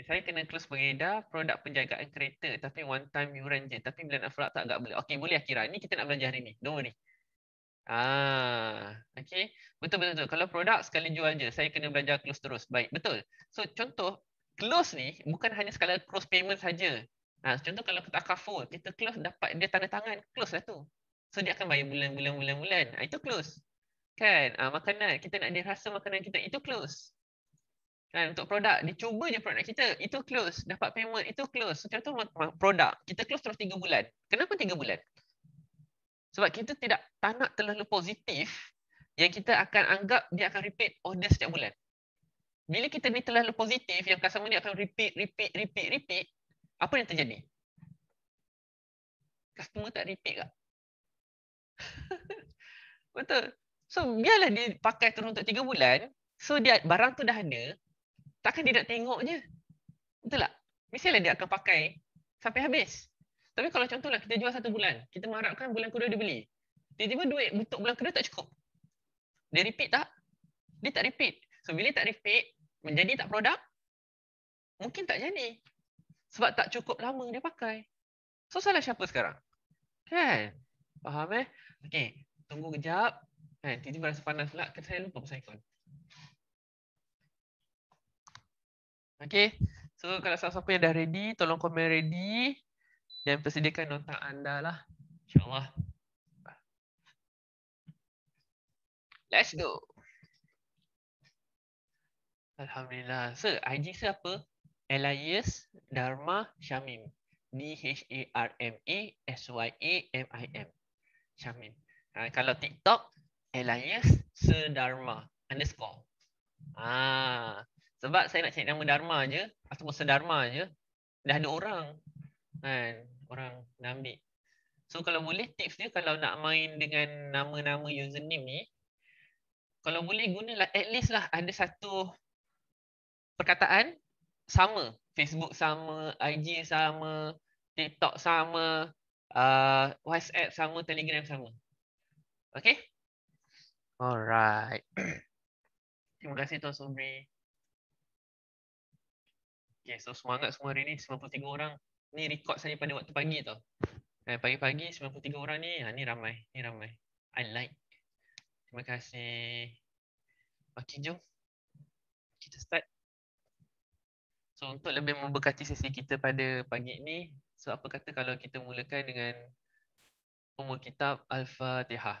Okay, saya kena close beredar produk penjagaan kereta tapi one time you rent je. Tapi bila nak flat tak agak boleh. Okey boleh Akira. Ini kita nak belajar hari ni. Don't worry. Ah, okey. Betul betul betul. Kalau produk sekali jual je, saya kena belajar close terus. Baik, betul. So contoh close ni bukan hanya sekali cross payment saja. Ah, contoh kalau kita kafur, kita close dapat dia tanda tangan close lah tu. So dia akan bayar bulan-bulan-bulan-bulan. Ah, itu close. Kan? Ah, makanan kita nak dia rasa makanan kita itu close kan untuk produk dia cuba je produk kita itu close dapat payment itu close secara tu produk kita close terus 3 bulan kenapa 3 bulan sebab kita tidak tak terlalu positif yang kita akan anggap dia akan repeat order setiap bulan bila kita ni terlalu positif yang customer ni akan repeat repeat repeat repeat apa yang terjadi customer tak repeat tak? betul so biarlah dia pakai terus untuk 3 bulan So dia barang tu dah ada, takkan dia nak tengok je. Betul tak? Mestilah dia akan pakai sampai habis. Tapi kalau contohlah kita jual satu bulan, kita mengharapkan bulan kedua dia beli. Tiba-tiba duit untuk bulan kedua tak cukup. Dia repeat tak? Dia tak repeat. So bila tak repeat, menjadi tak produk? Mungkin tak jadi. Sebab tak cukup lama dia pakai. So salah siapa sekarang? Kan? Faham eh? Okay. Tunggu kejap. Kan? Tiba-tiba rasa panas pula. Kan? Saya lupa pasal ikon. Okay. So kalau siapa-siapa yang dah ready, tolong komen ready dan persediakan nota anda lah. InsyaAllah. Let's go. Alhamdulillah. So, IG siapa, apa? Elias Dharma Syamim. D-H-A-R-M-A-S-Y-A-M-I-M. Syamim. Ha, ah, kalau TikTok, Elias Sedarma underscore. Ah. Sebab saya nak cari nama Dharma je ataupun sedharma je dah ada orang kan orang nak ambil. So kalau boleh tips dia kalau nak main dengan nama-nama username ni kalau boleh gunalah at least lah ada satu perkataan sama. Facebook sama, IG sama, TikTok sama, uh, WhatsApp sama, Telegram sama. Okay? Alright. Terima kasih Tuan Sobri. Okay, so semangat semua hari ni 93 orang. Ni record saya pada waktu pagi tau. Eh, pagi-pagi 93 orang ni, ha, ni ramai, ni ramai. I like. Terima kasih. Okay, jom. Kita start. So, untuk lebih memberkati sesi kita pada pagi ni, so apa kata kalau kita mulakan dengan umur kitab Al-Fatihah.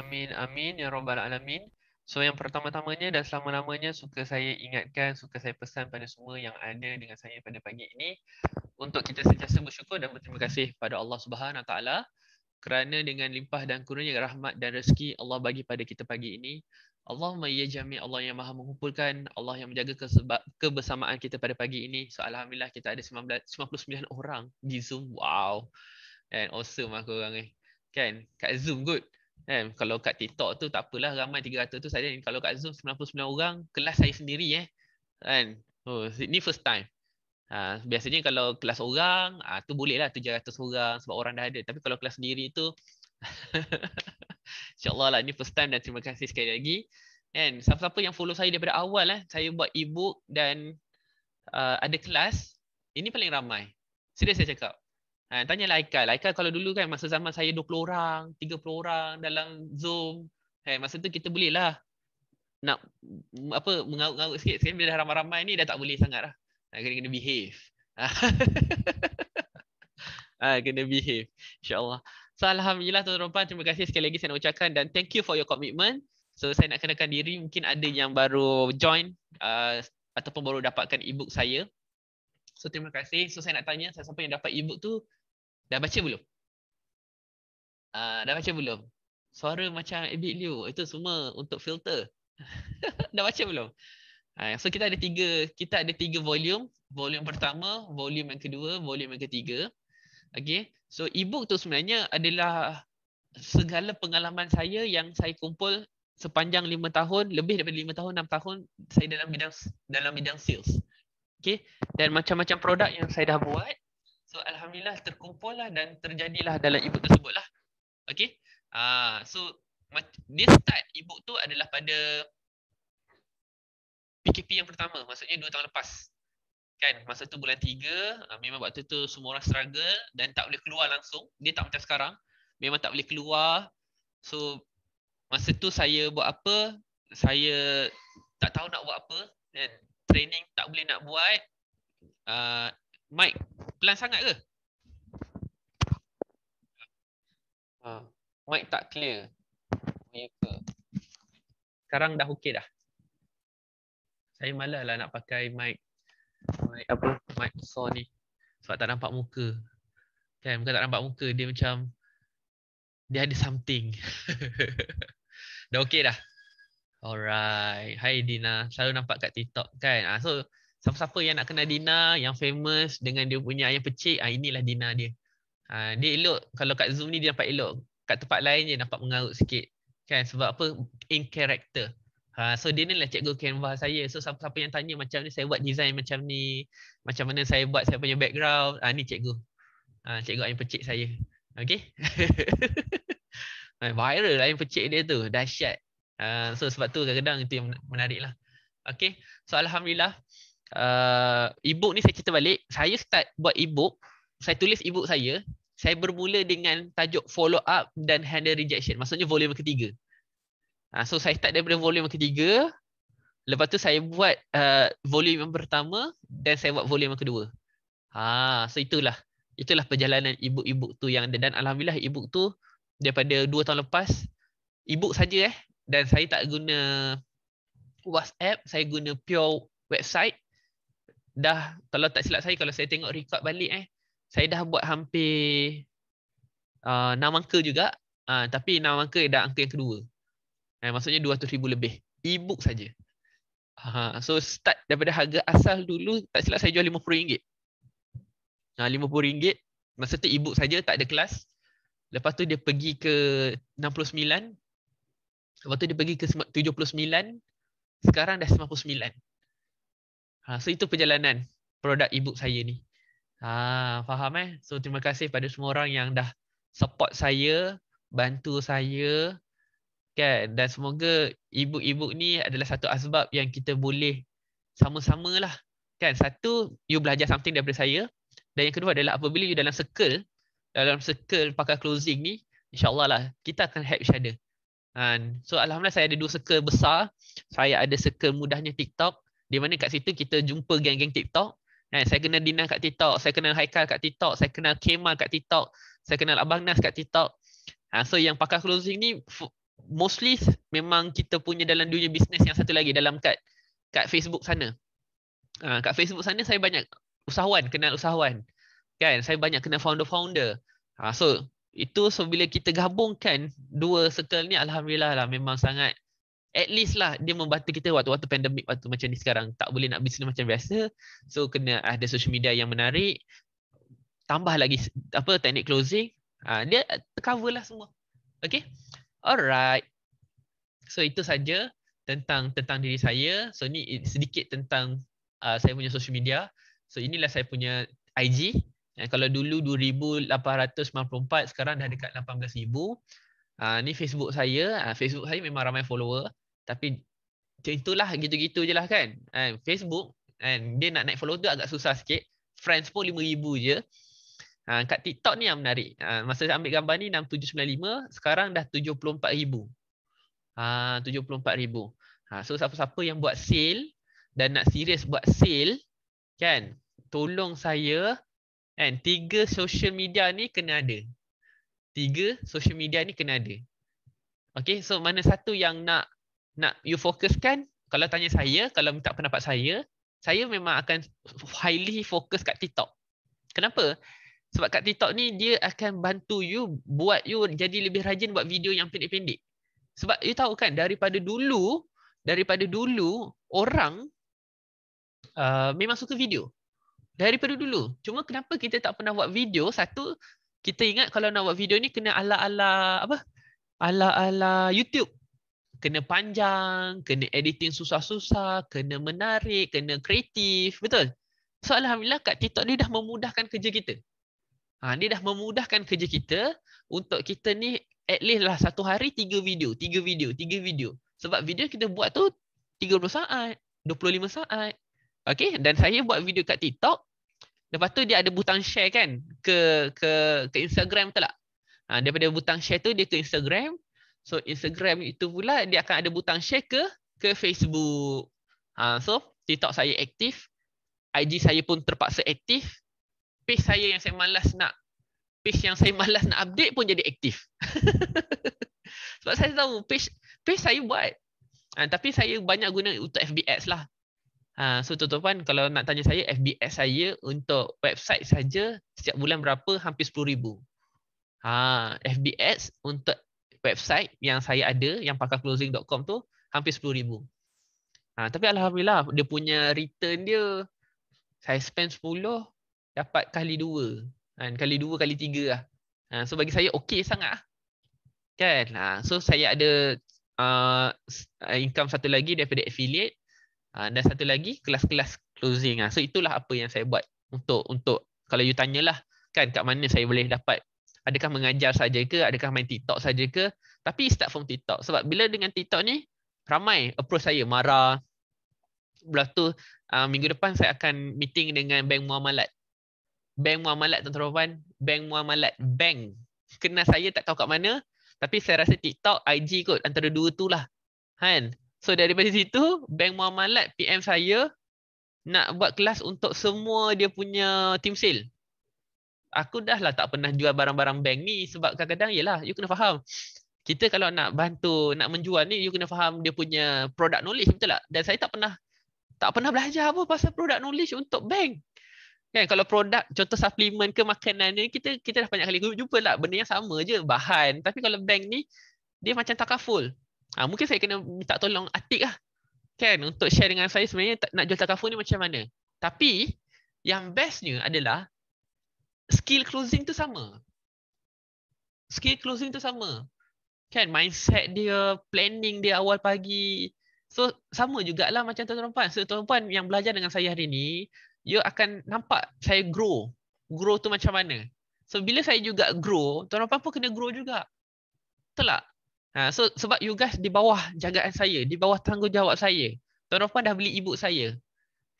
amin, amin, ya Rabbal Alamin. So yang pertama-tamanya dan selama-lamanya suka saya ingatkan, suka saya pesan pada semua yang ada dengan saya pada pagi ini untuk kita sentiasa bersyukur dan berterima kasih pada Allah Subhanahu Taala kerana dengan limpah dan kurnia rahmat dan rezeki Allah bagi pada kita pagi ini. Allahumma ya jami Allah yang maha mengumpulkan, Allah yang menjaga kebersamaan kita pada pagi ini. So alhamdulillah kita ada 19, 99 orang di Zoom. Wow. And awesome aku lah orang ni. Kan? Kat Zoom good. Eh, kalau kat TikTok tu tak apalah ramai 300 tu saja. Kalau kat Zoom 99 orang, kelas saya sendiri eh. Kan? Oh, ni first time. Ha, biasanya kalau kelas orang, ha, tu boleh lah 700 orang sebab orang dah ada. Tapi kalau kelas sendiri tu, insyaAllah lah ni first time dan terima kasih sekali lagi. Kan? Siapa-siapa yang follow saya daripada awal, lah, saya buat ebook dan uh, ada kelas, ini paling ramai. Serius saya cakap. Ha, tanyalah Aikal. Aikal kalau dulu kan masa zaman saya 20 orang, 30 orang dalam Zoom. Hey, eh, masa tu kita boleh lah nak mm, apa mengaut-ngaut sikit. Sekarang bila dah ramai-ramai ni dah tak boleh sangat lah. Ha, kena, kena behave. Ha. ha, kena behave. InsyaAllah. So Alhamdulillah tuan-tuan puan. Terima kasih sekali lagi saya nak ucapkan dan thank you for your commitment. So saya nak kenakan diri mungkin ada yang baru join uh, ataupun baru dapatkan ebook saya. So terima kasih. So saya nak tanya saya sampai yang dapat ebook tu Dah baca belum? Uh, dah baca belum? Suara macam Abid Liu. Itu semua untuk filter. dah baca belum? Uh, so kita ada tiga kita ada tiga volume. Volume pertama, volume yang kedua, volume yang ketiga. Okay. So e-book tu sebenarnya adalah segala pengalaman saya yang saya kumpul sepanjang lima tahun, lebih daripada lima tahun, enam tahun saya dalam bidang dalam bidang sales. Okay. Dan macam-macam produk yang saya dah buat. So alhamdulillah terkumpul lah dan terjadilah dalam ebook tersebut lah. Okay. Ah, so dia start ebook tu adalah pada PKP yang pertama, maksudnya dua tahun lepas. Kan, masa tu bulan 3, ah, memang waktu tu semua orang struggle dan tak boleh keluar langsung. Dia tak macam sekarang, memang tak boleh keluar. So masa tu saya buat apa? Saya tak tahu nak buat apa. Kan? Training tak boleh nak buat. Uh, mic pelan sangat ke? Ha, mic tak clear. Sekarang dah okey dah. Saya malas lah nak pakai mic. Mic apa? Mic besar ni. Sebab tak nampak muka. Kan? Bukan tak nampak muka. Dia macam... Dia ada something. dah okey dah. Alright. Hai Dina. Selalu nampak kat TikTok kan. Ah, so siapa-siapa yang nak kenal Dina yang famous dengan dia punya ayam pecik ah inilah Dina dia. Ha, dia elok kalau kat Zoom ni dia nampak elok. Kat tempat lain dia nampak mengarut sikit. Kan sebab apa in character. Ha, so dia ni lah cikgu Canva saya. So siapa-siapa yang tanya macam ni saya buat design macam ni, macam mana saya buat saya punya background, ah ha, ni cikgu. Ah cikgu ayam pecik saya. Okay. Eh, viral lah ayam pecik dia tu. Dahsyat. Uh, so sebab tu kadang-kadang itu yang menarik lah. Okay. So Alhamdulillah uh, e-book ni saya cerita balik saya start buat e-book saya tulis e-book saya saya bermula dengan tajuk follow up dan handle rejection maksudnya volume ketiga uh, so saya start daripada volume ketiga lepas tu saya buat uh, volume yang pertama dan saya buat volume yang kedua ha uh, so itulah itulah perjalanan e-book-e-book tu yang ada. dan alhamdulillah e-book tu daripada 2 tahun lepas e-book saja eh dan saya tak guna WhatsApp, saya guna pure website dah kalau tak silap saya kalau saya tengok record balik eh saya dah buat hampir a uh, enam angka juga uh, tapi enam angka dah angka yang kedua eh maksudnya ribu lebih ebook saja uh, so start daripada harga asal dulu tak silap saya jual RM50 ha uh, RM50 masa tu ebook saja tak ada kelas lepas tu dia pergi ke 69 lepas tu dia pergi ke 79 sekarang dah 99 Ha, so itu perjalanan produk ebook saya ni. Ha, faham eh? So terima kasih pada semua orang yang dah support saya, bantu saya. Kan? Dan semoga ebook ebook ni adalah satu asbab yang kita boleh sama-sama lah. Kan? Satu, you belajar something daripada saya. Dan yang kedua adalah apabila you dalam circle, dalam circle pakai closing ni, insyaAllah lah kita akan help each other. Ha, so Alhamdulillah saya ada dua circle besar. Saya ada circle mudahnya TikTok. Di mana kat situ kita jumpa geng-geng TikTok. Kan? Saya kenal Dina kat TikTok. Saya kenal Haikal kat TikTok. Saya kenal Kemal kat TikTok. Saya kenal Abang Nas kat TikTok. Ha, so yang pakar closing ni mostly memang kita punya dalam dunia bisnes yang satu lagi dalam kat kat Facebook sana. Ha, kat Facebook sana saya banyak usahawan, kenal usahawan. Kan? Saya banyak kenal founder-founder. Ha, so itu so bila kita gabungkan dua circle ni Alhamdulillah lah memang sangat at least lah dia membantu kita waktu-waktu pandemik waktu macam ni sekarang tak boleh nak bisnes macam biasa so kena ada social media yang menarik tambah lagi apa teknik closing ha, dia cover lah semua okay alright so itu saja tentang tentang diri saya so ni sedikit tentang uh, saya punya social media so inilah saya punya IG kalau dulu 2,894, sekarang dah dekat 18,000. Uh, ni Facebook saya, uh, Facebook saya memang ramai follower tapi macam itulah gitu-gitu je lah kan and ah, Facebook and dia nak naik follower tu agak susah sikit friends pun 5,000 je uh, kat TikTok ni yang menarik uh, masa saya ambil gambar ni 6,795 sekarang dah 74,000 uh, 74,000 uh, so siapa-siapa yang buat sale dan nak serius buat sale kan tolong saya and tiga social media ni kena ada Tiga, social media ni kena ada. Okay, so mana satu yang nak nak you fokuskan? Kalau tanya saya, kalau minta pendapat saya, saya memang akan highly fokus kat TikTok. Kenapa? Sebab kat TikTok ni dia akan bantu you buat you jadi lebih rajin buat video yang pendek-pendek. Sebab you tahu kan daripada dulu, daripada dulu orang uh, memang suka video. Daripada dulu. Cuma kenapa kita tak pernah buat video? Satu, kita ingat kalau nak buat video ni kena ala-ala apa? Ala-ala YouTube. Kena panjang, kena editing susah-susah, kena menarik, kena kreatif, betul? So alhamdulillah kat TikTok ni dah memudahkan kerja kita. Ha, dia dah memudahkan kerja kita untuk kita ni at least lah satu hari tiga video, tiga video, tiga video. Sebab video kita buat tu 30 saat, 25 saat. Okay, dan saya buat video kat TikTok Lepas tu dia ada butang share kan ke ke ke Instagram tu lah. Ha, daripada butang share tu dia ke Instagram. So Instagram itu pula dia akan ada butang share ke ke Facebook. Ha, so TikTok saya aktif. IG saya pun terpaksa aktif. Page saya yang saya malas nak page yang saya malas nak update pun jadi aktif. Sebab saya tahu page page saya buat. Ha, tapi saya banyak guna untuk FBX lah. Ah, so tuan-tuan kalau nak tanya saya FBS saya untuk website saja setiap bulan berapa hampir 10000. Ha FBS untuk website yang saya ada yang pakai closing.com tu hampir 10000. Ha tapi alhamdulillah dia punya return dia saya spend 10 dapat kali dua Kan kali dua kali tiga. lah. Ha so bagi saya okey sangat lah. Kan? Ha so saya ada uh, income satu lagi daripada affiliate Ah, dan satu lagi kelas-kelas closing ah. so itulah apa yang saya buat untuk untuk kalau you tanyalah kan kat mana saya boleh dapat adakah mengajar saja ke adakah main TikTok saja ke tapi start from TikTok sebab bila dengan TikTok ni ramai approach saya marah Belah tu uh, minggu depan saya akan meeting dengan bank muamalat bank muamalat tuan Rovan bank muamalat bank kena saya tak tahu kat mana tapi saya rasa TikTok IG kot antara dua tu lah kan So daripada situ bank muamalat PM saya nak buat kelas untuk semua dia punya team sale. Aku dah lah tak pernah jual barang-barang bank ni sebab kadang-kadang yalah you kena faham. Kita kalau nak bantu nak menjual ni you kena faham dia punya product knowledge betul tak? Dan saya tak pernah tak pernah belajar apa pasal product knowledge untuk bank. Kan kalau produk contoh supplement ke makanan ni kita kita dah banyak kali jumpa lah benda yang sama je bahan tapi kalau bank ni dia macam takaful. Ha, mungkin saya kena minta tolong Atik lah. Kan? Untuk share dengan saya sebenarnya nak jual takaful ni macam mana. Tapi yang bestnya adalah skill closing tu sama. Skill closing tu sama. Kan? Mindset dia, planning dia awal pagi. So sama jugalah macam tuan-tuan dan puan. So tuan-tuan yang belajar dengan saya hari ni, you akan nampak saya grow. Grow tu macam mana. So bila saya juga grow, tuan-tuan pun kena grow juga. Betul tak? Ha, so sebab you guys di bawah jagaan saya, di bawah tanggungjawab saya. Tuan Rufan dah beli ibu saya.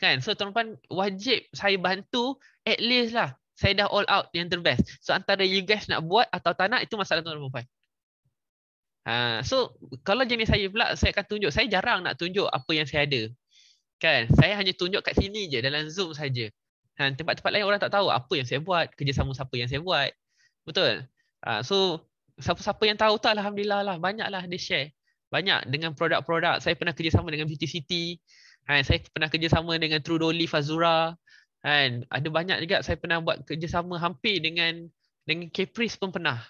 Kan? So Tuan Rufan wajib saya bantu at least lah. Saya dah all out yang terbest. So antara you guys nak buat atau tak nak itu masalah Tuan Rufan. Ha, so kalau jenis saya pula saya akan tunjuk. Saya jarang nak tunjuk apa yang saya ada. Kan? Saya hanya tunjuk kat sini je dalam Zoom saja. Ha, tempat-tempat lain orang tak tahu apa yang saya buat, kerjasama siapa yang saya buat. Betul? Ha, so siapa-siapa yang tahu tak alhamdulillah lah banyaklah dia share banyak dengan produk-produk saya pernah kerjasama dengan Beauty City kan saya pernah kerjasama dengan True Dolly Fazura kan ada banyak juga saya pernah buat kerjasama hampir dengan dengan Caprice pun pernah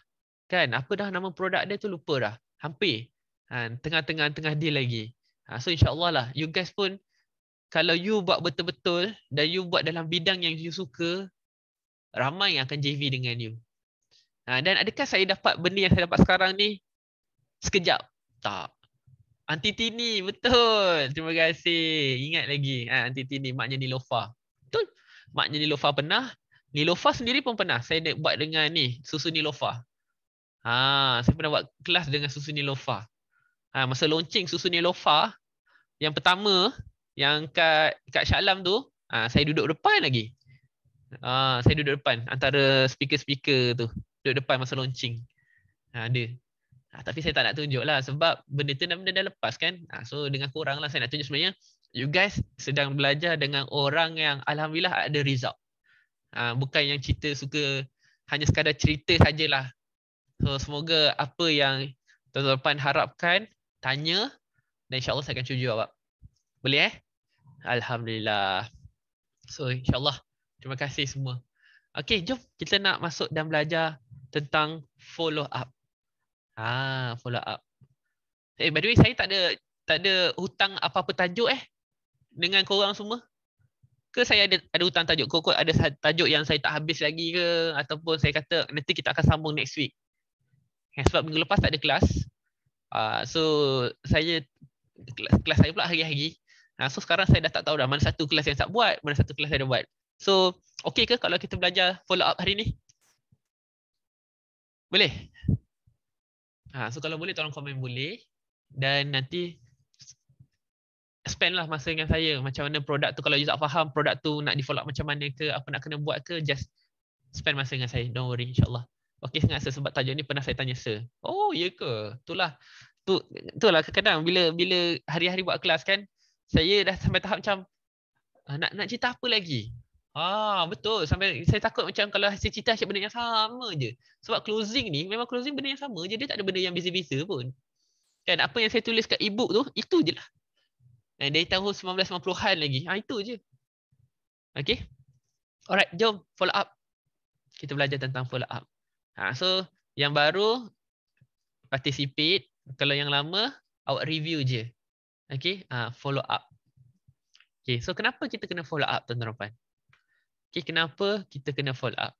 kan apa dah nama produk dia tu lupa dah hampir kan tengah-tengah tengah dia lagi ha, so insyaallah lah you guys pun kalau you buat betul-betul dan you buat dalam bidang yang you suka ramai yang akan JV dengan you Ha, dan adakah saya dapat benda yang saya dapat sekarang ni? Sekejap. Tak. Anti Tini, betul. Terima kasih. Ingat lagi. Ha, Anti Tini, maknya Nilofa. Betul. Maknya Nilofa pernah. Nilofa sendiri pun pernah. Saya buat dengan ni, susu Nilofa. Ha, saya pernah buat kelas dengan susu Nilofa. Ha, masa launching susu Nilofa, yang pertama, yang kat, kat Syaklam tu, ha, saya duduk depan lagi. Ha, saya duduk depan antara speaker-speaker tu duduk depan masa launching. Ha, ada. Ha, tapi saya tak nak tunjuk lah sebab benda tu benda dah lepas kan. Ha, so dengan korang lah saya nak tunjuk sebenarnya you guys sedang belajar dengan orang yang Alhamdulillah ada result. Ha, bukan yang cerita suka hanya sekadar cerita sajalah. So semoga apa yang tuan-tuan harapkan, tanya dan insyaAllah saya akan cuba jawab. Boleh eh? Alhamdulillah. So insyaAllah terima kasih semua. Okay jom kita nak masuk dan belajar tentang follow up. Ah, follow up. Eh, by the way, saya tak ada tak ada hutang apa-apa tajuk eh dengan korang semua. Ke saya ada ada hutang tajuk? Kau kau ada tajuk yang saya tak habis lagi ke ataupun saya kata nanti kita akan sambung next week. Eh, sebab minggu lepas tak ada kelas. Ah, so saya kelas, kelas saya pula hari-hari. Ah, so sekarang saya dah tak tahu dah mana satu kelas yang saya buat, mana satu kelas saya dah buat. So, okey ke kalau kita belajar follow up hari ni? Boleh? Ha, so kalau boleh tolong komen boleh. Dan nanti spend lah masa dengan saya. Macam mana produk tu kalau you tak faham produk tu nak di follow macam mana ke. Apa nak kena buat ke. Just spend masa dengan saya. Don't worry insyaAllah. Okay sengaja sebab tajuk ni pernah saya tanya sir. Oh iya ke? Itulah. Tu, itulah kadang-kadang bila, bila hari-hari buat kelas kan. Saya dah sampai tahap macam ah, nak nak cerita apa lagi? Ah betul sampai saya takut macam kalau saya cerita asyik benda yang sama je. Sebab closing ni memang closing benda yang sama je dia tak ada benda yang biasa-biasa pun. Dan apa yang saya tulis kat e tu itu je lah. Dan eh, dari tahun 1990-an lagi. Ah itu je. Okay. Alright jom follow up. Kita belajar tentang follow up. Ha, so yang baru participate. Kalau yang lama awak review je. Okay. Ha, follow up. Okay. So kenapa kita kena follow up tuan-tuan dan puan? okay, kenapa kita kena follow up.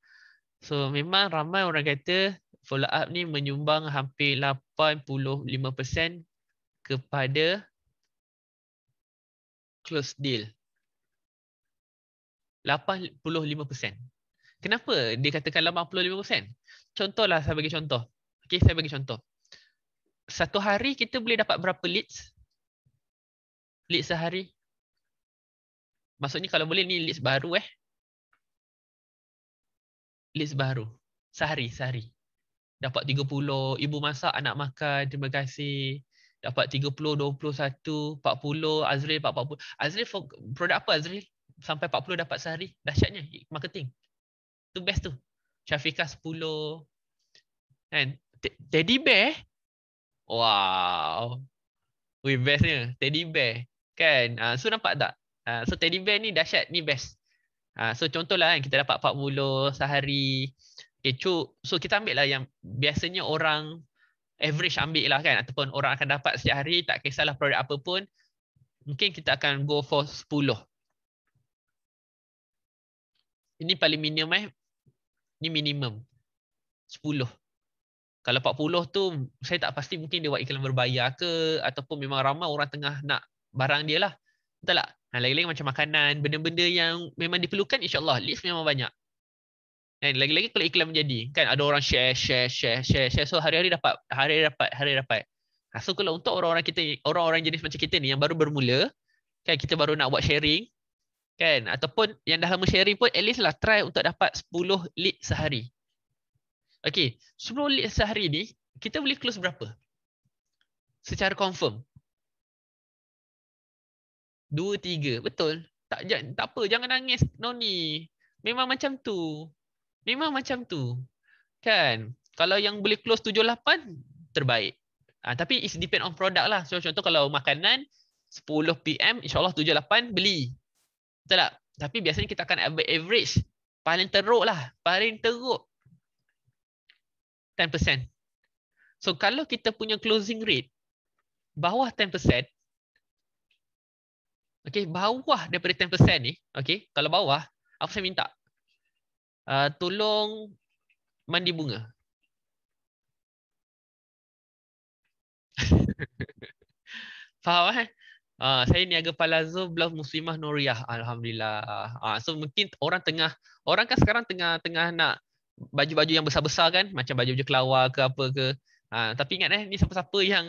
So memang ramai orang kata follow up ni menyumbang hampir 85% kepada close deal. 85%. Kenapa dia katakan 85%? Contohlah saya bagi contoh. Okay, saya bagi contoh. Satu hari kita boleh dapat berapa leads? Leads sehari? Maksudnya kalau boleh ni leads baru eh list baru. Sehari, sehari. Dapat 30, ibu masak, anak makan, terima kasih. Dapat 30, 21, 40, Azril dapat 40. Azril, produk apa Azril? Sampai 40 dapat sehari, dahsyatnya, marketing. Tu best tu. Syafiqah 10. Kan? Teddy Bear? Wow. we bestnya. Teddy Bear. Kan? Uh, so, nampak tak? Uh, so, Teddy Bear ni dahsyat, ni best. Ah, so contohlah kan kita dapat 40 sehari okay, cuk. so kita ambil lah yang biasanya orang average ambil lah kan ataupun orang akan dapat setiap hari tak kisahlah produk apa pun mungkin kita akan go for 10 ini paling minimum eh ini minimum 10 kalau 40 tu saya tak pasti mungkin dia buat iklan berbayar ke ataupun memang ramai orang tengah nak barang dia lah betul Ha, lagi-lagi macam makanan, benda-benda yang memang diperlukan insyaAllah list memang banyak. Dan lagi-lagi kalau iklan menjadi, kan ada orang share, share, share, share, share. So hari-hari dapat, hari-hari dapat, hari-hari dapat. Ha, so kalau untuk orang-orang kita, orang-orang jenis macam kita ni yang baru bermula, kan kita baru nak buat sharing, kan ataupun yang dah lama sharing pun at least lah try untuk dapat 10 lead sehari. Okay, 10 lead sehari ni kita boleh close berapa? Secara confirm, Dua, tiga. Betul. Tak, jangan tak apa. Jangan nangis, Noni. Memang macam tu. Memang macam tu. Kan? Kalau yang boleh close tujuh, lapan, terbaik. Ha, tapi it depend on product lah. So, contoh kalau makanan, 10 PM, insyaAllah tujuh lapan beli. Betul tak? Tapi biasanya kita akan average. Paling teruk lah. Paling teruk. 10%. So kalau kita punya closing rate bawah Okey, bawah daripada 10% ni, okey, kalau bawah, apa saya minta? Uh, tolong mandi bunga. Faham eh? Uh, saya niaga palazzo belah muslimah noriah alhamdulillah uh, so mungkin orang tengah orang kan sekarang tengah tengah nak baju-baju yang besar-besar kan macam baju-baju kelawar ke apa ke uh, tapi ingat eh ni siapa-siapa yang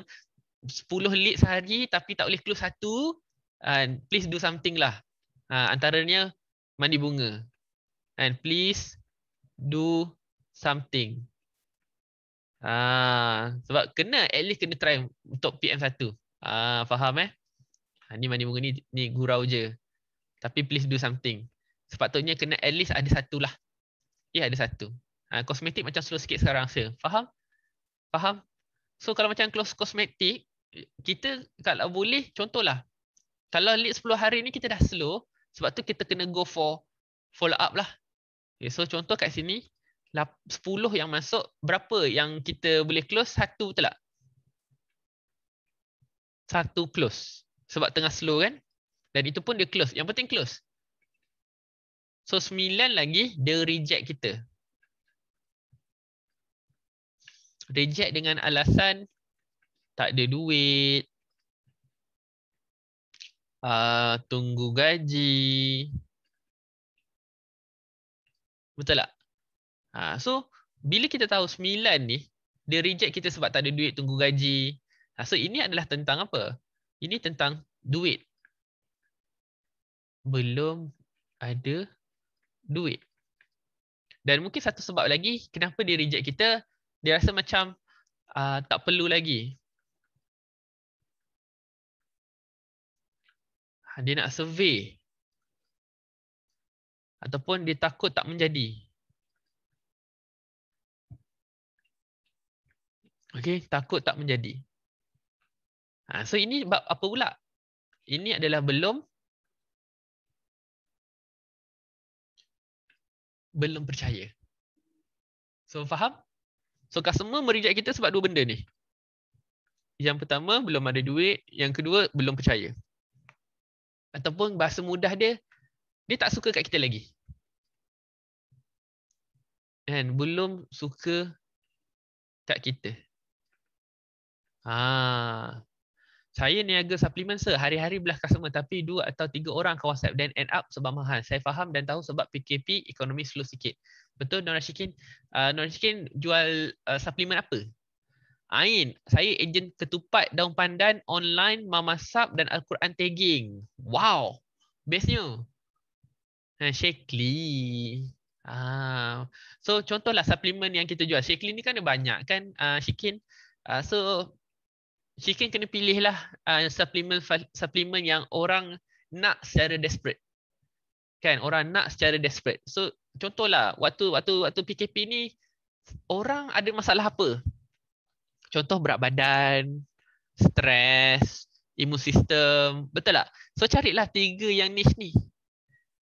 10 lit sehari tapi tak boleh keluar satu and please do something lah. Uh, antaranya mandi bunga. And please do something. Uh, sebab kena at least kena try untuk PM1. Ah ha, uh, faham eh? Ha, ni mandi bunga ni ni gurau je. Tapi please do something. Sepatutnya kena at least ada satu lah. Ya yeah, ada satu. Ha, kosmetik macam slow sikit sekarang saya. Faham? Faham? So kalau macam close kosmetik, kita kalau boleh contohlah kalau lead 10 hari ni kita dah slow, sebab tu kita kena go for follow up lah. Okay, so contoh kat sini, 10 yang masuk, berapa yang kita boleh close? Satu betul tak? Satu close. Sebab tengah slow kan? Dan itu pun dia close. Yang penting close. So 9 lagi, dia reject kita. Reject dengan alasan tak ada duit uh, tunggu gaji. Betul tak? Ha, so, bila kita tahu 9 ni, dia reject kita sebab tak ada duit tunggu gaji. Ha, so, ini adalah tentang apa? Ini tentang duit. Belum ada duit. Dan mungkin satu sebab lagi, kenapa dia reject kita, dia rasa macam uh, tak perlu lagi. Ha, dia nak survey ataupun dia takut tak menjadi. okay, takut tak menjadi. Ha, so ini bab apa pula? Ini adalah belum belum percaya. So faham? So customer mereject kita sebab dua benda ni. Yang pertama belum ada duit, yang kedua belum percaya ataupun bahasa mudah dia dia tak suka kat kita lagi kan belum suka kat kita ha saya niaga suplemen sehari-hari belah customer tapi dua atau tiga orang ke WhatsApp dan end up sebab mahal. Saya faham dan tahu sebab PKP ekonomi slow sikit. Betul Nur Rashikin? Uh, ah, Nur Rashikin jual uh, suplemen apa? Ain, saya ejen ketupat daun pandan online mama mamasap dan Al-Quran tagging. Wow. Bestnya. Ha, Shakely. Ha. Ah. So contohlah suplemen yang kita jual. Shakely ni kan ada banyak kan. Ah, Shikin. Ah, so Shikin kena pilih lah uh, suplemen, suplemen yang orang nak secara desperate. Kan orang nak secara desperate. So contohlah waktu waktu waktu PKP ni orang ada masalah apa? contoh berat badan, stres, imun sistem, betul tak? So carilah tiga yang niche ni.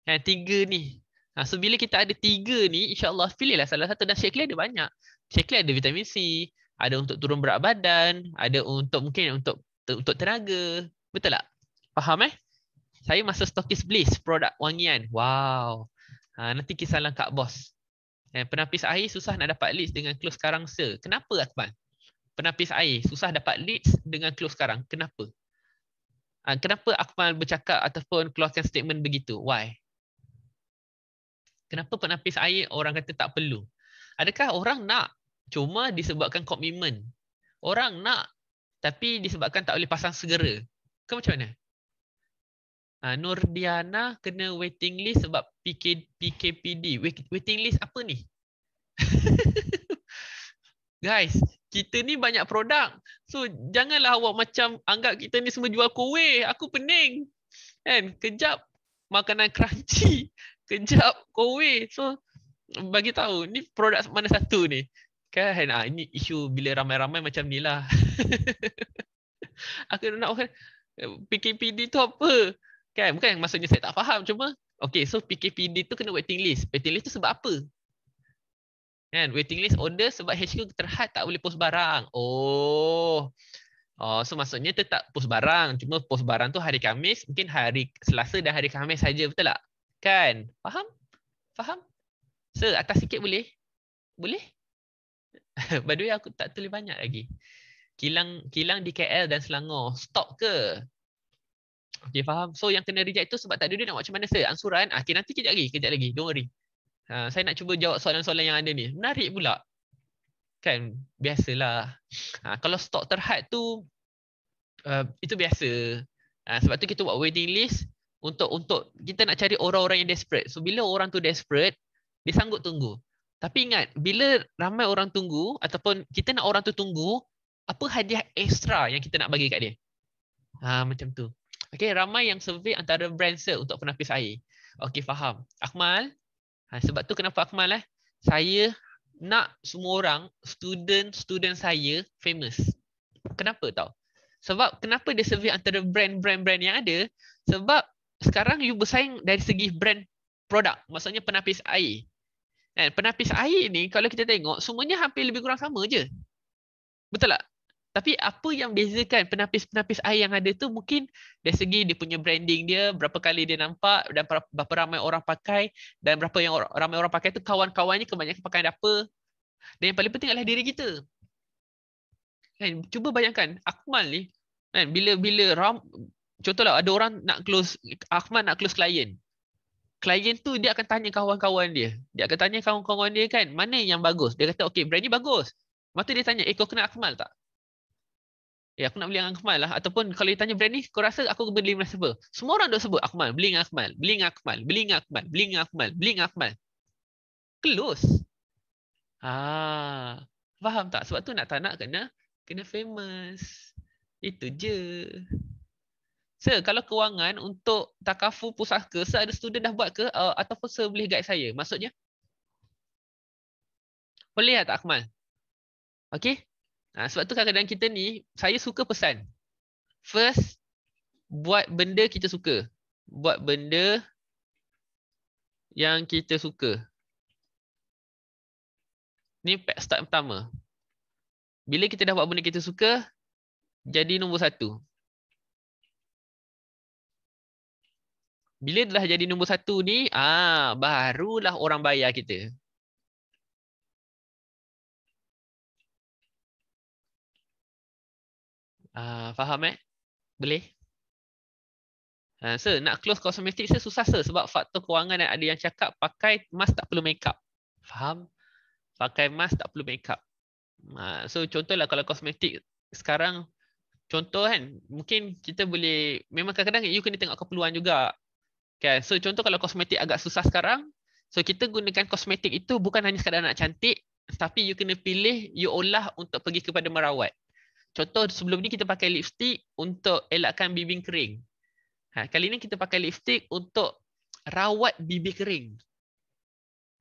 Ha, tiga ni. Ha, so bila kita ada tiga ni, insyaAllah pilihlah salah satu. Dan shake ada banyak. Shake ada vitamin C, ada untuk turun berat badan, ada untuk mungkin untuk untuk tenaga. Betul tak? Faham eh? Saya masa stokis bliss, produk wangian. Wow. Ha, nanti kisah langkah bos. Eh, penapis air susah nak dapat list dengan close sekarang sir. Kenapa Akbar? penapis air susah dapat leads dengan close sekarang kenapa ha, kenapa akmal bercakap ataupun keluarkan statement begitu why kenapa penapis air orang kata tak perlu adakah orang nak cuma disebabkan komitmen orang nak tapi disebabkan tak boleh pasang segera ke macam mana ha, ah, Nur Diana kena waiting list sebab PK, PKPD. Wait, waiting list apa ni? Guys, kita ni banyak produk. So janganlah awak macam anggap kita ni semua jual kuih. Aku pening. Kan? Kejap makanan crunchy. Kejap kuih. So bagi tahu ni produk mana satu ni. Kan? Ah, ini isu bila ramai-ramai macam ni lah. Aku nak makan eh, PKPD tu apa? Kan? Bukan maksudnya saya tak faham. Cuma Okay, so PKPD tu kena waiting list. Waiting list tu sebab apa? kan waiting list order sebab HQ terhad tak boleh post barang oh oh so maksudnya tetap post barang cuma post barang tu hari Kamis mungkin hari Selasa dan hari Kamis saja betul tak kan faham faham so atas sikit boleh boleh by the way aku tak tulis banyak lagi kilang kilang di KL dan Selangor stop ke Okay faham. So yang kena reject tu sebab tak ada duit nak buat macam mana sir? Ansuran? Ah, okay nanti kejap lagi. Kejap lagi. Don't worry. Ha, saya nak cuba jawab soalan-soalan yang ada ni. Menarik pula. Kan, biasalah. Ha, kalau stok terhad tu, uh, itu biasa. Ha, sebab tu kita buat waiting list untuk untuk kita nak cari orang-orang yang desperate. So, bila orang tu desperate, dia sanggup tunggu. Tapi ingat, bila ramai orang tunggu ataupun kita nak orang tu tunggu, apa hadiah ekstra yang kita nak bagi kat dia? Ha, macam tu. Okay, ramai yang survey antara brand sir untuk penapis air. Okay, faham. Akmal, Ha, sebab tu kenapa Akmal eh? Saya nak semua orang, student-student saya famous. Kenapa tau? Sebab kenapa dia survey antara brand-brand-brand yang ada? Sebab sekarang you bersaing dari segi brand produk. Maksudnya penapis air. Dan eh, penapis air ni kalau kita tengok semuanya hampir lebih kurang sama je. Betul tak? Tapi apa yang bezakan penapis-penapis air yang ada tu mungkin dari segi dia punya branding dia, berapa kali dia nampak dan berapa ramai orang pakai dan berapa yang ramai orang pakai tu kawan-kawannya kebanyakan pakai apa. Dan yang paling penting adalah diri kita. Kan, cuba bayangkan Akmal ni kan bila bila ram, contohlah ada orang nak close Akmal nak close klien. Klien tu dia akan tanya kawan-kawan dia. Dia akan tanya kawan-kawan dia kan, mana yang bagus? Dia kata okey, brand ni bagus. Lepas tu dia tanya, eh kau kenal Akmal tak? Eh aku nak beli dengan Akmal lah ataupun kalau ditanya brand ni kau rasa aku beli dengan siapa? Semua orang dah sebut Akmal, beli dengan Akmal, beli dengan Akmal, beli dengan Akmal, beli dengan Akmal, beli dengan Akmal. Close. Ah, faham tak? Sebab tu nak tak nak kena kena famous. Itu je. Sir, kalau kewangan untuk takaful pusaka, sir ada student dah buat ke uh, ataupun sir boleh guide saya? Maksudnya? Boleh tak Akmal? Okey, Ha, sebab tu kadang-kadang kita ni, saya suka pesan. First, buat benda kita suka. Buat benda yang kita suka. Ni start pertama. Bila kita dah buat benda kita suka, jadi nombor satu. Bila dah jadi nombor satu ni, ah barulah orang bayar kita. Uh, faham eh? Boleh? Uh, sir, nak close kosmetik saya susah sir sebab faktor kewangan yang ada yang cakap pakai mask tak perlu makeup. Faham? Pakai mask tak perlu makeup. Uh, so contohlah kalau kosmetik sekarang contoh kan mungkin kita boleh memang kadang-kadang you kena tengok keperluan juga. Kan? So contoh kalau kosmetik agak susah sekarang so kita gunakan kosmetik itu bukan hanya sekadar nak cantik tapi you kena pilih you olah untuk pergi kepada merawat. Contoh sebelum ni kita pakai lipstick untuk elakkan bibir kering. Ha, kali ni kita pakai lipstick untuk rawat bibir kering.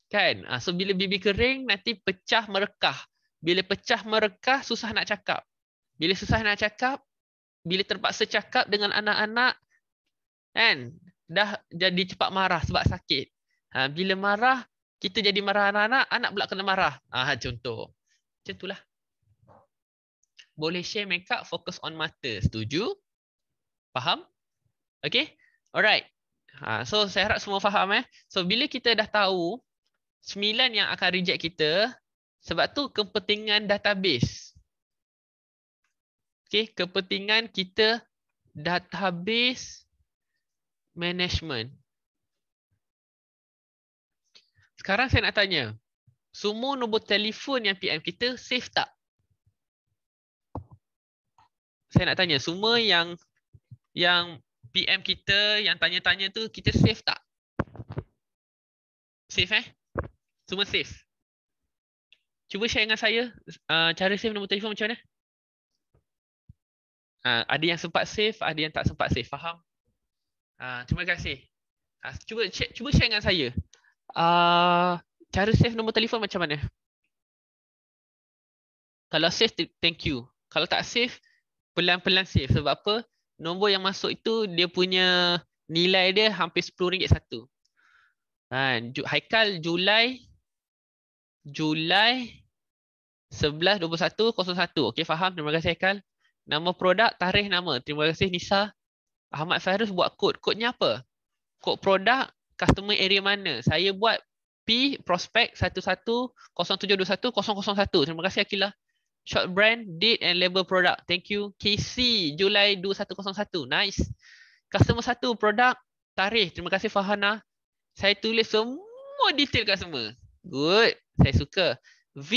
Kan? Ha, so bila bibir kering nanti pecah merekah. Bila pecah merekah susah nak cakap. Bila susah nak cakap, bila terpaksa cakap dengan anak-anak, kan? Dah jadi cepat marah sebab sakit. Ha, bila marah, kita jadi marah anak-anak, anak pula kena marah. Ha, contoh. Macam itulah boleh share makeup fokus on mata. Setuju? Faham? Okay? Alright. Ha, so saya harap semua faham eh. So bila kita dah tahu, sembilan yang akan reject kita, sebab tu kepentingan database. Okay, kepentingan kita database management. Sekarang saya nak tanya, semua nombor telefon yang PM kita safe tak? saya nak tanya semua yang yang PM kita yang tanya-tanya tu kita safe tak? Safe eh? Semua safe. Cuba share dengan saya uh, cara save nombor telefon macam mana? Uh, ada yang sempat save, ada yang tak sempat save. Faham? Uh, terima kasih. Uh, cuba cuba share dengan saya. Uh, cara save nombor telefon macam mana? Kalau safe, thank you. Kalau tak safe, pelan-pelan save sebab apa nombor yang masuk itu dia punya nilai dia hampir RM10 satu. Ha, Haikal Julai Julai 11.21.01 Okey faham, terima kasih Haikal Nama produk, tarikh nama Terima kasih Nisa Ahmad Fairuz buat kod Kodnya apa? Kod produk, customer area mana Saya buat P, prospect 11.07.21.001 Terima kasih Akilah short brand, date and label product. Thank you. KC, Julai 2101. Nice. Customer satu, produk tarikh. Terima kasih Fahana. Saya tulis semua detail kat semua. Good. Saya suka. V,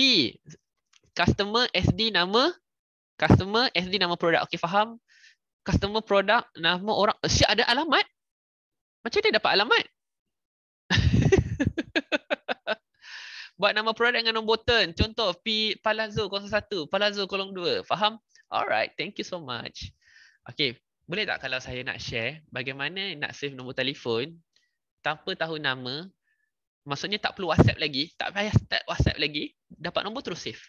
customer SD nama. Customer SD nama produk. Okay, faham. Customer produk nama orang. Siap ada alamat? Macam dia dapat alamat? buat nama produk dengan nombor turn. Contoh P Palazzo 01, Palazzo kolom 2. Faham? Alright, thank you so much. Okay, boleh tak kalau saya nak share bagaimana nak save nombor telefon tanpa tahu nama? Maksudnya tak perlu WhatsApp lagi, tak payah start WhatsApp lagi, dapat nombor terus save.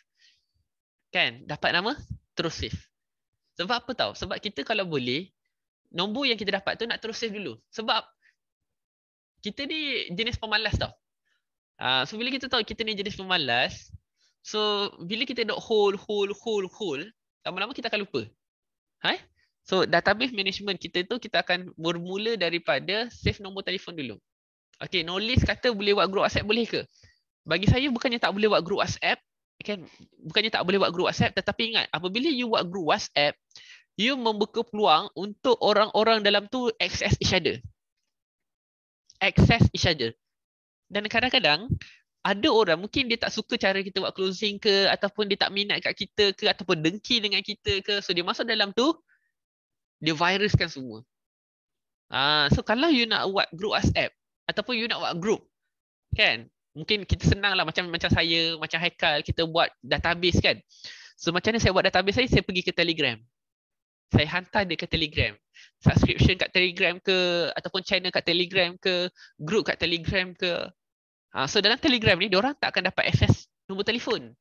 Kan? Dapat nama terus save. Sebab apa tahu? Sebab kita kalau boleh nombor yang kita dapat tu nak terus save dulu. Sebab kita ni jenis pemalas tau. Ah, so bila kita tahu kita ni jenis pemalas, so bila kita dok hold hold hold hold, lama-lama kita akan lupa. Hai? So database management kita tu kita akan bermula daripada save nombor telefon dulu. Okay, knowledge kata boleh buat group WhatsApp boleh ke? Bagi saya bukannya tak boleh buat group WhatsApp, okay, Bukannya tak boleh buat group WhatsApp, tetapi ingat apabila you buat group WhatsApp, you membuka peluang untuk orang-orang dalam tu access each other. Access each other. Dan kadang-kadang ada orang mungkin dia tak suka cara kita buat closing ke ataupun dia tak minat kat kita ke ataupun dengki dengan kita ke so dia masuk dalam tu dia viruskan semua. Ah so kalau you nak buat group WhatsApp ataupun you nak buat group kan mungkin kita senang lah macam macam saya macam Haikal kita buat database kan. So macam mana saya buat database saya saya pergi ke Telegram. Saya hantar dia ke Telegram. Subscription kat Telegram ke ataupun channel kat Telegram ke group kat Telegram ke Ha, so dalam Telegram ni dia orang tak akan dapat akses nombor telefon.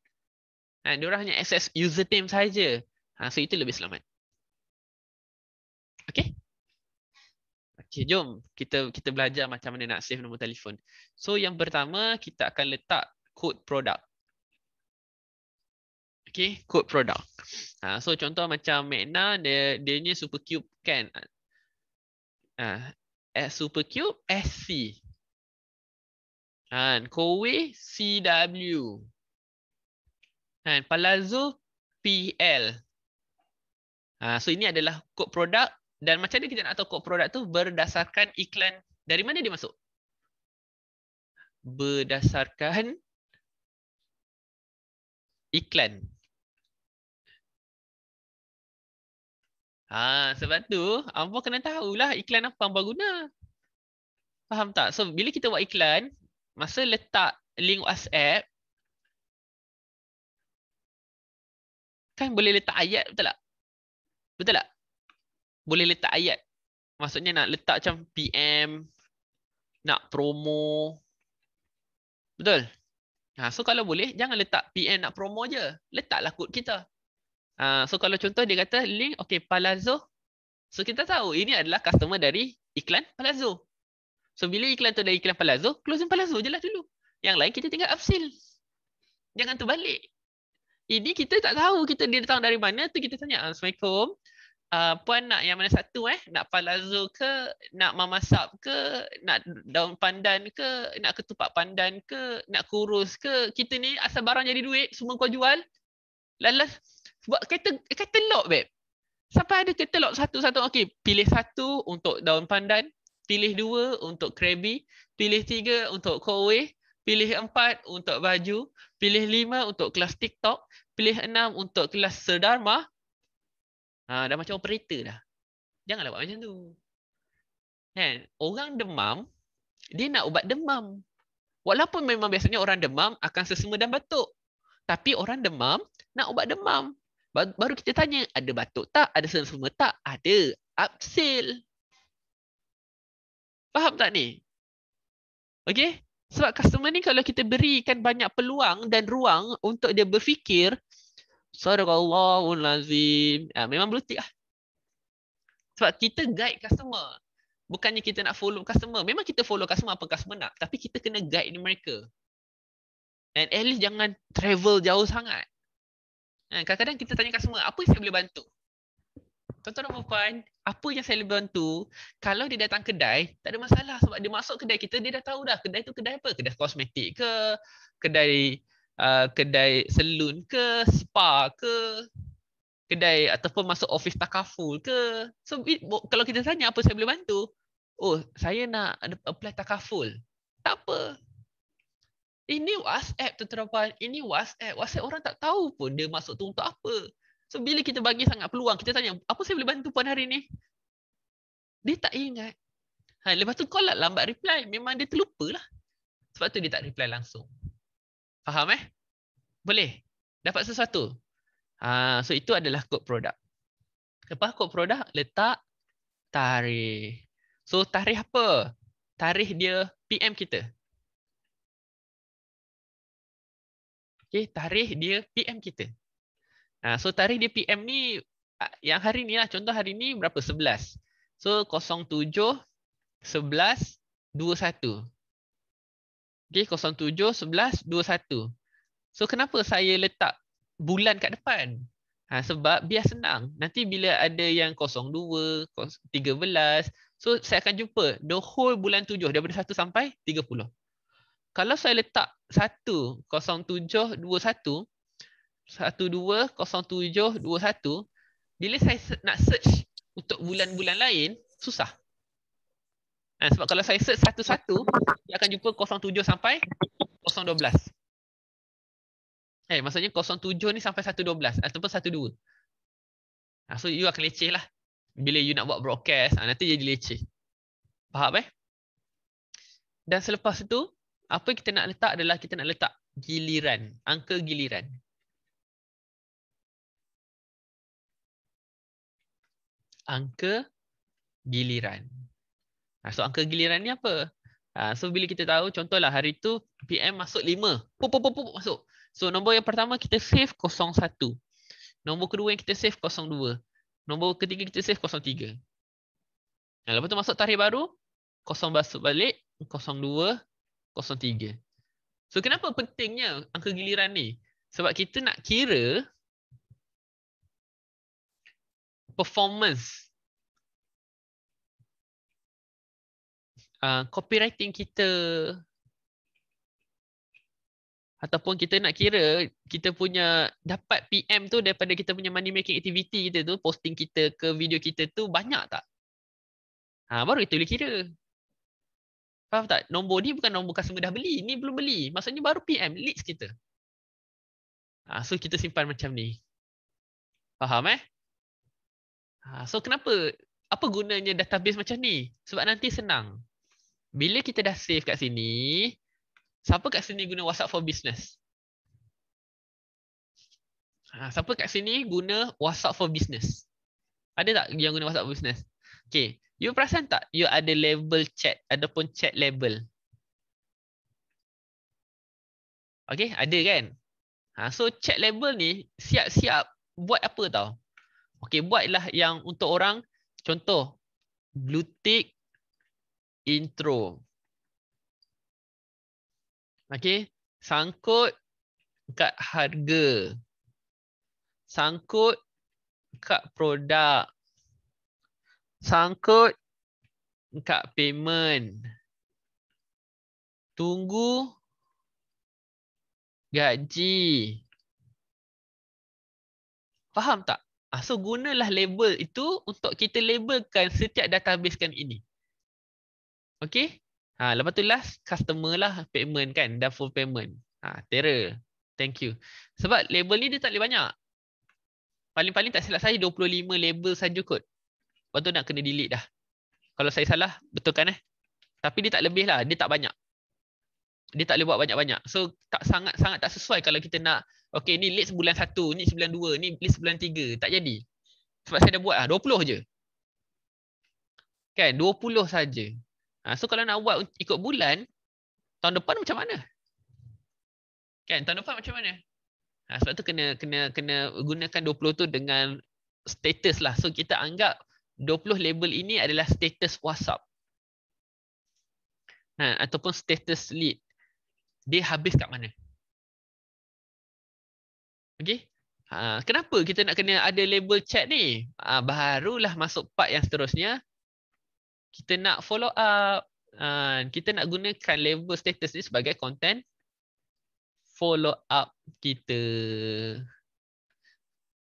Ha, ah, dia orang hanya akses username saja. Ha, ah, so itu lebih selamat. Okay? Okay, jom kita kita belajar macam mana nak save nombor telefon. So yang pertama kita akan letak kod produk. Okay, kod produk. Ha, so contoh macam Magna dia dia ni super cube kan? Ah, ha, super cube SC. Kan, Kowe CW. Kan, Palazzo PL. Ha, so ini adalah kod produk dan macam mana kita nak tahu kod produk tu berdasarkan iklan dari mana dia masuk? Berdasarkan iklan. Ha, sebab tu, Ampun kena tahulah iklan apa Ampun guna. Faham tak? So, bila kita buat iklan, masa letak link WhatsApp, kan boleh letak ayat betul tak? Betul tak? Boleh letak ayat. Maksudnya nak letak macam PM, nak promo. Betul? Ha, so kalau boleh, jangan letak PM nak promo je. Letaklah kod kita. Ha, so kalau contoh dia kata link, okay, Palazzo. So kita tahu ini adalah customer dari iklan Palazzo. So bila iklan tu dah iklan palazzo, closing palazzo je lah dulu. Yang lain kita tinggal upsell. Jangan tu balik. Ini kita tak tahu kita dia datang dari mana tu kita tanya. Assalamualaikum. Uh, puan nak yang mana satu eh? Nak palazzo ke? Nak mama sap ke? Nak daun pandan ke? Nak ketupat pandan ke? Nak kurus ke? Kita ni asal barang jadi duit, semua kau jual. Lalas buat kata katalog beb. Siapa ada katalog satu-satu? Okey, pilih satu untuk daun pandan, pilih dua untuk Krabby, pilih tiga untuk Kowe, pilih empat untuk baju, pilih lima untuk kelas TikTok, pilih enam untuk kelas Sedarma. Ha, dah macam operator dah. Janganlah buat macam tu. Kan? Orang demam, dia nak ubat demam. Walaupun memang biasanya orang demam akan sesama dan batuk. Tapi orang demam nak ubat demam. Baru kita tanya, ada batuk tak? Ada sesama tak? Ada. Absil. Faham tak ni? Okay? Sebab customer ni kalau kita berikan banyak peluang dan ruang untuk dia berfikir, Sadaqallahul Azim. Ya, ah, memang blue tick lah. Sebab kita guide customer. Bukannya kita nak follow customer. Memang kita follow customer apa customer nak. Tapi kita kena guide ni mereka. And at least jangan travel jauh sangat. Ah, kadang-kadang kita tanya customer, apa yang saya boleh bantu? tuan-tuan dan puan apa yang saya lebih tu kalau dia datang kedai tak ada masalah sebab dia masuk kedai kita dia dah tahu dah kedai tu kedai apa kedai kosmetik ke kedai uh, kedai salon ke spa ke kedai ataupun masuk office takaful ke so it, kalau kita tanya apa saya boleh bantu oh saya nak apply takaful tak apa ini WhatsApp tuan-tuan ini WhatsApp WhatsApp orang tak tahu pun dia masuk tu untuk apa So bila kita bagi sangat peluang, kita tanya, apa saya boleh bantu puan hari ni? Dia tak ingat. Ha, lepas tu kau lah lambat reply. Memang dia terlupa lah. Sebab tu dia tak reply langsung. Faham eh? Boleh? Dapat sesuatu? Ha, so itu adalah kod produk. Lepas kod produk, letak tarikh. So tarikh apa? Tarikh dia PM kita. Okay, tarikh dia PM kita. Ha, so tarikh dia PM ni ah, yang hari ni lah. Contoh hari ni berapa? 11. So 07, 11, 21. Okay, 07, 11, 21. So kenapa saya letak bulan kat depan? Ha, sebab biar senang. Nanti bila ada yang 02, 13. So saya akan jumpa the whole bulan 7 daripada 1 sampai 30. Kalau saya letak 1, 07, 21. 12021 bila saya nak search untuk bulan-bulan lain susah ha, sebab kalau saya search satu-satu dia akan jumpa 07 sampai 012 eh maksudnya 07 ni sampai 112 ataupun 12 ha, so you akan leceh lah bila you nak buat broadcast ha, nanti jadi leceh faham eh dan selepas itu apa kita nak letak adalah kita nak letak giliran angka giliran angka giliran. Ah, so angka giliran ni apa? Ah, so bila kita tahu contohlah hari tu PM masuk 5. Pup, pup, pup, pup, masuk. So nombor yang pertama kita save 01. Nombor kedua yang kita save 02. Nombor ketiga kita save 03. Lepas tu masuk tarikh baru. 0 masuk balik. 02. 03. So kenapa pentingnya angka giliran ni? Sebab kita nak kira performance, Uh, copywriting kita ataupun kita nak kira kita punya dapat PM tu daripada kita punya money making activity kita tu posting kita ke video kita tu banyak tak? Ha, baru itu boleh kira. Faham tak? Nombor ni bukan nombor customer dah beli. Ni belum beli. Maksudnya baru PM. Leads kita. Ha, so kita simpan macam ni. Faham eh? Ha, so kenapa apa gunanya database macam ni? Sebab nanti senang. Bila kita dah save kat sini, siapa kat sini guna WhatsApp for Business? Ha, siapa kat sini guna WhatsApp for Business? Ada tak yang guna WhatsApp for Business? Okay. You perasan tak you ada label chat ataupun chat label? Okay, ada kan? Ha, so chat label ni siap-siap buat apa tau? Okey, buatlah yang untuk orang contoh blue tick intro. Okey, sangkut kat harga. Sangkut kat produk. Sangkut kat payment. Tunggu gaji. Faham tak? Ah, so gunalah label itu untuk kita labelkan setiap database kan ini. Okay. Ha, lepas tu last customer lah payment kan. Dah full payment. Ha, Terror. Thank you. Sebab label ni dia tak boleh banyak. Paling-paling tak silap saya 25 label saja kot. Lepas tu nak kena delete dah. Kalau saya salah betulkan eh. Tapi dia tak lebih lah. Dia tak banyak. Dia tak boleh buat banyak-banyak. So tak sangat-sangat tak sesuai kalau kita nak Okay ni late sebulan satu, ni sebulan dua, ni late sebulan tiga. Tak jadi. Sebab saya dah buat lah. Dua puluh je. Kan? Dua puluh sahaja. Ha, so kalau nak buat ikut bulan, tahun depan macam mana? Kan? Tahun depan macam mana? Ha, sebab tu kena kena kena gunakan dua puluh tu dengan status lah. So kita anggap dua puluh label ini adalah status WhatsApp. Ha, ataupun status lead. Dia habis kat mana? Okay, Uh, ha, kenapa kita nak kena ada label chat ni? Uh, barulah masuk part yang seterusnya. Kita nak follow up. Uh, kita nak gunakan label status ni sebagai content follow up kita.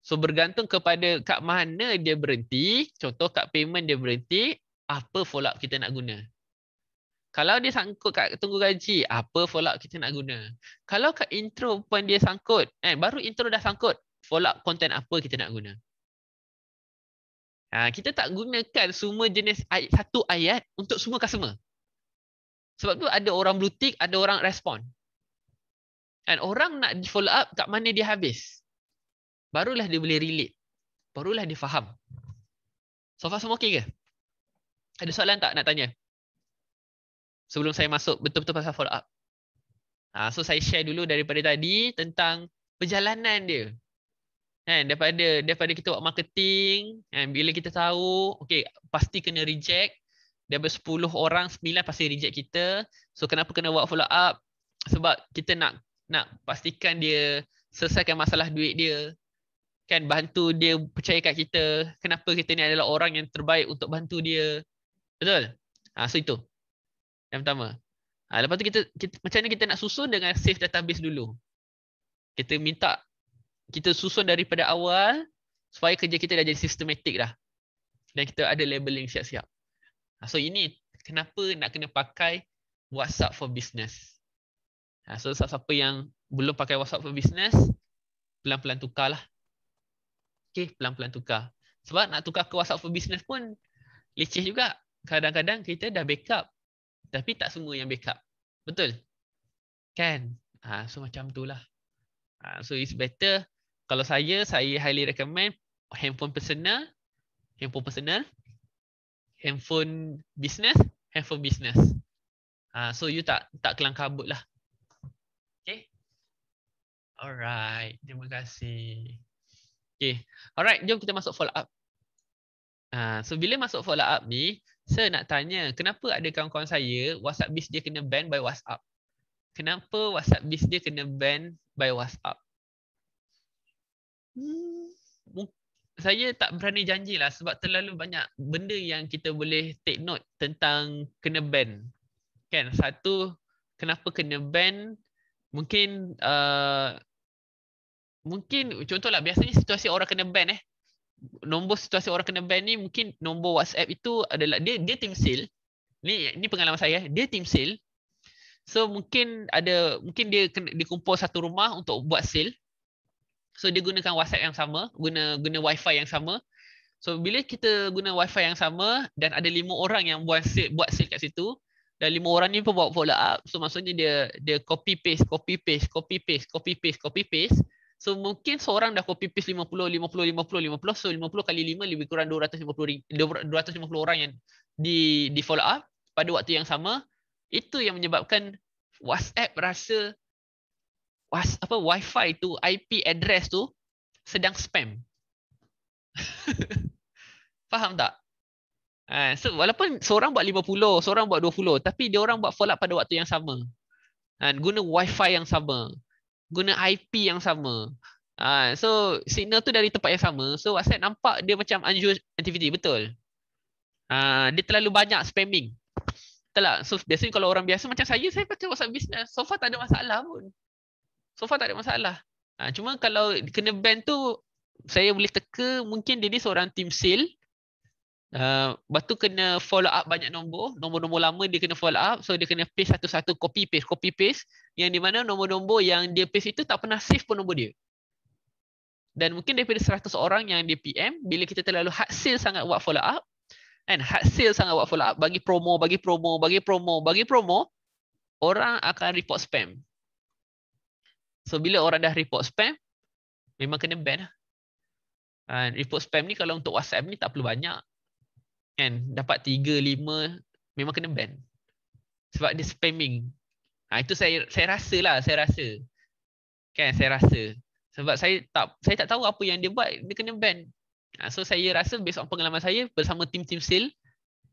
So bergantung kepada kat mana dia berhenti. Contoh kat payment dia berhenti. Apa follow up kita nak guna. Kalau dia sangkut kat tunggu gaji, apa follow up kita nak guna? Kalau kat intro pun dia sangkut, eh baru intro dah sangkut, follow up content apa kita nak guna? Ha, kita tak gunakan semua jenis ay- satu ayat untuk semua customer. Sebab tu ada orang blue tick, ada orang respond. Dan orang nak di follow up kat mana dia habis. Barulah dia boleh relate. Barulah dia faham. So far semua okey ke? Ada soalan tak nak tanya? sebelum saya masuk betul-betul pasal follow up. Ha, so saya share dulu daripada tadi tentang perjalanan dia. Kan, daripada daripada kita buat marketing, kan, bila kita tahu, okay, pasti kena reject. Daripada 10 orang, 9 pasti reject kita. So kenapa kena buat follow up? Sebab kita nak nak pastikan dia selesaikan masalah duit dia. Kan, bantu dia percaya kat kita. Kenapa kita ni adalah orang yang terbaik untuk bantu dia. Betul? Ha, so itu. Yang pertama. Ha, lepas tu kita, kita macam mana kita nak susun dengan save database dulu. Kita minta kita susun daripada awal supaya kerja kita dah jadi sistematik dah. Dan kita ada labeling siap-siap. Ha, so ini kenapa nak kena pakai WhatsApp for Business. Ha, so siapa siapa yang belum pakai WhatsApp for Business, pelan-pelan tukar lah, Okay, pelan-pelan tukar. Sebab nak tukar ke WhatsApp for Business pun leceh juga. Kadang-kadang kita dah backup tapi tak semua yang backup. Betul? Kan? Ha, so macam tu lah. Ha, so it's better. Kalau saya, saya highly recommend handphone personal. Handphone personal. Handphone business. Handphone business. Ha, so you tak tak kelang kabut lah. Okay? Alright. Terima kasih. Okay. Alright. Jom kita masuk follow up. Ha, so bila masuk follow up ni, Sir nak tanya, kenapa ada kawan-kawan saya WhatsApp bis dia kena ban by WhatsApp? Kenapa WhatsApp bis dia kena ban by WhatsApp? Hmm, saya tak berani janji lah sebab terlalu banyak benda yang kita boleh take note tentang kena ban. Kan? Satu, kenapa kena ban? Mungkin uh, mungkin contohlah biasanya situasi orang kena ban eh nombor situasi orang kena ban ni mungkin nombor WhatsApp itu adalah dia dia team sale. Ni ni pengalaman saya, dia team sale. So mungkin ada mungkin dia kena dikumpul satu rumah untuk buat sale. So dia gunakan WhatsApp yang sama, guna guna WiFi yang sama. So bila kita guna WiFi yang sama dan ada lima orang yang buat sale buat sale kat situ dan lima orang ni pun buat follow up. So maksudnya dia dia copy paste, copy paste, copy paste, copy paste, copy paste. So mungkin seorang dah copy paste 50, 50, 50, 50. So 50 kali 5 lebih kurang 250, 250 orang yang di, di follow up pada waktu yang sama. Itu yang menyebabkan WhatsApp rasa was, apa Wi-Fi tu, IP address tu sedang spam. Faham tak? Ha, so walaupun seorang buat 50, seorang buat 20, tapi dia orang buat follow up pada waktu yang sama. Dan ha, guna Wi-Fi yang sama guna IP yang sama. Ha, so signal tu dari tempat yang sama. So WhatsApp nampak dia macam unusual activity, betul. Ha, dia terlalu banyak spamming. Betul tak? So biasanya kalau orang biasa macam saya, saya pakai WhatsApp business. So far tak ada masalah pun. So far tak ada masalah. Ha, cuma kalau kena ban tu, saya boleh teka mungkin dia ni seorang team sale Uh, lepas tu kena follow up banyak nombor Nombor-nombor lama dia kena follow up So dia kena paste satu-satu copy paste copy paste Yang di mana nombor-nombor yang dia paste itu Tak pernah save pun nombor dia Dan mungkin daripada 100 orang yang dia PM Bila kita terlalu hard sale sangat buat follow up And hard sale sangat buat follow up Bagi promo, bagi promo, bagi promo, bagi promo Orang akan report spam So bila orang dah report spam Memang kena ban lah And report spam ni kalau untuk WhatsApp ni tak perlu banyak kan dapat 3 5 memang kena ban sebab dia spamming ha, itu saya saya rasalah saya rasa kan saya rasa sebab saya tak saya tak tahu apa yang dia buat dia kena ban ha, so saya rasa based on pengalaman saya bersama team team sale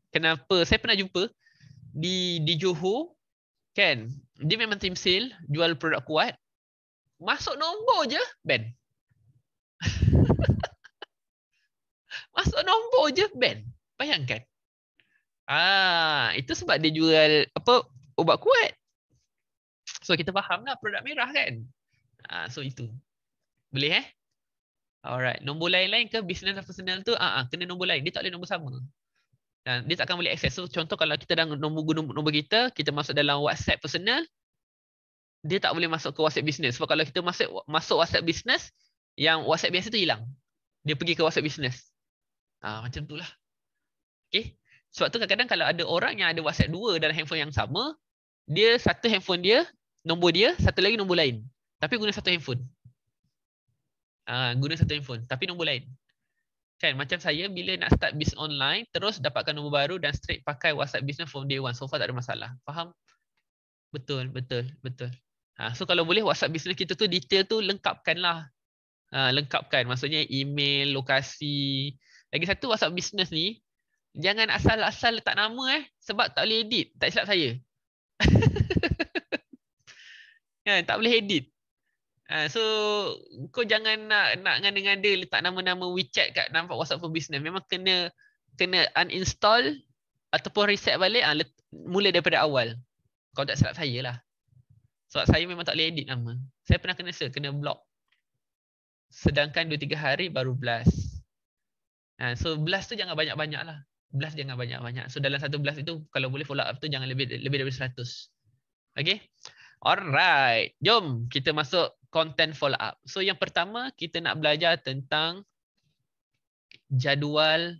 kenapa saya pernah jumpa di di Johor kan dia memang team sale jual produk kuat masuk nombor je ban masuk nombor je ban Bayangkan. Ah, itu sebab dia jual apa ubat kuat. So kita fahamlah produk merah kan. Ah, so itu. Boleh eh? Alright, nombor lain-lain ke bisnes personal tu? Ah, ah, kena nombor lain. Dia tak boleh nombor sama. Dan dia akan boleh access. So, contoh kalau kita dah nombor guna nombor kita, kita masuk dalam WhatsApp personal, dia tak boleh masuk ke WhatsApp business. Sebab kalau kita masuk masuk WhatsApp business, yang WhatsApp biasa tu hilang. Dia pergi ke WhatsApp business. Ah, macam itulah. Okay. Sebab tu kadang-kadang kalau ada orang yang ada WhatsApp dua dalam handphone yang sama, dia satu handphone dia, nombor dia, satu lagi nombor lain. Tapi guna satu handphone. Ah, guna satu handphone, tapi nombor lain. Kan, macam saya bila nak start business online, terus dapatkan nombor baru dan straight pakai WhatsApp business from day one. So far tak ada masalah. Faham? Betul, betul, betul. Ha, so kalau boleh WhatsApp business kita tu detail tu lengkapkanlah. Ha, lengkapkan. Maksudnya email, lokasi. Lagi satu WhatsApp business ni, Jangan asal-asal letak nama eh sebab tak boleh edit, tak silap saya. kan, tak boleh edit. Ha, so kau jangan nak nak ngada-ngada letak nama-nama WeChat kat nampak WhatsApp for Business. Memang kena kena uninstall ataupun reset balik ha, let, mula daripada awal. Kau tak silap saya lah. Sebab saya memang tak boleh edit nama. Saya pernah kena sir, kena block. Sedangkan 2-3 hari baru blast. Ha, so blast tu jangan banyak-banyak lah. Belas jangan banyak-banyak. So dalam satu belas itu kalau boleh follow up tu jangan lebih lebih dari seratus. Okay. Alright. Jom kita masuk content follow up. So yang pertama kita nak belajar tentang jadual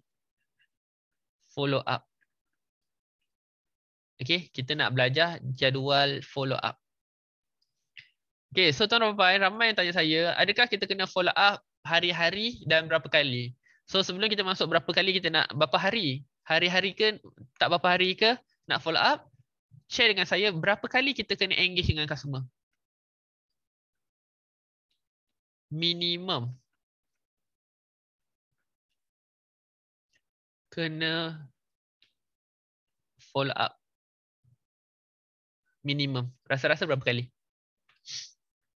follow up. Okay. Kita nak belajar jadual follow up. Okay. So tuan-tuan ramai yang tanya saya, adakah kita kena follow up hari-hari dan berapa kali? So sebelum kita masuk berapa kali kita nak berapa hari? Hari-hari ke tak berapa hari ke nak follow up? Share dengan saya berapa kali kita kena engage dengan customer? Minimum kena follow up minimum rasa-rasa berapa kali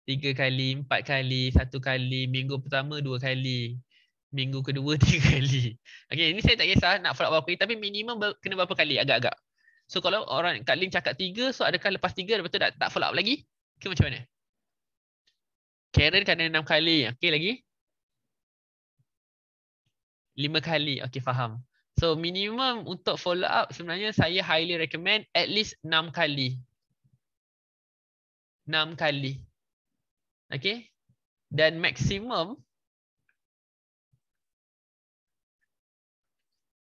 tiga kali empat kali satu kali minggu pertama dua kali minggu kedua tiga kali. Okay, ini saya tak kisah nak follow up berapa kali tapi minimum ber- kena berapa kali agak-agak. So kalau orang kat link cakap tiga, so adakah lepas tiga lepas tu tak, tak follow up lagi? Okay, macam mana? Karen kena enam kali. Okay, lagi? Lima kali. Okay, faham. So minimum untuk follow up sebenarnya saya highly recommend at least enam kali. Enam kali. Okay. Dan maksimum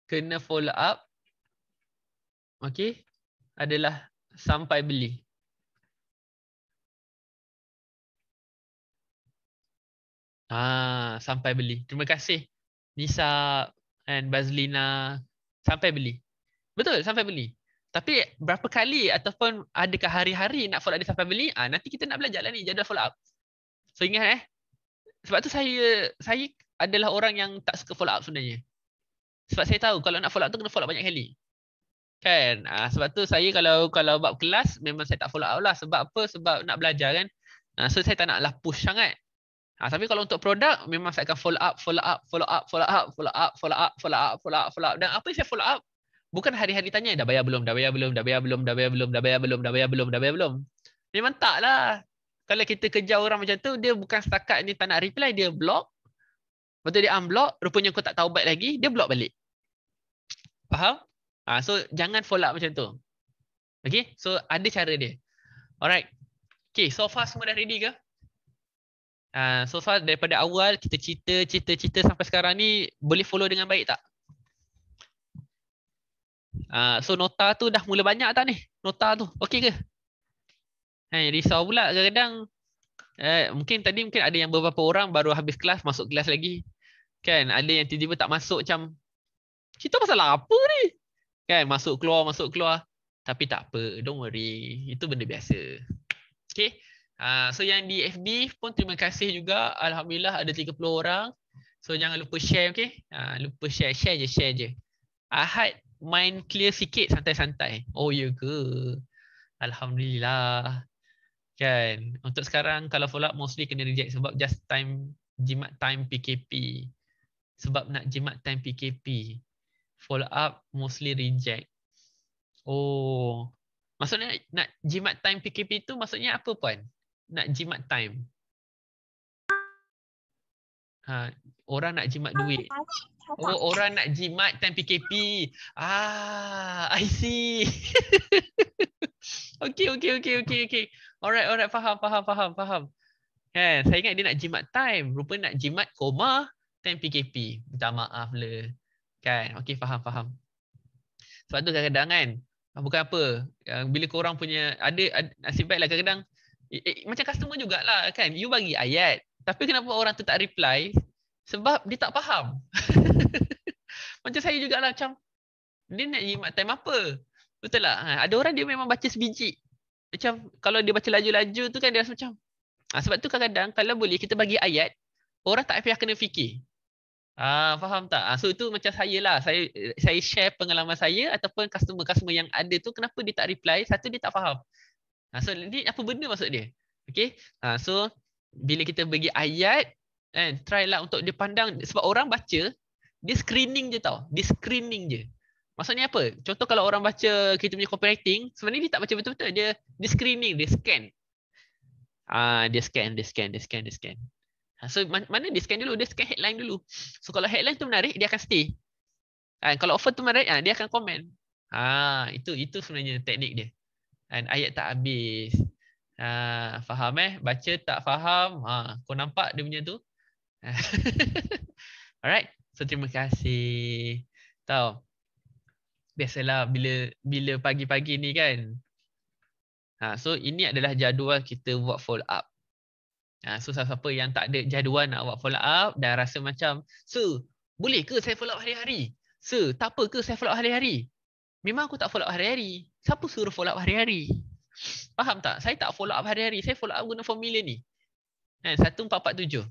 kena follow up okay? adalah sampai beli ah sampai beli terima kasih Nisa and Bazlina sampai beli betul sampai beli tapi berapa kali ataupun adakah hari-hari nak follow up dia sampai beli ah nanti kita nak belajarlah ni jadual follow up so ingat eh sebab tu saya saya adalah orang yang tak suka follow up sebenarnya sebab saya tahu kalau nak follow up tu kena follow up banyak kali kan uh, sebab tu saya kalau kalau bab kelas memang saya tak follow up lah sebab apa sebab nak belajar kan uh, so saya tak lah push sangat uh, tapi kalau untuk produk memang saya akan follow up follow up follow up follow up follow up follow up follow up follow up follow up dan apa yang saya follow up bukan hari-hari tanya dah bayar belum dah bayar belum dah bayar belum dah bayar belum dah bayar belum dah bayar belum dah bayar belum memang tak lah. kalau kita kerja orang macam tu dia bukan setakat ni tak nak reply dia block Lepas dia unblock, rupanya kau tak taubat lagi, dia block balik. Faham? Ha, so jangan follow up macam tu. Okay? So ada cara dia. Alright. Okay, so far semua dah ready ke? Ha, so far daripada awal kita cerita, cerita, cerita sampai sekarang ni boleh follow dengan baik tak? Ha, so nota tu dah mula banyak tak ni? Nota tu okay ke? Hey, eh, risau pula kadang-kadang eh, mungkin tadi mungkin ada yang beberapa orang baru habis kelas masuk kelas lagi. Kan? Ada yang tiba-tiba tak masuk macam kita pasal apa ni? Kan masuk keluar masuk keluar. Tapi tak apa, don't worry. Itu benda biasa. Okay. Uh, ah, so yang di FB pun terima kasih juga. Alhamdulillah ada 30 orang. So jangan lupa share okay. Uh, ah, lupa share, share je, share je. Ahad main clear sikit santai-santai. Oh ya ke? Alhamdulillah. Kan. Untuk sekarang kalau follow up mostly kena reject sebab just time jimat time PKP. Sebab nak jimat time PKP follow up mostly reject. Oh. Maksudnya nak, jimat time PKP tu maksudnya apa puan? Nak jimat time. Ha, orang nak jimat ah, duit. Oh, orang nak jimat time PKP. Ah, I see. okay, okay, okay, okay, okay. Alright, alright, faham, faham, faham, faham. Kan, saya ingat dia nak jimat time. Rupa nak jimat koma time PKP. Minta maaf lah. Kan? Okey, faham, faham. Sebab tu kadang-kadang kan, ah, bukan apa, ah, bila korang punya, ada, ada nasib baiklah kadang-kadang, eh, eh, macam customer jugalah kan, you bagi ayat, tapi kenapa orang tu tak reply? Sebab dia tak faham. macam saya jugalah macam, dia nak jimat time apa? Betul tak? Ha, ada orang dia memang baca sebiji. Macam kalau dia baca laju-laju tu kan dia rasa macam. Ha, sebab tu kadang-kadang kalau boleh kita bagi ayat, orang tak payah kena fikir. Ah uh, faham tak? Uh, so itu macam saya lah. Saya saya share pengalaman saya ataupun customer-customer yang ada tu kenapa dia tak reply? Satu dia tak faham. Uh, so ni apa benda maksud dia? Okay. Ah uh, so bila kita bagi ayat kan eh, try lah untuk dia pandang sebab orang baca dia screening je tau. Dia screening je. Maksudnya apa? Contoh kalau orang baca kita punya copywriting, sebenarnya dia tak baca betul-betul. Dia dia screening, dia scan. Ah uh, dia scan, dia scan, dia scan, dia scan. Ha, so mana dia scan dulu, dia scan headline dulu. So kalau headline tu menarik, dia akan stay. And ha, kalau offer tu menarik, ha, dia akan komen. Ha, itu itu sebenarnya teknik dia. Dan ayat tak habis. Ha, faham eh? Baca tak faham. Ha, kau nampak dia punya tu? Alright. So terima kasih. Tahu. Biasalah bila bila pagi-pagi ni kan. Ha, so ini adalah jadual kita buat follow up. Ah, so siapa-siapa yang tak ada jadual nak buat follow up dan rasa macam Sir, boleh ke saya follow up hari-hari? Sir, tak apa ke saya follow up hari-hari? Memang aku tak follow up hari-hari. Siapa suruh follow up hari-hari? Faham tak? Saya tak follow up hari-hari. Saya follow up guna formula ni. Kan? Eh, 1447.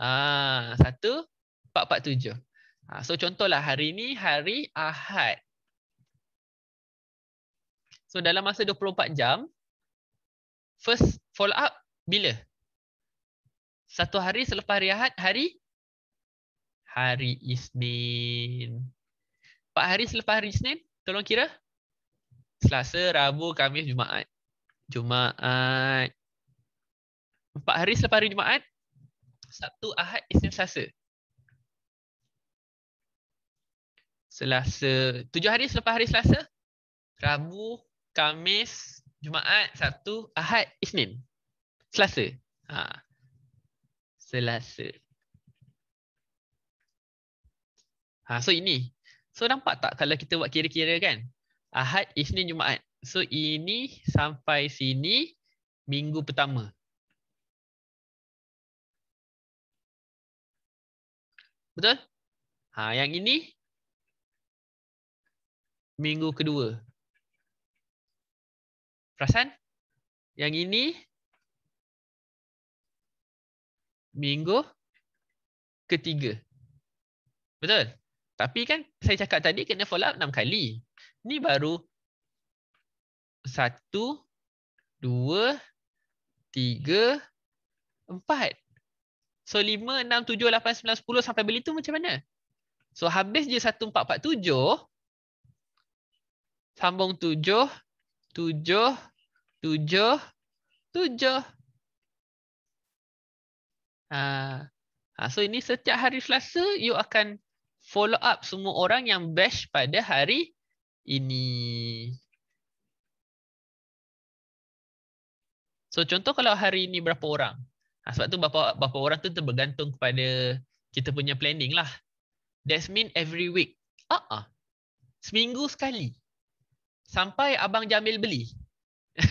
Ah, 1447. Ah, so contohlah hari ni hari Ahad. So dalam masa 24 jam, first follow up bila? Satu hari selepas hari Ahad, hari? Hari Isnin. Empat hari selepas hari Isnin, tolong kira. Selasa, Rabu, Kamis, Jumaat. Jumaat. Empat hari selepas hari Jumaat, Sabtu, Ahad, Isnin, Selasa. Selasa. Tujuh hari selepas hari Selasa, Rabu, Kamis, Jumaat, Sabtu, Ahad, Isnin. Selasa. Ha. Selasa. Ha, so ini. So nampak tak kalau kita buat kira-kira kan? Ahad, Isnin, Jumaat. So ini sampai sini minggu pertama. Betul? Ha, yang ini minggu kedua. Perasan? Yang ini minggu ketiga. Betul? Tapi kan saya cakap tadi kena follow up 6 kali. Ni baru satu, dua, tiga, empat, So lima, enam, tujuh, lapan, sembilan, sepuluh sampai beli tu macam mana? So habis je satu empat, empat tujuh, sambung tujuh, tujuh, tujuh, tujuh. Ha. So ini setiap hari Selasa, you akan follow up semua orang yang bash pada hari ini. So contoh kalau hari ini berapa orang? Ha, sebab tu berapa, berapa orang tu tergantung kepada kita punya planning lah. That mean every week. Ah, uh-uh. Seminggu sekali. Sampai Abang Jamil beli.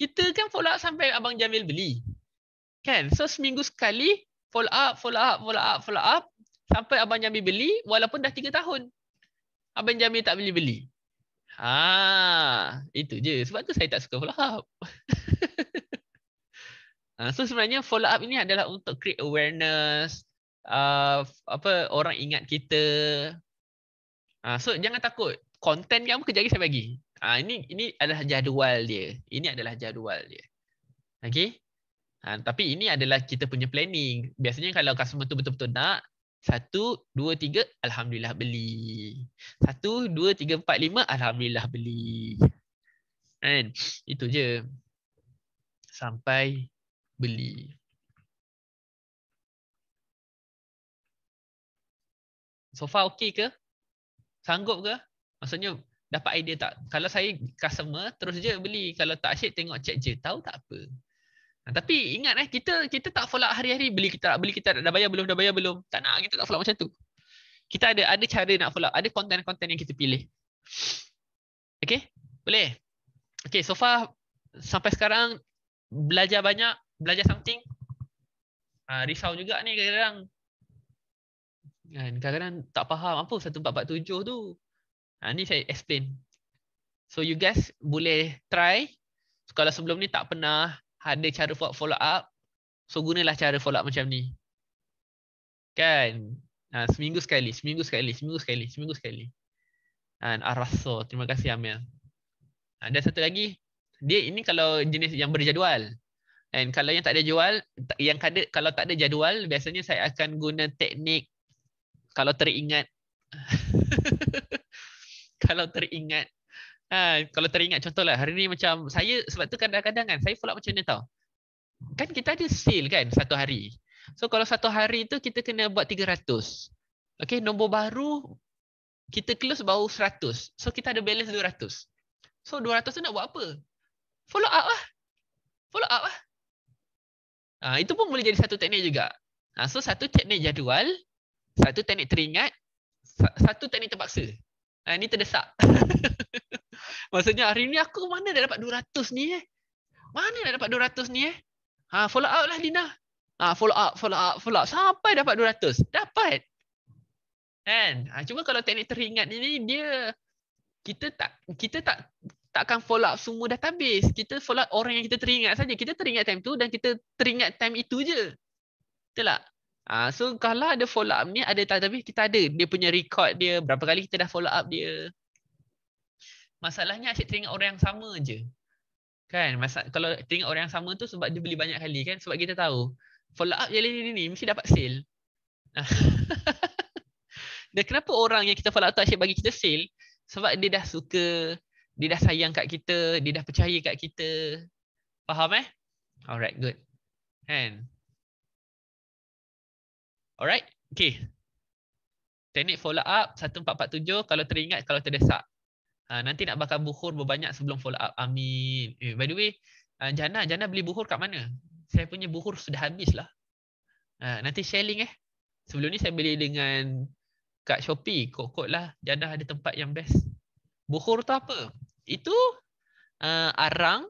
kita kan follow up sampai Abang Jamil beli. Kan? So seminggu sekali follow up, follow up, follow up, follow up sampai Abang Jami beli walaupun dah tiga tahun. Abang Jami tak beli-beli. Ha, itu je. Sebab tu saya tak suka follow up. Ha, so sebenarnya follow up ini adalah untuk create awareness uh, apa orang ingat kita. Uh, so jangan takut. Konten kamu kerja saya bagi. Ah uh, ini ini adalah jadual dia. Ini adalah jadual dia. Okay. Ha, tapi ini adalah kita punya planning. Biasanya kalau customer tu betul-betul nak, satu, dua, tiga, Alhamdulillah beli. Satu, dua, tiga, empat, lima, Alhamdulillah beli. And itu je. Sampai beli. So far okey ke? Sanggup ke? Maksudnya dapat idea tak? Kalau saya customer, terus je beli. Kalau tak asyik tengok cek je. Tahu tak apa tapi ingat eh kita kita tak follow up hari-hari beli kita beli kita dah bayar belum dah bayar belum tak nak kita tak follow up macam tu kita ada ada cara nak follow up ada konten-konten yang kita pilih Okay boleh Okay so far sampai sekarang belajar banyak belajar something ha, risau juga ni kadang-kadang kan kadang-kadang tak faham apa 1447 tu ha, ni saya explain so you guys boleh try kalau sebelum ni tak pernah ada cara buat follow up so gunalah cara follow up macam ni kan ha, seminggu sekali seminggu sekali seminggu sekali seminggu sekali dan ha, arasso terima kasih Amir ha, dan satu lagi dia ini kalau jenis yang berjadual Dan kalau yang tak ada jual, yang kada kalau tak ada jadual biasanya saya akan guna teknik kalau teringat kalau teringat Ha, kalau teringat contohlah hari ni macam saya sebab tu kadang-kadang kan saya pula macam ni tau. Kan kita ada sale kan satu hari. So kalau satu hari tu kita kena buat 300. Okay nombor baru kita close baru 100. So kita ada balance 200. So 200 tu nak buat apa? Follow up lah. Follow up lah. Ha, itu pun boleh jadi satu teknik juga. Ha, so satu teknik jadual, satu teknik teringat, satu teknik terpaksa. Ha, ini terdesak. Maksudnya hari ni aku mana dah dapat 200 ni eh? Mana dah dapat 200 ni eh? Ha, follow up lah Dina. Ha, follow up, follow up, follow up. Sampai dapat 200. Dapat. Kan? Ha, cuma kalau teknik teringat ni, dia kita tak kita tak takkan follow up semua dah database. Kita follow up orang yang kita teringat saja. Kita teringat time tu dan kita teringat time itu je. Betul tak? Ha, so kalau ada follow up ni ada tak database kita ada dia punya record dia berapa kali kita dah follow up dia Masalahnya asyik teringat orang yang sama je. Kan? Masa, kalau teringat orang yang sama tu sebab dia beli banyak kali kan? Sebab kita tahu. Follow up jalan ni ni mesti dapat sale. Dan kenapa orang yang kita follow up tu asyik bagi kita sale? Sebab dia dah suka. Dia dah sayang kat kita. Dia dah percaya kat kita. Faham eh? Alright, good. Kan? Alright, okay. Teknik follow up 1447 kalau teringat kalau terdesak. Ah, nanti nak bakar buhur berbanyak sebelum follow up. Amin. Ah, eh, by the way, uh, Jana, Jana beli buhur kat mana? Saya punya buhur sudah habis lah. Uh, nanti sharing eh. Sebelum ni saya beli dengan kat Shopee. Kok-kok lah. Jana ada tempat yang best. Buhur tu apa? Itu uh, arang.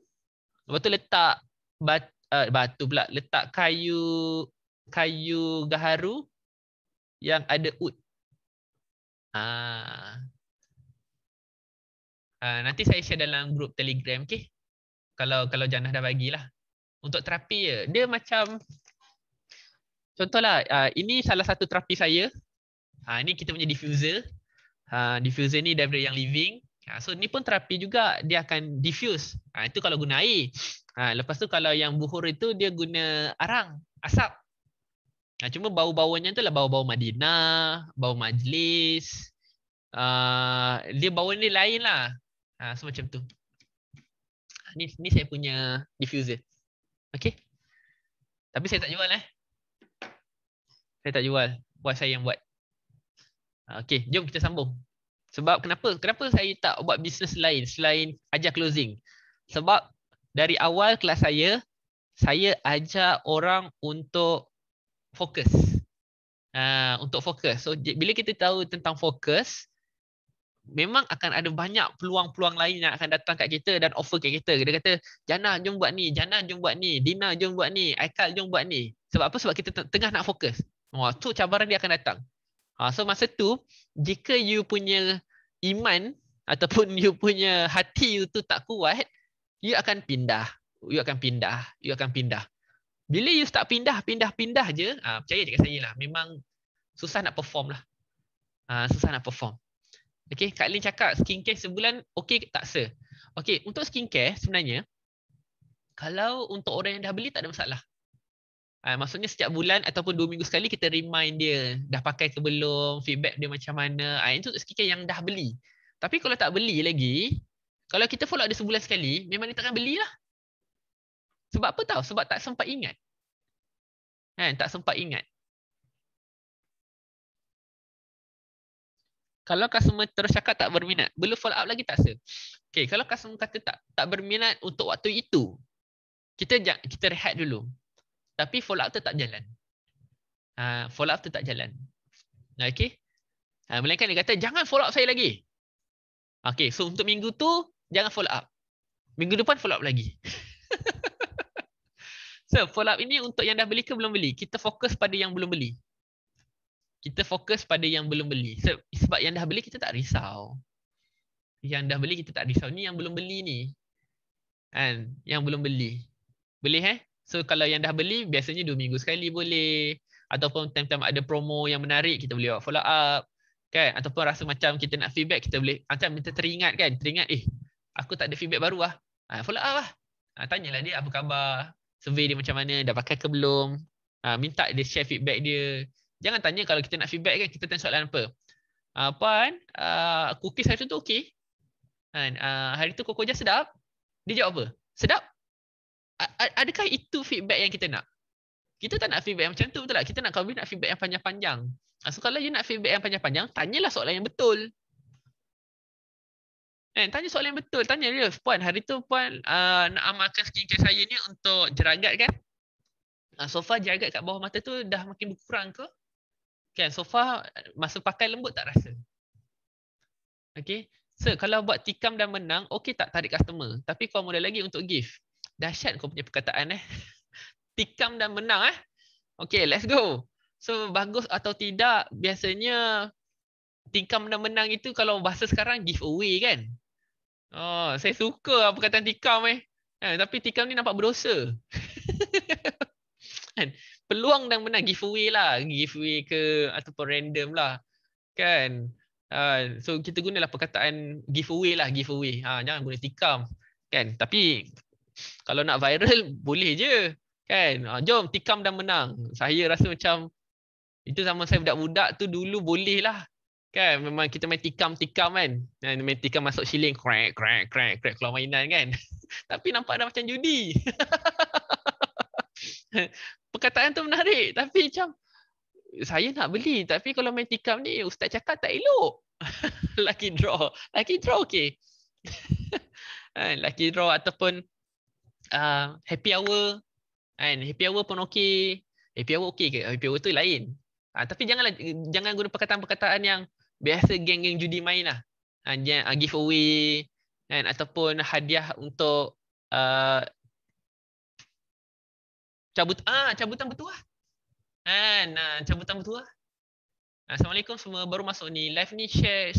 Lepas tu letak bat, uh, batu pula. Letak kayu kayu gaharu yang ada ut. Ah, Ah, nanti saya share dalam grup Telegram okey. Kalau kalau Janah dah bagilah. Untuk terapi je. Dia macam contohlah uh, ini salah satu terapi saya. Ha, ini kita punya diffuser. Ha, diffuser ni dari yang living. Ha, so ni pun terapi juga. Dia akan diffuse. Ha, itu kalau guna air. Ha, lepas tu kalau yang buhur itu dia guna arang. Asap. Ha, cuma bau-bauannya tu lah bau-bau Madinah. Bau majlis. Uh, dia bau ni lain lah. Ha, so macam tu. Ni, ni saya punya diffuser. Okay. Tapi saya tak jual eh. Saya tak jual. Buat saya yang buat. Ah, okay, jom kita sambung. Sebab kenapa? Kenapa saya tak buat bisnes lain selain ajar closing? Sebab dari awal kelas saya, saya ajar orang untuk fokus. Uh, untuk fokus. So bila kita tahu tentang fokus, memang akan ada banyak peluang-peluang lain yang akan datang kat kita dan offer kat kita. Dia kata, Jana jom buat ni, Jana jom buat ni, Dina jom buat ni, Aikal jom buat ni. Sebab apa? Sebab kita tengah nak fokus. Wah, tu cabaran dia akan datang. Ha, so masa tu, jika you punya iman ataupun you punya hati you tu tak kuat, you akan pindah. You akan pindah. You akan pindah. Bila you start pindah, pindah, pindah je, ha, percaya je kat saya lah. Memang susah nak perform lah. Ha, susah nak perform. Okay, Kak Lin cakap skincare sebulan okey tak se. Okay, untuk skincare sebenarnya kalau untuk orang yang dah beli tak ada masalah. Uh, maksudnya setiap bulan ataupun dua minggu sekali kita remind dia dah pakai ke belum, feedback dia macam mana. Uh, itu untuk skincare yang dah beli. Tapi kalau tak beli lagi, kalau kita follow up dia sebulan sekali, memang dia takkan belilah. Sebab apa tahu? Sebab tak sempat ingat. Kan, tak sempat ingat. kalau customer terus cakap tak berminat, belum follow up lagi tak sir? Okay, kalau customer kata tak tak berminat untuk waktu itu, kita jang, kita rehat dulu. Tapi follow up tu tak jalan. Uh, follow up tu tak jalan. Okay. Ha, uh, melainkan dia kata, jangan follow up saya lagi. Okay, so untuk minggu tu, jangan follow up. Minggu depan follow up lagi. so follow up ini untuk yang dah beli ke belum beli. Kita fokus pada yang belum beli kita fokus pada yang belum beli. Sebab yang dah beli kita tak risau. Yang dah beli kita tak risau. Ni yang belum beli ni. Kan? Yang belum beli. Beli eh? So kalau yang dah beli biasanya 2 minggu sekali boleh. Ataupun time-time ada promo yang menarik kita boleh follow up. Kan? Ataupun rasa macam kita nak feedback kita boleh. Macam kita teringat kan? Teringat eh aku tak ada feedback baru lah. Ha, follow up lah. Ha, tanyalah dia apa khabar. Survey dia macam mana. Dah pakai ke belum. Ha, minta dia share feedback dia. Jangan tanya kalau kita nak feedback kan kita tanya soalan apa. Ah uh, puan, uh, cookies hari tu okey. Uh, hari tu kokoja sedap. Dia jawab apa? Sedap? A- adakah itu feedback yang kita nak? Kita tak nak feedback yang macam tu betul tak? Kita nak kami nak feedback yang panjang-panjang. Ah, so kalau you nak feedback yang panjang-panjang, tanyalah soalan yang betul. Eh, tanya soalan yang betul. Tanya dia, puan, hari tu puan uh, nak amalkan skincare saya ni untuk jeragat kan? Uh, so far jeragat kat bawah mata tu dah makin berkurang ke? Kan so far masa pakai lembut tak rasa. Okay. So kalau buat tikam dan menang, okay tak tarik customer. Tapi kau mula lagi untuk give. Dahsyat kau punya perkataan eh. Tikam dan menang eh. Okay let's go. So bagus atau tidak, biasanya tikam dan menang itu kalau bahasa sekarang give away kan. Oh, saya suka apa lah kata tikam eh. eh. tapi tikam ni nampak berdosa. Kan? peluang dan menang giveaway lah giveaway ke ataupun random lah kan uh, so kita gunalah perkataan giveaway lah giveaway ha, jangan guna tikam kan tapi kalau nak viral boleh je kan ha, jom tikam dan menang saya rasa macam itu zaman saya budak-budak tu dulu boleh lah kan memang kita main tikam-tikam kan dan main tikam masuk siling crack crack crack crack keluar mainan kan tapi nampak dah macam judi perkataan tu menarik tapi macam saya nak beli tapi kalau main tikam ni ustaz cakap tak elok lucky draw lucky draw okey kan, lucky draw ataupun uh, happy hour kan happy hour pun okey happy hour okey ke oh, happy hour tu lain ha, tapi janganlah jangan guna perkataan-perkataan yang biasa geng-geng judi main lah ha, giveaway kan ataupun hadiah untuk uh, cabut ah cabutan betulah. Kan ah, cabutan betulah. Assalamualaikum semua baru masuk ni. Live ni share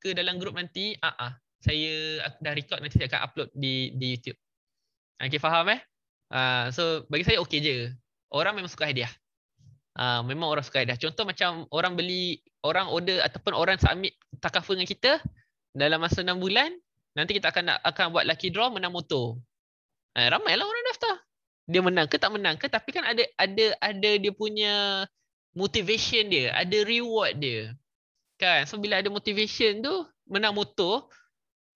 ke dalam grup nanti. Ah ah. Saya dah record nanti saya akan upload di di YouTube. Okay faham eh? Ah so bagi saya okey je. Orang memang suka hadiah. Ah memang orang suka hadiah. Contoh macam orang beli orang order ataupun orang submit takaful dengan kita dalam masa 6 bulan nanti kita akan nak akan buat lucky draw menang motor. Eh, ah, ramailah orang daftar dia menang ke tak menang ke tapi kan ada ada ada dia punya motivation dia ada reward dia kan so bila ada motivation tu menang motor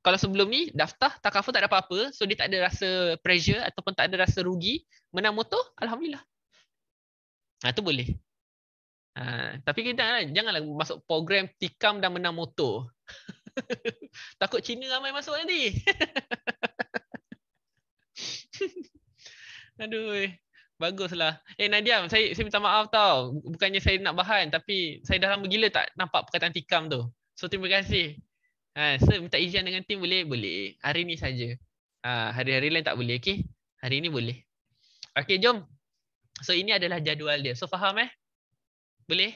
kalau sebelum ni daftar tak cover tak ada apa-apa so dia tak ada rasa pressure ataupun tak ada rasa rugi menang motor alhamdulillah ha tu boleh ha, tapi kita kan, janganlah masuk program tikam dan menang motor takut Cina ramai masuk nanti Aduh. Eh. Baguslah. Eh Nadia, saya saya minta maaf tau. Bukannya saya nak bahan tapi saya dah lama gila tak nampak perkataan tikam tu. So terima kasih. Ha, so minta izin dengan tim boleh? Boleh. Hari ni saja. Ha, hari-hari lain tak boleh, okey? Hari ni boleh. Okey, jom. So ini adalah jadual dia. So faham eh? Boleh?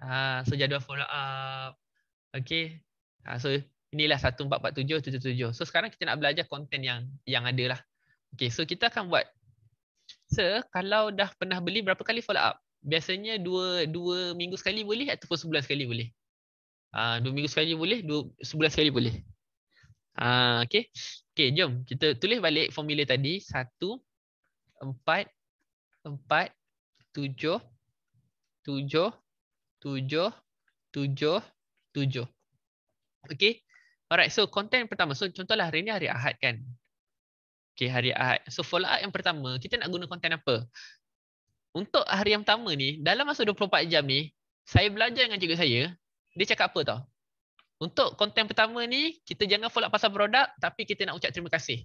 Ha, so jadual follow up. Okey. Ha, so inilah 1447777. So sekarang kita nak belajar konten yang yang ada lah. Okey, so kita akan buat Sir, kalau dah pernah beli berapa kali follow up? Biasanya dua dua minggu sekali boleh ataupun sebulan sekali boleh? Ah, uh, dua minggu sekali boleh, dua sebulan sekali boleh. Ah, uh, okey. Okey, jom kita tulis balik formula tadi. 1 4 4 7 7 tujuh tujuh. 7. Okey. Alright, so konten pertama. So contohlah hari ni hari Ahad kan. Okay, hari Ahad. So follow up yang pertama, kita nak guna konten apa? Untuk hari yang pertama ni, dalam masa 24 jam ni, saya belajar dengan cikgu saya, dia cakap apa tau? Untuk konten pertama ni, kita jangan follow up pasal produk, tapi kita nak ucap terima kasih.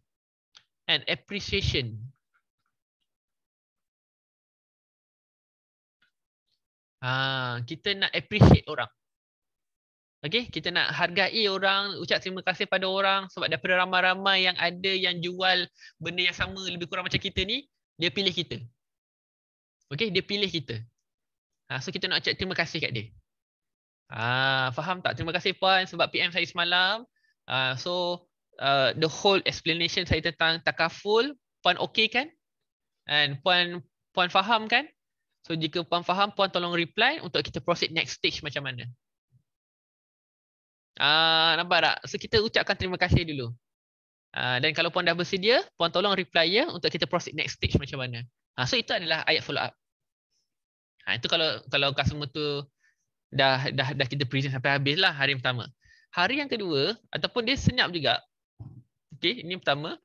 And appreciation. Ah, kita nak appreciate orang. Okay, kita nak hargai orang, ucap terima kasih pada orang sebab daripada ramai-ramai yang ada yang jual benda yang sama lebih kurang macam kita ni, dia pilih kita. Okay, dia pilih kita. Ha, so kita nak ucap terima kasih kat dia. Ha, faham tak? Terima kasih puan sebab PM saya semalam. Ha, so uh, the whole explanation saya tentang takaful, puan okey kan? And puan puan faham kan? So jika puan faham, puan tolong reply untuk kita proceed next stage macam mana. Uh, nampak tak? So kita ucapkan terima kasih dulu. Uh, dan kalau puan dah bersedia, puan tolong reply ya untuk kita proceed next stage macam mana. Uh, so itu adalah ayat follow up. uh, itu kalau kalau customer tu dah dah dah kita present sampai habis lah hari pertama. Hari yang kedua ataupun dia senyap juga. Okay, ini pertama.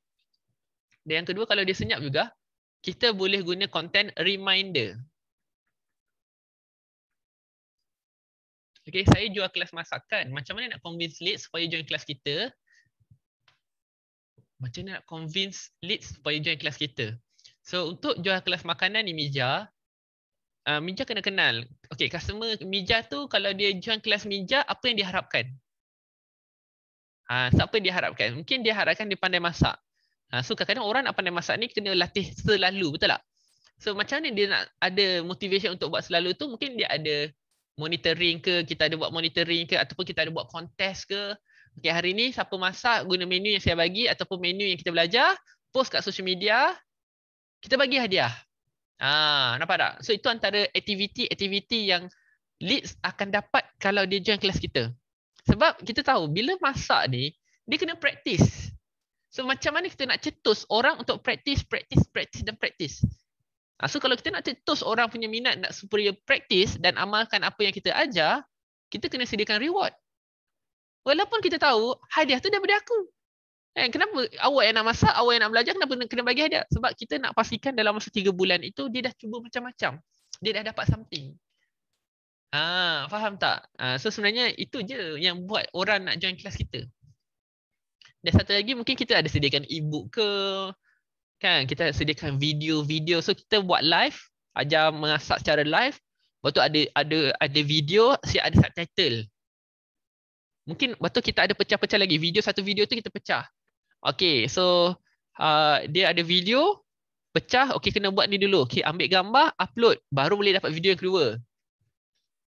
Dan yang kedua kalau dia senyap juga, kita boleh guna content reminder. Okay, saya jual kelas masakan. Macam mana nak convince leads supaya join kelas kita? Macam mana nak convince leads supaya join kelas kita? So, untuk jual kelas makanan ni Mija, uh, Mija kena kenal. Okay, customer Mija tu kalau dia join kelas Mija, apa yang diharapkan? Ha, siapa yang diharapkan? Mungkin dia harapkan dia pandai masak. Ha, so kadang-kadang orang nak pandai masak ni kena latih selalu, betul tak? So macam ni dia nak ada motivation untuk buat selalu tu, mungkin dia ada monitoring ke, kita ada buat monitoring ke ataupun kita ada buat contest ke. Okay hari ni siapa masak guna menu yang saya bagi ataupun menu yang kita belajar, post kat social media, kita bagi hadiah. Ah, nampak tak? So itu antara aktiviti-aktiviti yang leads akan dapat kalau dia join kelas kita. Sebab kita tahu bila masak ni, dia kena praktis. So macam mana kita nak cetus orang untuk praktis praktis praktis dan praktis. Ha, so kalau kita nak cetus orang punya minat nak supaya praktis dan amalkan apa yang kita ajar, kita kena sediakan reward. Walaupun kita tahu hadiah tu daripada aku. Eh, kenapa awak yang nak masak, awak yang nak belajar, kenapa kena bagi hadiah? Sebab kita nak pastikan dalam masa tiga bulan itu, dia dah cuba macam-macam. Dia dah dapat something. Ah, faham tak? Ah, so sebenarnya itu je yang buat orang nak join kelas kita. Dan satu lagi mungkin kita ada sediakan ebook ke, kan kita sediakan video-video so kita buat live ajar mengasak secara live lepas tu ada ada ada video siap ada subtitle mungkin lepas tu kita ada pecah-pecah lagi video satu video tu kita pecah okey so uh, dia ada video pecah okey kena buat ni dulu okey ambil gambar upload baru boleh dapat video yang kedua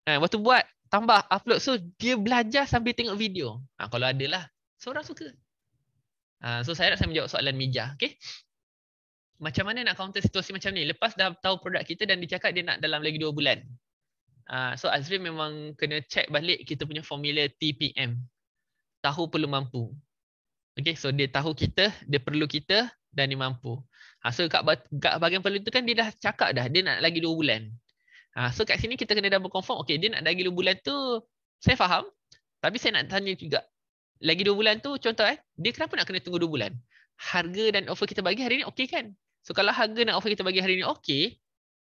kan eh, waktu buat tambah upload so dia belajar sambil tengok video ha, kalau ada lah seorang suka Uh, so saya nak saya menjawab soalan Mijah. Okay macam mana nak counter situasi macam ni lepas dah tahu produk kita dan dicakap dia nak dalam lagi 2 bulan uh, so Azrin memang kena check balik kita punya formula TPM tahu perlu mampu okay so dia tahu kita dia perlu kita dan dia mampu ha, so kat, kat bahagian perlu tu kan dia dah cakap dah dia nak lagi 2 bulan ha, so kat sini kita kena double confirm okay dia nak lagi 2 bulan tu saya faham tapi saya nak tanya juga lagi 2 bulan tu contoh eh dia kenapa nak kena tunggu 2 bulan harga dan offer kita bagi hari ni okey kan So kalau harga nak offer kita bagi hari ni okey,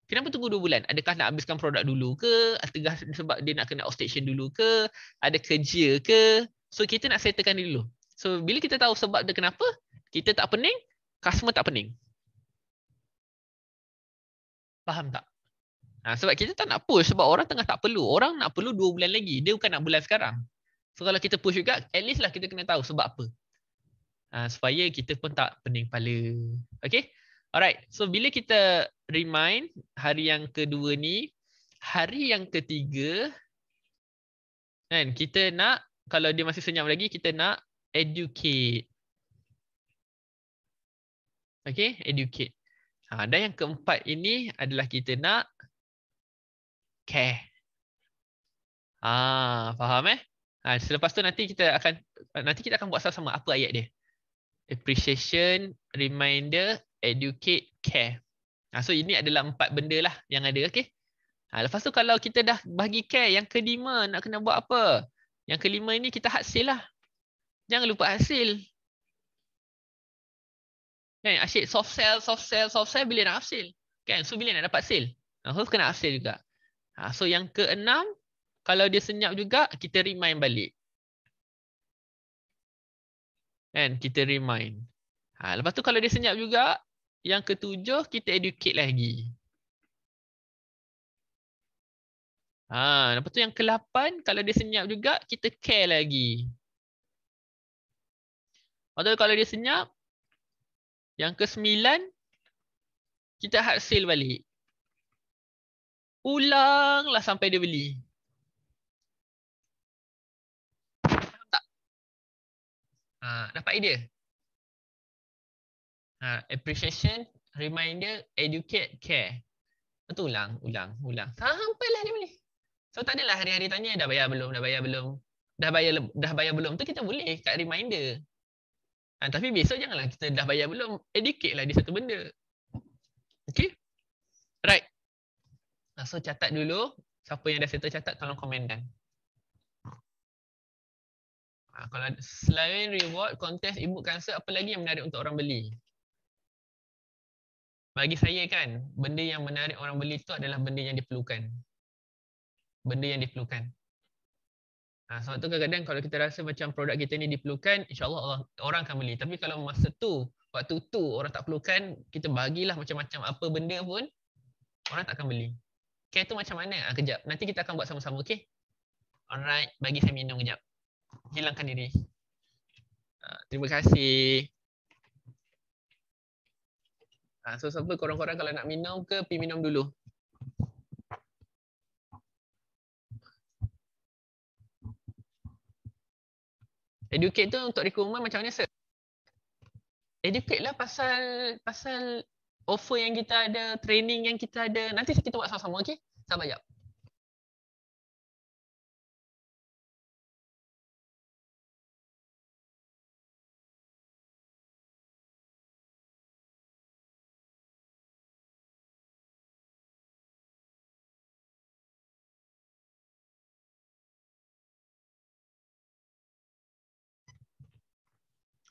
kenapa tunggu dua bulan? Adakah nak habiskan produk dulu ke? Atau sebab dia nak kena outstation dulu ke? Ada kerja ke? So kita nak settlekan dia dulu. So bila kita tahu sebab dia kenapa, kita tak pening, customer tak pening. Faham tak? Ha, sebab kita tak nak push sebab orang tengah tak perlu. Orang nak perlu dua bulan lagi. Dia bukan nak bulan sekarang. So kalau kita push juga, at least lah kita kena tahu sebab apa. Ha, supaya kita pun tak pening kepala. Okay? Alright, so bila kita remind hari yang kedua ni, hari yang ketiga, kan kita nak kalau dia masih senyap lagi kita nak educate, okay? Educate. Ha, dan yang keempat ini adalah kita nak care. Ah, ha, faham eh? Ha, selepas tu nanti kita akan nanti kita akan buat sama-sama apa ayat dia. Appreciation, reminder, educate, care. Ha, so ini adalah empat benda lah yang ada. Okay? Ha, lepas tu kalau kita dah bagi care, yang kelima nak kena buat apa? Yang kelima ini kita hasil lah. Jangan lupa hasil. Kan, asyik soft sell, soft sell, soft sell bila nak hasil. Kan? So bila nak dapat hasil, Ha, so kena hasil juga. Ha, so yang keenam, kalau dia senyap juga, kita remind balik. Kan? Kita remind. Ha, lepas tu kalau dia senyap juga, yang ketujuh, kita educate lagi. Ha, lepas tu yang ke-8, kalau dia senyap juga, kita care lagi. Atau kalau dia senyap, yang ke-9, kita hard sale balik. Ulanglah sampai dia beli. Faham Ha, dapat idea? Uh, appreciation, reminder, educate, care. tu ulang, ulang, ulang. lah dia boleh. So tak adalah hari-hari tanya dah bayar belum, dah bayar belum. Dah bayar dah bayar belum tu kita boleh kat reminder. Ha, tapi besok janganlah kita dah bayar belum. Educate lah dia satu benda. Okay. Right. Ha, so catat dulu. Siapa yang dah settle catat tolong komen dan. Ha, kalau selain reward, contest, ebook, cancer, apa lagi yang menarik untuk orang beli? bagi saya kan benda yang menarik orang beli tu adalah benda yang diperlukan benda yang diperlukan ha, sebab tu kadang-kadang kalau kita rasa macam produk kita ni diperlukan insyaallah orang, orang akan beli tapi kalau masa tu waktu tu orang tak perlukan kita bagilah macam-macam apa benda pun orang tak akan beli Okay, tu macam mana? Ha, kejap. Nanti kita akan buat sama-sama, okay? Alright, bagi saya minum kejap. Hilangkan diri. Uh, terima kasih. Ha, so siapa korang-korang kalau nak minum ke pi minum dulu. Educate tu untuk recruitment macam mana sir? Educate lah pasal pasal offer yang kita ada, training yang kita ada. Nanti kita buat sama-sama okey. Sabar jap.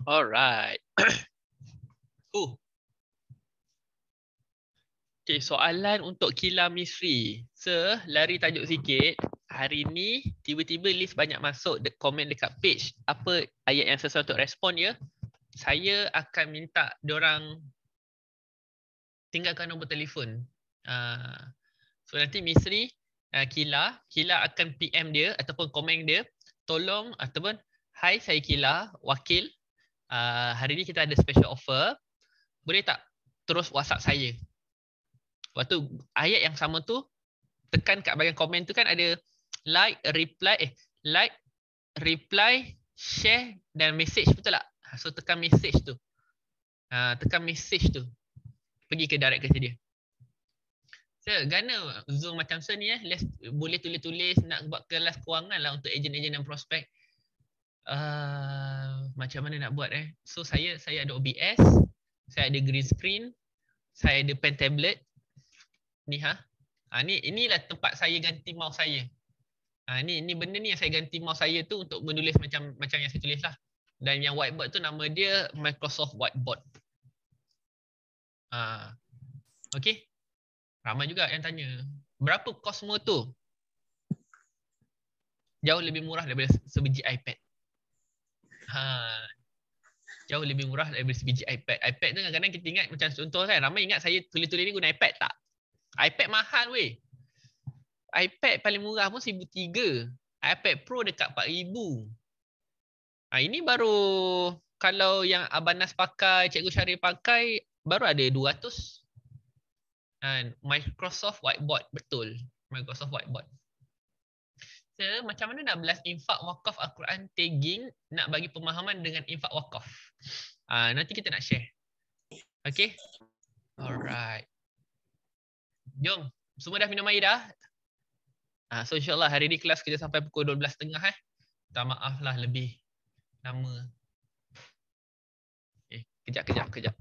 All right. Ooh. Okay, soalan untuk Kila Misri Sir, lari tajuk sikit. Hari ni, tiba-tiba list banyak masuk de komen dekat page. Apa ayat yang sesuai untuk respon, ya? Saya akan minta orang tinggalkan nombor telefon. Uh, so, nanti Misri uh, Kila, Kila akan PM dia ataupun komen dia. Tolong ataupun, hai saya Kila, wakil uh, hari ni kita ada special offer. Boleh tak terus WhatsApp saya? Waktu ayat yang sama tu tekan kat bahagian komen tu kan ada like, reply eh like, reply, share dan message betul tak? Ah, so tekan message tu. Uh, tekan message tu. Pergi ke direct ke dia. So, gana Zoom macam saya ni eh, boleh tulis-tulis nak buat kelas kewangan lah untuk ejen-ejen dan prospek. Ah, macam mana nak buat eh. So saya saya ada OBS, saya ada green screen, saya ada pen tablet. Ni ha. Ha ni inilah tempat saya ganti mouse saya. Ha ni ni benda ni yang saya ganti mouse saya tu untuk menulis macam macam yang saya tulis lah. Dan yang whiteboard tu nama dia Microsoft Whiteboard. Ha. Okey. Ramai juga yang tanya. Berapa kos semua tu? Jauh lebih murah daripada sebiji iPad. Ha. Jauh lebih murah daripada sebiji iPad. iPad tu kadang-kadang kita ingat macam contoh kan. Ramai ingat saya tulis-tulis ni guna iPad tak? iPad mahal weh. iPad paling murah pun RM1,300. iPad Pro dekat RM4,000. Ha, ini baru kalau yang Abang Nas pakai, Cikgu Syari pakai, baru ada RM200. Ha, Microsoft Whiteboard, betul. Microsoft Whiteboard kita macam mana nak belas infak wakaf Al-Quran tagging nak bagi pemahaman dengan infak wakaf. Uh, nanti kita nak share. Okay. Alright. Jom. Semua dah minum air dah. Uh, so insyaAllah hari ni kelas kita sampai pukul 12.30 eh. Tak maaf lah lebih lama. Okay. Eh, kejap, kejap, kejap.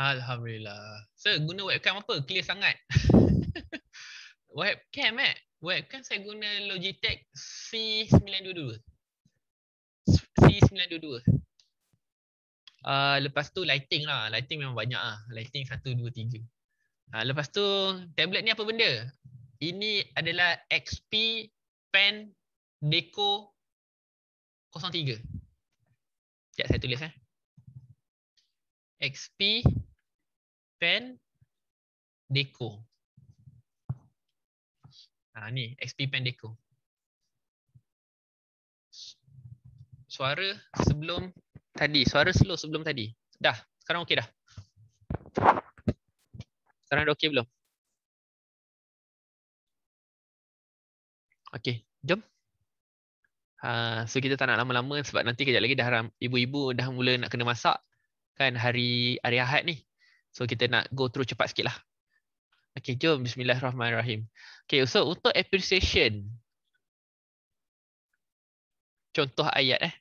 Alhamdulillah. Sir, guna webcam apa? Clear sangat. webcam eh? Webcam saya guna Logitech C922. C922. Uh, lepas tu lighting lah. Lighting memang banyak lah. Lighting 1, 2, 3. Uh, lepas tu tablet ni apa benda? Ini adalah XP Pen Deco 03. Sekejap saya tulis eh. XP Japan Deco. Ha, ni XP Pen Deco. Suara sebelum tadi, suara slow sebelum tadi. Dah, sekarang okey dah. Sekarang dah okey belum? Okey, jom. Ha, so kita tak nak lama-lama sebab nanti kejap lagi dah ibu-ibu dah mula nak kena masak kan hari hari Ahad ni. So kita nak go through cepat sikit lah. Okay, jom. Bismillahirrahmanirrahim. Okay, so untuk appreciation. Contoh ayat eh.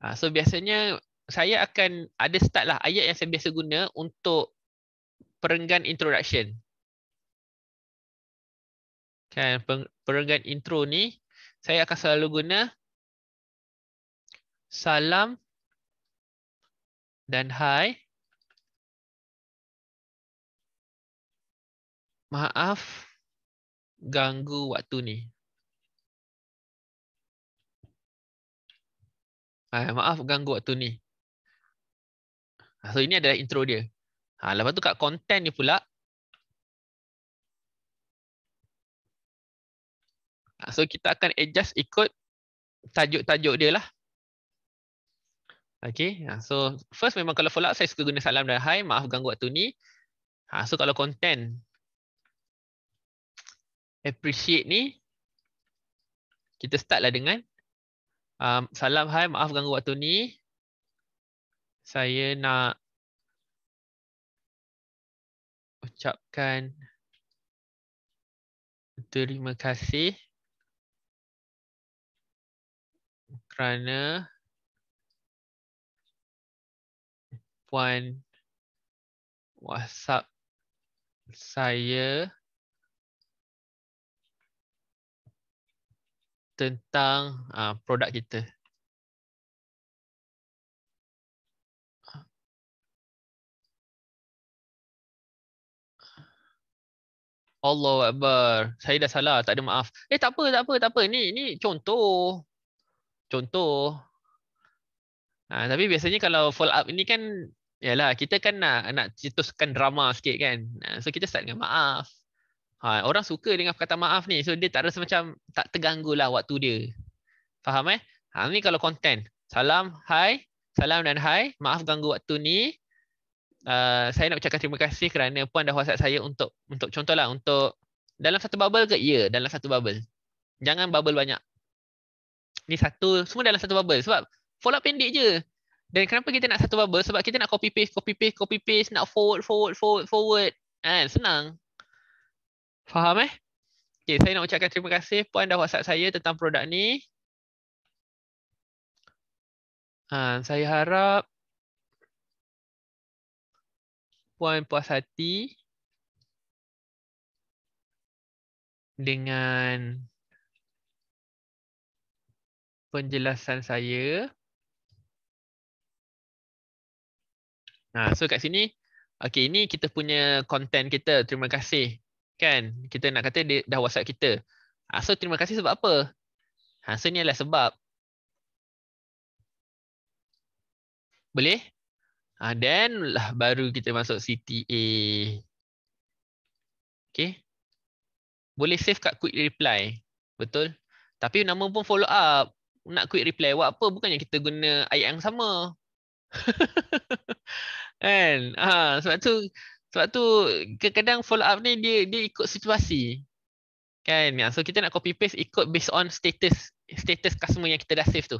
Ha, so biasanya saya akan ada start lah ayat yang saya biasa guna untuk perenggan introduction. Kan, perenggan intro ni saya akan selalu guna salam dan hai. Maaf ganggu waktu ni. Hai, eh, maaf ganggu waktu ni. Ah, so ini adalah intro dia. Ha, lepas tu kat konten ni pula. Ah, so kita akan adjust ikut tajuk-tajuk dia lah. Okay, ah, so first memang kalau follow up saya suka guna salam dan hai, maaf ganggu waktu ni. Ha, so kalau konten appreciate ni kita start lah dengan um, salam hai maaf ganggu waktu ni saya nak ucapkan terima kasih kerana puan WhatsApp saya tentang uh, produk kita. Allah Akbar. Saya dah salah. Tak ada maaf. Eh tak apa, tak apa, tak apa. Ni, ni contoh. Contoh. Ha, tapi biasanya kalau follow up ni kan, yalah, kita kan nak, nak cetuskan drama sikit kan. Ha, so kita start dengan maaf. Ha, orang suka dengan kata maaf ni. So dia tak rasa macam tak terganggu lah waktu dia. Faham eh? Ha, ni kalau content. Salam, hai. Salam dan hai. Maaf ganggu waktu ni. Uh, saya nak ucapkan terima kasih kerana puan dah whatsapp saya untuk untuk contoh lah untuk dalam satu bubble ke? Ya, dalam satu bubble. Jangan bubble banyak. Ni satu, semua dalam satu bubble. Sebab follow up pendek je. Dan kenapa kita nak satu bubble? Sebab kita nak copy paste, copy paste, copy paste. Nak forward, forward, forward, forward. Eh, senang. Faham eh? Okay, saya nak ucapkan terima kasih puan dah WhatsApp saya tentang produk ni. Ha, saya harap puan puas hati dengan penjelasan saya. Ha, so kat sini, okay, ini kita punya konten kita. Terima kasih kan kita nak kata dia dah whatsapp kita ha, so terima kasih sebab apa ha, so ni adalah sebab boleh ha, then lah baru kita masuk CTA okay boleh save kat quick reply betul tapi nama pun follow up nak quick reply buat apa bukannya kita guna ayat yang sama kan ha, sebab tu sebab tu kadang-kadang follow up ni dia dia ikut situasi. Kan? Ya. So kita nak copy paste ikut based on status status customer yang kita dah save tu.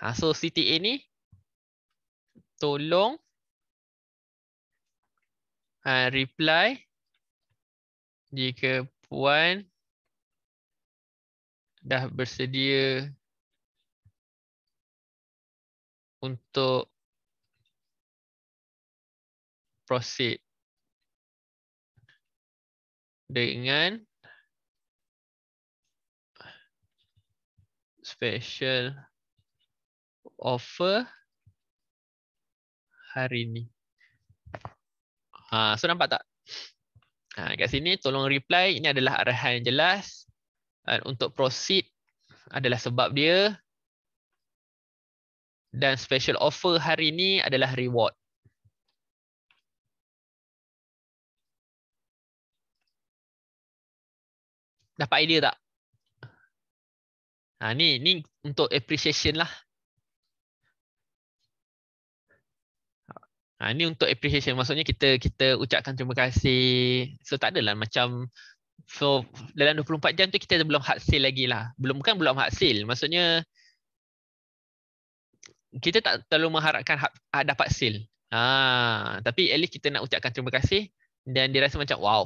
Ha, so CTA ni tolong ha, reply jika puan dah bersedia untuk proceed dengan special offer hari ni. Ha, so nampak tak? Ha, kat sini tolong reply. Ini adalah arahan yang jelas. Dan ha, untuk proceed adalah sebab dia. Dan special offer hari ni adalah reward. Dapat idea tak? Ha, ni, ni untuk appreciation lah. Ha, ni untuk appreciation. Maksudnya kita kita ucapkan terima kasih. So tak adalah macam so dalam 24 jam tu kita belum hard sale lagi lah. Belum kan belum hard sale. Maksudnya kita tak terlalu mengharapkan hard, dapat sale. Ha, tapi at least kita nak ucapkan terima kasih dan dia rasa macam wow.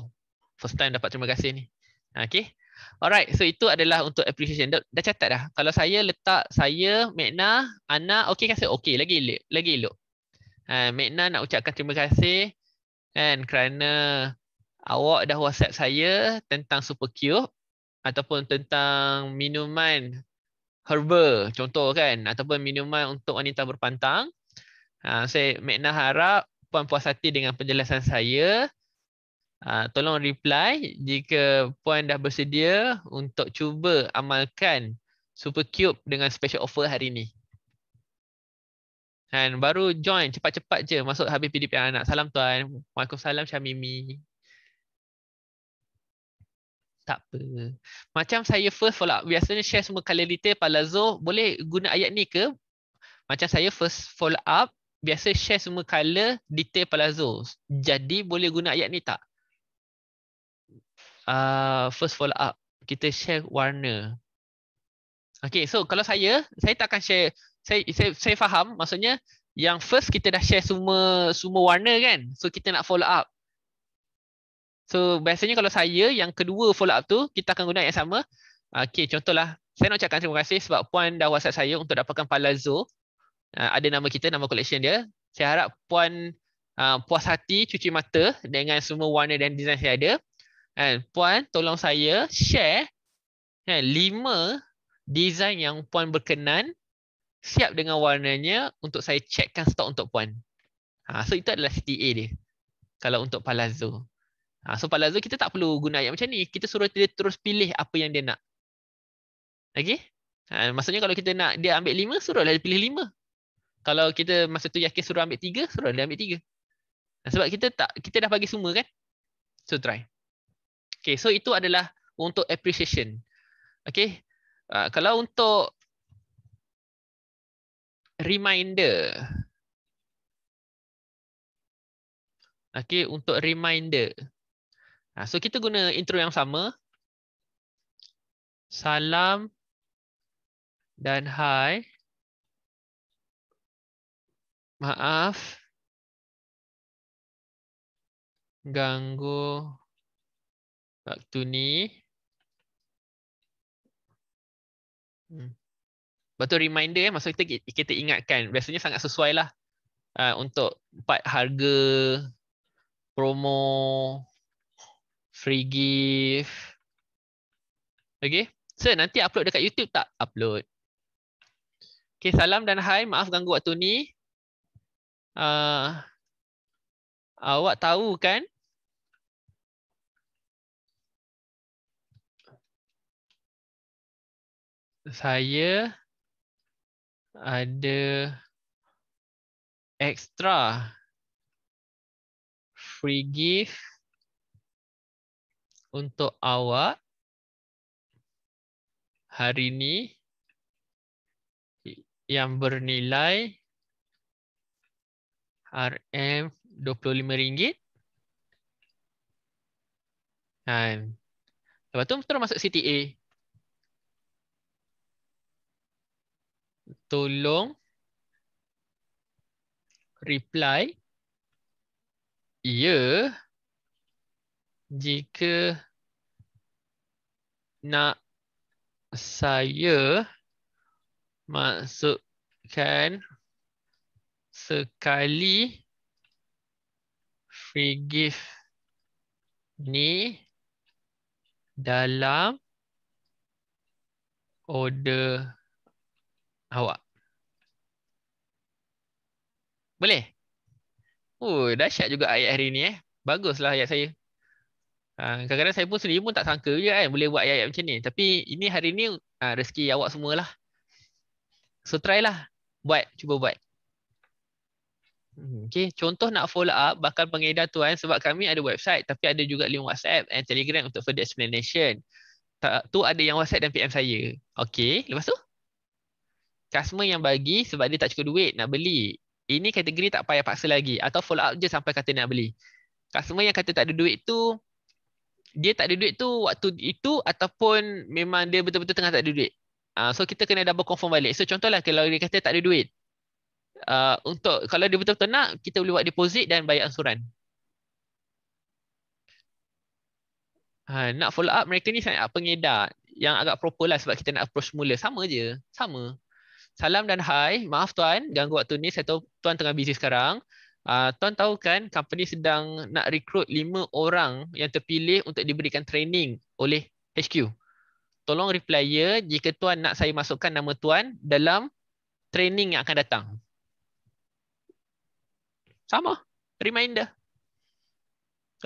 First time dapat terima kasih ni. Ha, okay. Alright, so itu adalah untuk appreciation. Dah, dah catat dah. Kalau saya letak saya, Mekna, Ana, okey kan saya? Okey, lagi elok. Lagi elok. Uh, Mekna nak ucapkan terima kasih kan, kerana awak dah whatsapp saya tentang super cute, ataupun tentang minuman herba contoh kan ataupun minuman untuk wanita berpantang. Uh, saya Mekna harap puan puas hati dengan penjelasan saya. Ah, tolong reply jika puan dah bersedia untuk cuba amalkan super cube dengan special offer hari ini Dan baru join cepat-cepat je masuk habis PDP anak. Salam tuan. Waalaikumsalam Syamimi. Tak apa. Macam saya first follow up. Biasanya share semua color detail Palazzo. Boleh guna ayat ni ke? Macam saya first follow up. Biasa share semua color detail Palazzo. Jadi boleh guna ayat ni tak? uh, first follow up kita share warna okay so kalau saya saya tak akan share saya, saya saya faham maksudnya yang first kita dah share semua semua warna kan so kita nak follow up so biasanya kalau saya yang kedua follow up tu kita akan guna yang sama okay contohlah saya nak ucapkan terima kasih sebab puan dah whatsapp saya untuk dapatkan palazzo uh, ada nama kita nama collection dia saya harap puan Uh, puas hati cuci mata dengan semua warna dan design saya ada Kan, puan tolong saya share kan, lima design yang puan berkenan siap dengan warnanya untuk saya checkkan stok untuk puan. Ha, so itu adalah CTA dia. Kalau untuk Palazzo. Ha, so Palazzo kita tak perlu guna ayat macam ni. Kita suruh dia terus pilih apa yang dia nak. Okay? Ha, maksudnya kalau kita nak dia ambil lima, suruh dia pilih lima. Kalau kita masa tu yakin suruh ambil tiga, suruh dia ambil tiga. Ha, sebab kita tak kita dah bagi semua kan? So try. Okay, so itu adalah untuk appreciation. Okay, uh, kalau untuk reminder. Okay, untuk reminder. Nah, uh, so kita guna intro yang sama. Salam dan hai. Maaf. Ganggu waktu ni hmm. betul reminder eh maksud kita kita ingatkan biasanya sangat sesuai lah uh, untuk empat harga promo free gift okay. so nanti upload dekat YouTube tak upload Okay, salam dan hai maaf ganggu waktu ni uh, awak tahu kan saya ada extra free gift untuk awak hari ini yang bernilai RM25. Kan. Lepas tu terus masuk CTA. tolong reply ya jika nak saya masukkan sekali free gift ni dalam order awak boleh? Oh, dahsyat juga ayat hari ni eh. Baguslah ayat saya. Ha, kadang-kadang saya pun sendiri pun tak sangka je eh, kan boleh buat ayat-ayat macam ni. Tapi ini hari ni ha, rezeki awak semualah. So try lah. Buat. Cuba buat. Hmm, okay. Contoh nak follow up bakal pengedar tuan sebab kami ada website tapi ada juga link WhatsApp and Telegram untuk further explanation. Tu ada yang WhatsApp dan PM saya. Okay. Lepas tu? Customer yang bagi sebab dia tak cukup duit nak beli. Ini kategori tak payah paksa lagi atau follow up je sampai kata nak beli. Customer yang kata tak ada duit tu dia tak ada duit tu waktu itu ataupun memang dia betul-betul tengah tak ada duit. Uh, so kita kena double confirm balik. So contohlah kalau dia kata tak ada duit. Uh, untuk kalau dia betul-betul nak kita boleh buat deposit dan bayar ansuran. Ha, nak follow up mereka ni sangat pengedar yang agak proper lah sebab kita nak approach mula sama je sama Salam dan hai. Maaf tuan, ganggu waktu ni. Saya tahu tuan tengah busy sekarang. Uh, tuan tahu kan, company sedang nak rekrut lima orang yang terpilih untuk diberikan training oleh HQ. Tolong reply ya jika tuan nak saya masukkan nama tuan dalam training yang akan datang. Sama. Reminder.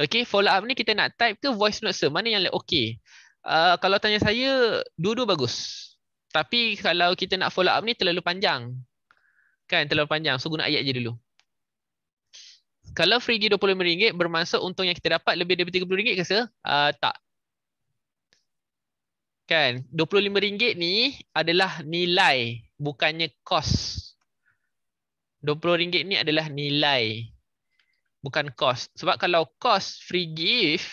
Okay, follow up ni kita nak type ke voice note sir? Mana yang like okay? Uh, ah, kalau tanya saya, dua-dua bagus. Tapi kalau kita nak follow up ni terlalu panjang. Kan terlalu panjang. So guna ayat je dulu. Kalau free gig RM25 bermaksud untung yang kita dapat lebih daripada RM30 ke se? Uh, ah, tak. Kan RM25 ni adalah nilai bukannya kos. RM20 ni adalah nilai bukan kos. Sebab kalau kos free gift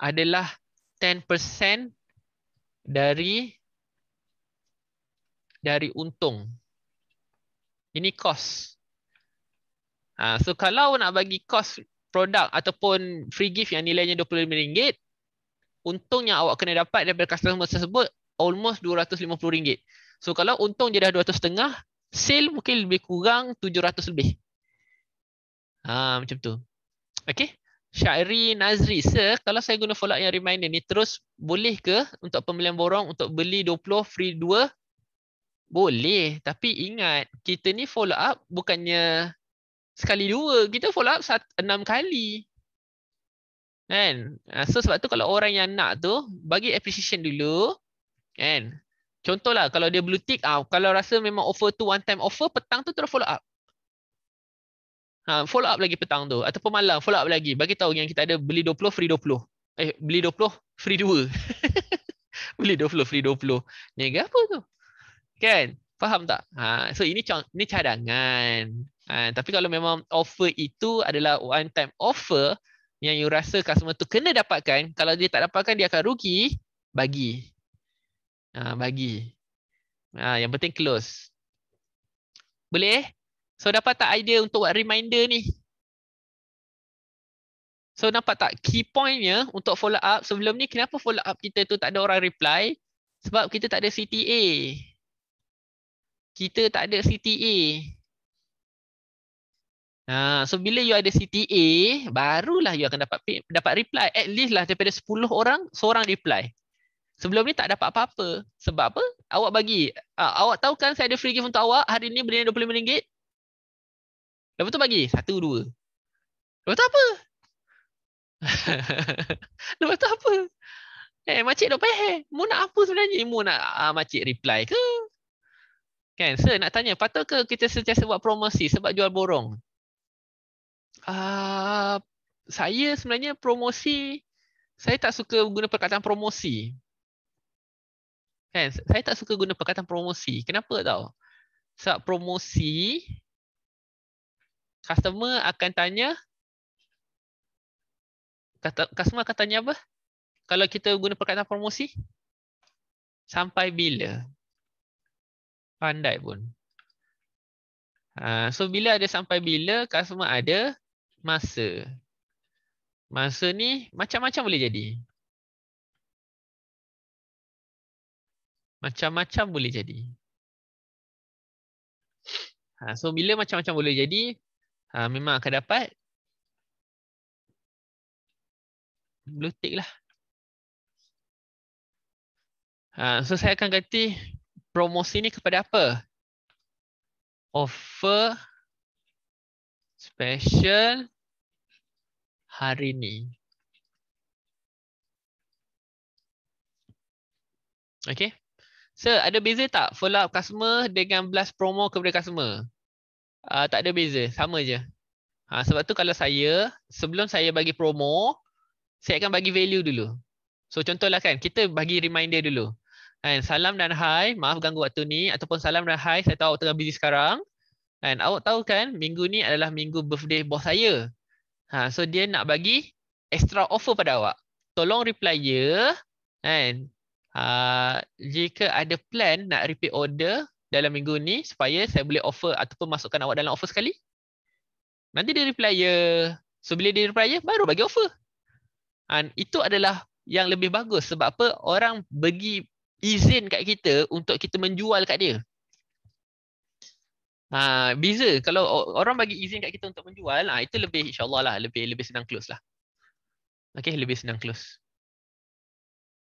adalah 10% dari dari untung. Ini cost. Ha, so kalau nak bagi cost produk ataupun free gift yang nilainya RM25, untung yang awak kena dapat daripada customer tersebut almost RM250. So kalau untung dia dah 200,5, sale mungkin lebih kurang 700 lebih. Ha, macam tu. Okay. Syairi Nazri, sir, kalau saya guna follow up yang reminder ni terus boleh ke untuk pembelian borong untuk beli 20 free 2? Boleh, tapi ingat kita ni follow up bukannya sekali dua. Kita follow up satu, enam kali. Kan? Ah, so sebab tu kalau orang yang nak tu bagi appreciation dulu. Kan? Contohlah kalau dia blue tick, ah, kalau rasa memang offer tu one time offer, petang tu terus follow up ha, follow up lagi petang tu ataupun malam follow up lagi bagi tahu yang kita ada beli 20 free 20 eh beli 20 free 2 beli 20 free 20 niaga apa tu kan faham tak ha, so ini ni cadangan ha, tapi kalau memang offer itu adalah one time offer yang you rasa customer tu kena dapatkan kalau dia tak dapatkan dia akan rugi bagi ha, bagi ha, yang penting close boleh eh? So dapat tak idea untuk buat reminder ni? So nampak tak key pointnya untuk follow up sebelum ni kenapa follow up kita tu tak ada orang reply? Sebab kita tak ada CTA. Kita tak ada CTA. Ha, so bila you ada CTA, barulah you akan dapat dapat reply. At least lah daripada 10 orang, seorang reply. Sebelum ni tak dapat apa-apa. Sebab apa? Awak bagi. Uh, awak tahu kan saya ada free gift untuk awak. Hari ni beli RM25. Lepas tu bagi satu dua. Lepas tu apa? Lepas tu apa? Eh, makcik dah eh, payah. Mu nak apa sebenarnya? Mu nak uh, makcik reply ke? Kan, sir nak tanya, patut ke kita sentiasa buat promosi sebab jual borong? Ah, uh, saya sebenarnya promosi, saya tak suka guna perkataan promosi. Kan, saya tak suka guna perkataan promosi. Kenapa tau? Sebab promosi customer akan tanya kata customer akan tanya apa? Kalau kita guna perkataan promosi sampai bila? Pandai pun. Ha, so bila ada sampai bila, customer ada masa. Masa ni macam-macam boleh jadi. Macam-macam boleh jadi. Ha, so bila macam-macam boleh jadi, uh, memang akan dapat blue tick lah. Uh, so saya akan ganti promosi ni kepada apa? Offer special hari ni. Okay. So ada beza tak follow up customer dengan blast promo kepada customer? uh, tak ada beza, sama je. Ha, sebab tu kalau saya, sebelum saya bagi promo, saya akan bagi value dulu. So contohlah kan, kita bagi reminder dulu. And salam dan hai, maaf ganggu waktu ni. Ataupun salam dan hai, saya tahu awak tengah busy sekarang. And awak tahu kan, minggu ni adalah minggu birthday bos saya. Ha, so dia nak bagi extra offer pada awak. Tolong reply ya. Kan. And ah, jika ada plan nak repeat order, dalam minggu ni supaya saya boleh offer ataupun masukkan awak dalam offer sekali. Nanti dia reply ya. So bila dia reply ya, baru bagi offer. And itu adalah yang lebih bagus sebab apa orang bagi izin kat kita untuk kita menjual kat dia. Ha, beza kalau orang bagi izin kat kita untuk menjual, ha, itu lebih insyaAllah lah, lebih lebih senang close lah. Okay, lebih senang close.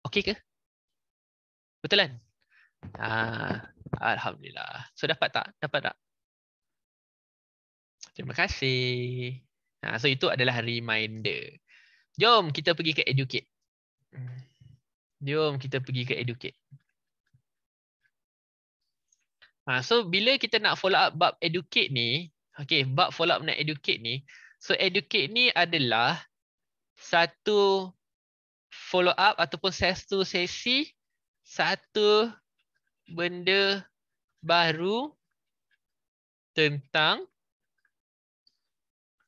Okay ke? Betulan. Ha, Alhamdulillah. So dapat tak? Dapat tak? Terima kasih. Nah, ha, so itu adalah reminder. Jom kita pergi ke educate. Jom kita pergi ke educate. Ha, so bila kita nak follow up bab educate ni, okay, bab follow up nak educate ni, so educate ni adalah satu follow up ataupun satu sesi satu benda baru tentang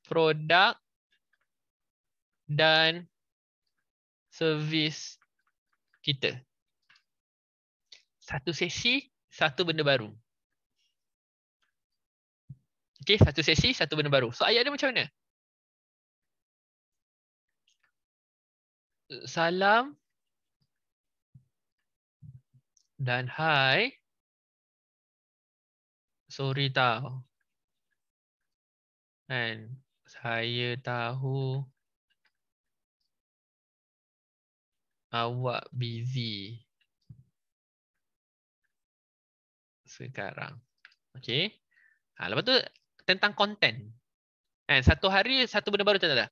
produk dan servis kita. Satu sesi, satu benda baru. Okey, satu sesi, satu benda baru. So ayat dia macam mana? Salam dan hi. Sorry tau. Kan? Saya tahu awak busy sekarang. Okay. Ha, lepas tu tentang konten. Kan? Satu hari satu benda baru tak ada.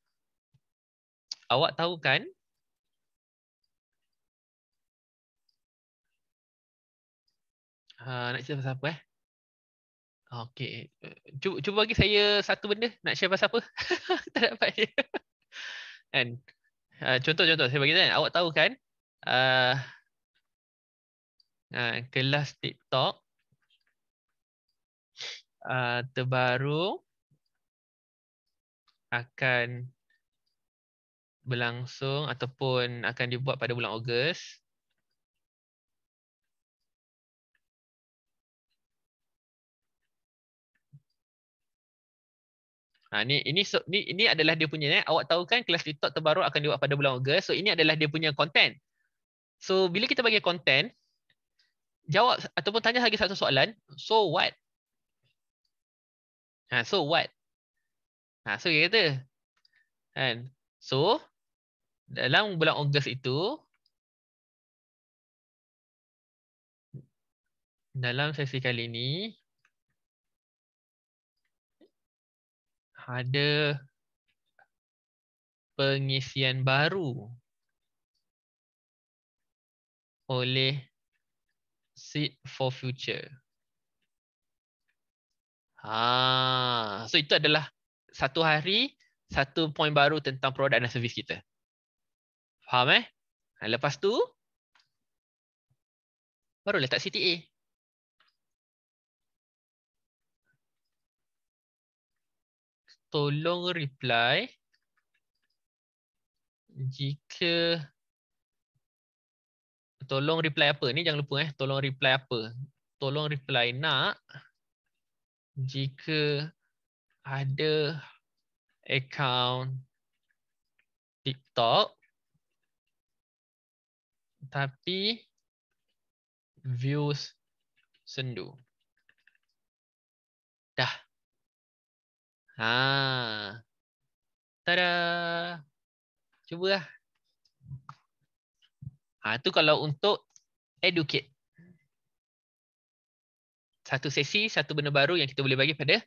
Awak tahu kan uh, nak cerita pasal apa eh? Okay. Cuba, cuba bagi saya satu benda nak share pasal apa. tak dapat je. kan? Uh, ah, contoh-contoh saya bagi kan. Awak tahu kan? Uh, uh, kelas TikTok uh, terbaru akan berlangsung ataupun akan dibuat pada bulan Ogos. Ha, ni ini so, ni ini adalah dia punya eh. Awak tahu kan kelas TikTok terbaru akan dibuat pada bulan Ogos. So ini adalah dia punya content. So bila kita bagi content jawab ataupun tanya lagi satu soalan, so what? Ha, so what? Ha, so dia kata kan. So dalam bulan Ogos itu dalam sesi kali ini ada pengisian baru oleh Seed for Future. Ha, so itu adalah satu hari satu poin baru tentang produk dan servis kita. Faham eh? Lepas tu baru letak CTA. tolong reply jika tolong reply apa ni jangan lupa eh tolong reply apa tolong reply nak jika ada account TikTok tapi views sendu dah Ha. Tada. Cubalah. Ha tu kalau untuk educate. Satu sesi, satu benda baru yang kita boleh bagi pada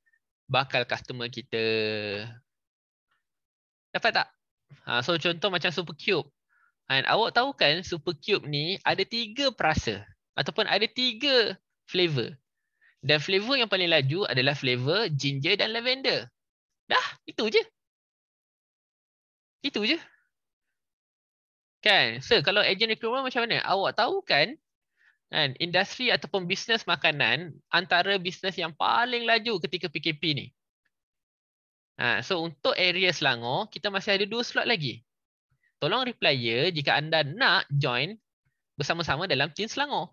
bakal customer kita. Dapat tak? Ha, so contoh macam Super Cube. And awak tahu kan Super Cube ni ada tiga perasa ataupun ada tiga flavor. Dan flavor yang paling laju adalah flavor ginger dan lavender. Dah, itu je. Itu je. Kan? So, kalau agent recruitment macam mana? Awak tahu kan, kan industri ataupun bisnes makanan antara bisnes yang paling laju ketika PKP ni. Ha, so, untuk area Selangor, kita masih ada dua slot lagi. Tolong reply ya jika anda nak join bersama-sama dalam team Selangor.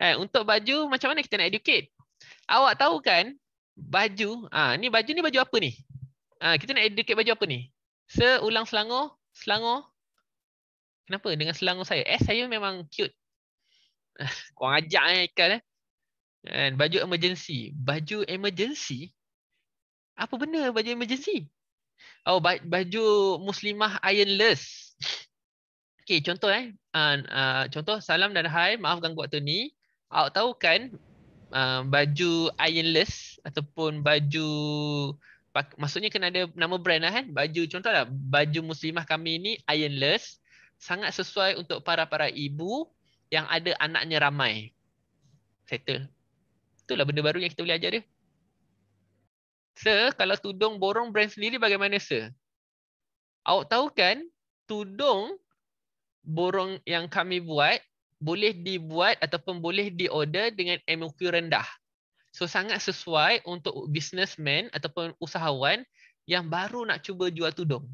eh, untuk baju, macam mana kita nak educate? Awak tahu kan, baju ah ni baju ni baju apa ni ah kita nak educate baju apa ni seulang selangor selangor kenapa dengan selangor saya eh saya memang cute kau ajak eh ikal eh And baju emergency baju emergency apa benda baju emergency oh baju muslimah ironless Okay, contoh eh. Uh, uh, contoh, salam dan hai. Maaf ganggu waktu ni. Awak tahu kan, uh, baju ironless ataupun baju maksudnya kena ada nama brand lah kan baju contohlah baju muslimah kami ni ironless sangat sesuai untuk para-para ibu yang ada anaknya ramai settle itulah benda baru yang kita boleh ajar dia sir kalau tudung borong brand sendiri bagaimana se? awak tahu kan tudung borong yang kami buat boleh dibuat ataupun boleh diorder dengan MOQ rendah. So sangat sesuai untuk businessman ataupun usahawan yang baru nak cuba jual tudung.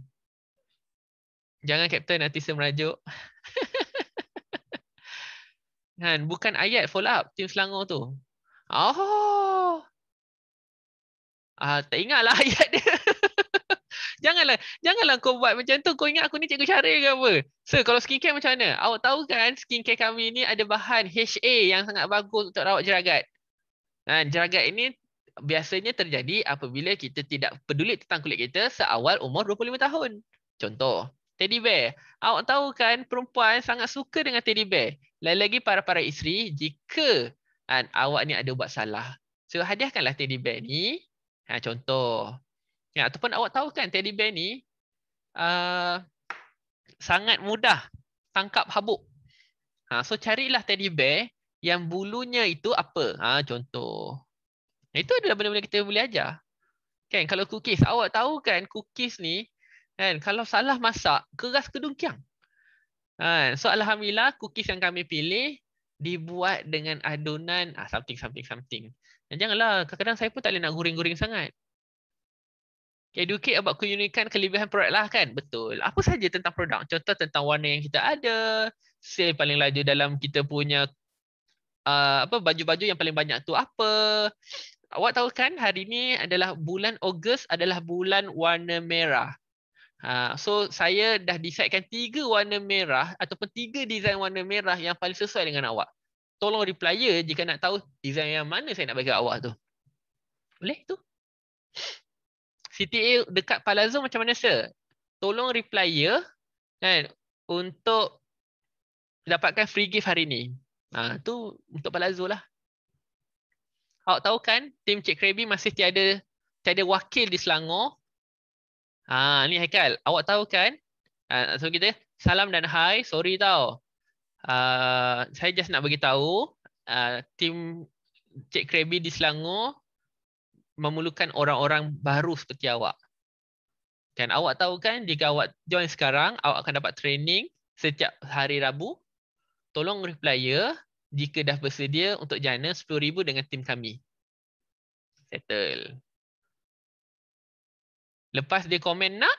Jangan kapten nanti saya merajuk. Kan, bukan ayat follow up tim Selangor tu. Oh. Ah, tak ingatlah ayat dia. Janganlah janganlah kau buat macam tu. Kau ingat aku ni cikgu syarif ke apa? So, kalau skincare macam mana? Awak tahu kan skincare kami ni ada bahan HA yang sangat bagus untuk rawat jeragat. Ha, jeragat ini biasanya terjadi apabila kita tidak peduli tentang kulit kita seawal umur 25 tahun. Contoh, teddy bear. Awak tahu kan perempuan sangat suka dengan teddy bear. Lagi-lagi para-para isteri, jika kan, awak ni ada buat salah. So, hadiahkanlah teddy bear ni. Ha, contoh, Ya, ataupun awak tahu kan teddy bear ni uh, sangat mudah tangkap habuk. Ha, so carilah teddy bear yang bulunya itu apa? Ha, contoh. Itu adalah benda-benda kita boleh ajar. Kan, kalau cookies, awak tahu kan cookies ni kan, kalau salah masak, keras kedungkiang. Ha, so Alhamdulillah, cookies yang kami pilih dibuat dengan adunan ah, something, something, something. janganlah, kadang-kadang saya pun tak boleh nak guring-guring sangat. Educate about keunikan kelebihan produk lah kan. Betul. Apa saja tentang produk. Contoh tentang warna yang kita ada. Sale paling laju dalam kita punya uh, apa baju-baju yang paling banyak tu apa. Awak tahu kan hari ini adalah bulan Ogos adalah bulan warna merah. Ha, so saya dah decidekan tiga warna merah ataupun tiga desain warna merah yang paling sesuai dengan awak. Tolong reply ya jika nak tahu desain yang mana saya nak bagi awak tu. Boleh tu? CTA dekat Palazzo macam mana sir? Tolong reply ya kan untuk dapatkan free gift hari ni. Ha, tu untuk Palazzo lah. Awak tahu kan tim Cik Krabi masih tiada tiada wakil di Selangor. Ha, ni Haikal. Awak tahu kan? Ha, so kita salam dan hai. Sorry tau. Uh, saya just nak bagi tahu uh, ha, tim Cik Krabi di Selangor memerlukan orang-orang baru seperti awak. Kan awak tahu kan jika awak join sekarang, awak akan dapat training setiap hari Rabu. Tolong reply ya jika dah bersedia untuk jana 10000 dengan tim kami. Settle. Lepas dia komen nak,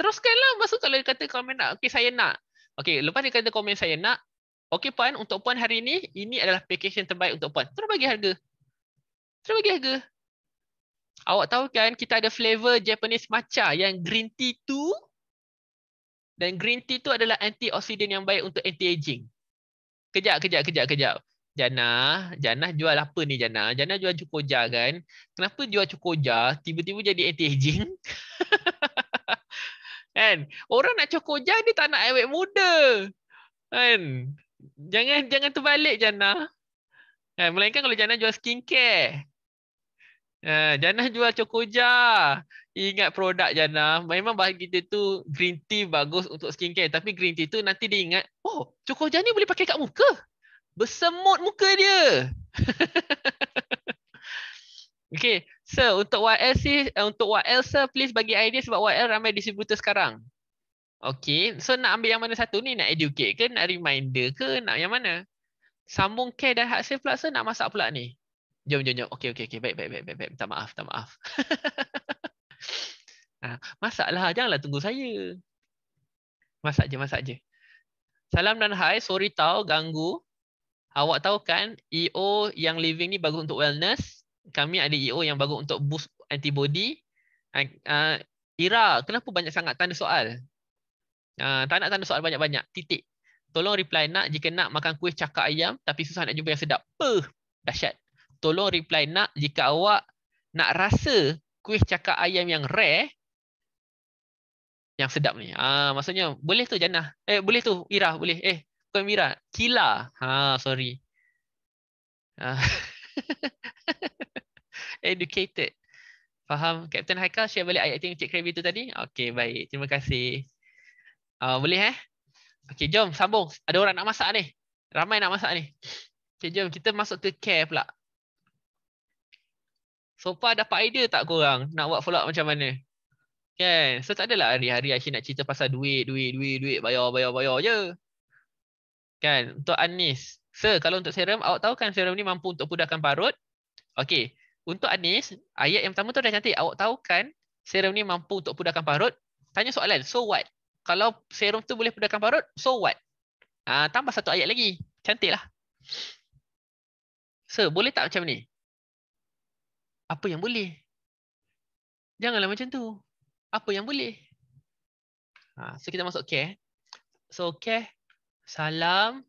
teruskanlah masuk kalau dia kata komen nak. Okey, saya nak. Okey, lepas dia kata komen saya nak, okey puan, untuk puan hari ini, ini adalah package yang terbaik untuk puan. Terus bagi harga. Terus bagi harga. Awak tahu kan kita ada flavor Japanese matcha yang green tea tu dan green tea tu adalah antioksidan yang baik untuk anti aging. Kejap kejap kejap kejap. Jana, Jana jual apa ni Jana? Jana jual cukoja kan? Kenapa jual cukoja tiba-tiba jadi anti aging? kan? Orang nak cukoja dia tak nak awet muda. Kan? Jangan jangan terbalik Jana. Kan? Melainkan kalau Jana jual skincare. Eh, Jannah jual cokoja. Ingat produk Jannah. Memang bahan kita tu green tea bagus untuk skincare. Tapi green tea tu nanti dia ingat, oh cokoja ni boleh pakai kat muka. Bersemut muka dia. okay. So untuk YL si, eh, untuk YL sir, please bagi idea sebab YL ramai distributor sekarang. Okay. So nak ambil yang mana satu ni? Nak educate ke? Nak reminder ke? Nak yang mana? Sambung care dan hak pula sir? Nak masak pula ni? Jom, jom, jom. Okey, okey, okey. Baik, baik, baik, baik, baik. Minta maaf, minta maaf. ha, ah, masaklah. Janganlah tunggu saya. Masak je, masak je. Salam dan hai. Sorry tau, ganggu. Awak tahu kan, EO yang living ni bagus untuk wellness. Kami ada EO yang bagus untuk boost antibody. Uh, Ira, kenapa banyak sangat tanda soal? Uh, tak nak tanda soal banyak-banyak. Titik. Tolong reply nak jika nak makan kuih cakap ayam tapi susah nak jumpa yang sedap. Puh, dahsyat tolong reply nak jika awak nak rasa kuih cakap ayam yang rare yang sedap ni. Ah maksudnya boleh tu Jannah. Eh boleh tu Ira boleh. Eh bukan Mira, Kila. Ha sorry. Ah. Educated. Faham Captain Haikal share balik ayat tim Cik Krabi tu tadi? Okay, baik. Terima kasih. Ah boleh eh? Okay, jom sambung. Ada orang nak masak ni. Ramai nak masak ni. Okay, jom kita masuk ke care pula. So far dapat idea tak korang nak buat follow up macam mana? Kan? So tak adalah hari-hari Aisyah nak cerita pasal duit, duit, duit, duit, bayar, bayar, bayar je. Kan? Untuk Anis. Sir, kalau untuk serum, awak tahu kan serum ni mampu untuk pudarkan parut? Okay. Untuk Anis, ayat yang pertama tu dah cantik. Awak tahu kan serum ni mampu untuk pudarkan parut? Tanya soalan. So what? Kalau serum tu boleh pudarkan parut, so what? Ah, tambah satu ayat lagi. Cantik lah. Sir, boleh tak macam ni? apa yang boleh. Janganlah macam tu. Apa yang boleh. Ha, so kita masuk care. So care, salam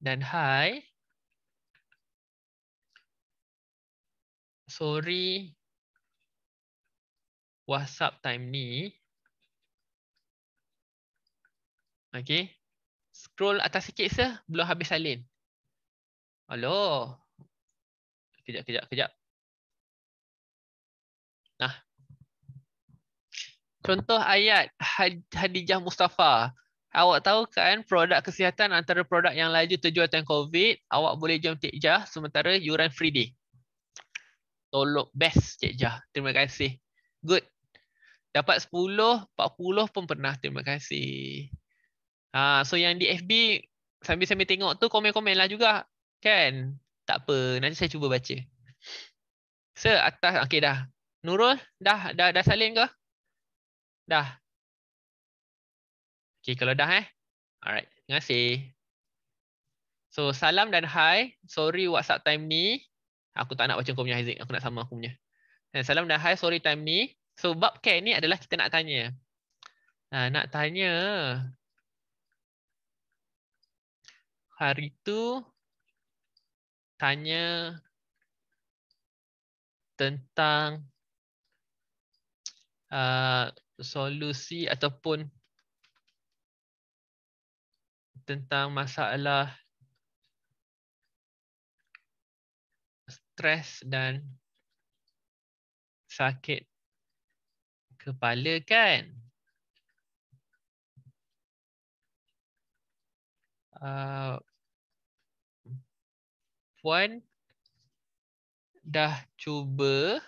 dan hi. Sorry WhatsApp time ni. Okay. Scroll atas sikit sah. Belum habis salin. Hello kejap kejap kejap nah contoh ayat Hadijah Mustafa awak tahu kan produk kesihatan antara produk yang laju terjual COVID awak boleh jom Cik Jah sementara yuran free day tolok best Cik Jah terima kasih good dapat 10 40 pun pernah terima kasih ha, so yang di FB sambil-sambil tengok tu komen-komen lah juga kan tak apa, nanti saya cuba baca. Se atas okey dah. Nurul dah dah dah salin ke? Dah. Okey, kalau dah eh. Alright, terima kasih. So, salam dan hai. Sorry WhatsApp time ni. Aku tak nak baca kau punya Haziq. Aku nak sama aku punya. Dan eh, salam dan hai. Sorry time ni. So, bab care ni adalah kita nak tanya. Ha, nak tanya. Hari tu tanya tentang uh, solusi ataupun tentang masalah stres dan sakit kepala kan uh, Puan dah cuba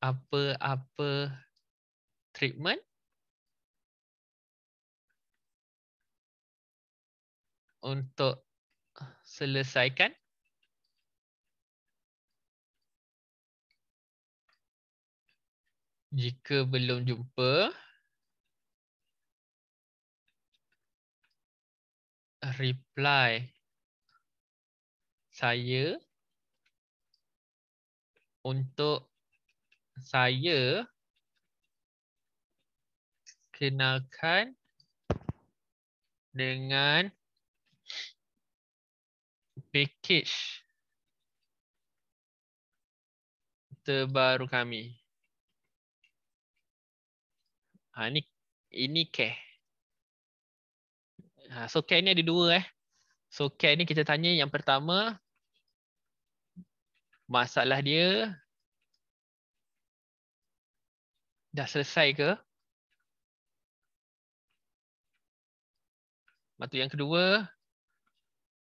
apa-apa treatment untuk selesaikan jika belum jumpa reply saya untuk saya kenalkan dengan package terbaru kami. Ha, ini ini ke Ha, so care ni ada dua eh. So care ni kita tanya yang pertama masalah dia dah selesai ke? Matu yang kedua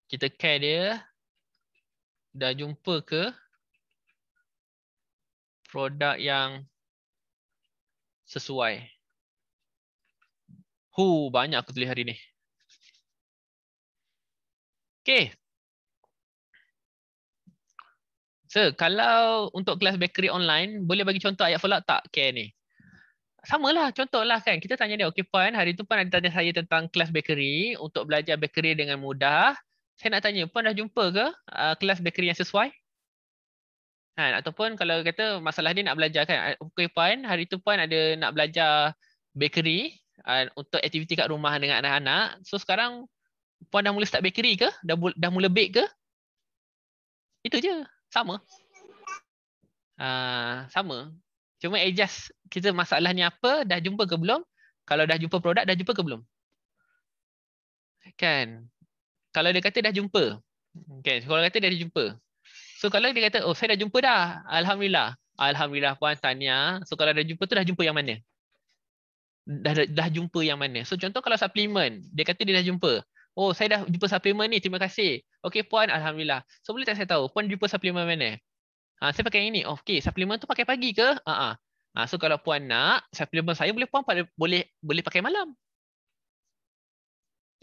kita care dia dah jumpa ke produk yang sesuai. Hu banyak aku tulis hari ni. Okay. So, kalau untuk kelas bakery online, boleh bagi contoh ayat follow tak care ni? Sama lah, contoh lah kan. Kita tanya dia, okay Puan, hari tu Puan ada tanya saya tentang kelas bakery untuk belajar bakery dengan mudah. Saya nak tanya, Puan dah jumpa ke uh, kelas bakery yang sesuai? Ha, ataupun kalau kata masalah dia nak belajar kan. Ah, okay Puan, hari tu Puan ada nak belajar bakery uh, untuk aktiviti kat rumah dengan anak-anak. So, sekarang puan dah mula start bakery ke? Dah, dah mula bake ke? Itu je. Sama. Uh, sama. Cuma adjust kita masalahnya apa, dah jumpa ke belum? Kalau dah jumpa produk, dah jumpa ke belum? Kan? Kalau dia kata dah jumpa. Kan? Okay. Kalau kata dah jumpa. So kalau dia kata, oh saya dah jumpa dah. Alhamdulillah. Alhamdulillah puan tanya. So kalau dah jumpa tu dah jumpa yang mana? Dah, dah, jumpa yang mana? So contoh kalau suplemen, dia kata dia dah jumpa. Oh, saya dah jumpa suplemen ni. Terima kasih. Okey, puan. Alhamdulillah. So, boleh tak saya tahu? Puan jumpa suplemen mana? Ha, saya pakai yang ini. Oh, okey. Suplemen tu pakai pagi ke? Ha, ah. Ha, so, kalau puan nak, suplemen saya boleh puan pada, boleh boleh pakai malam.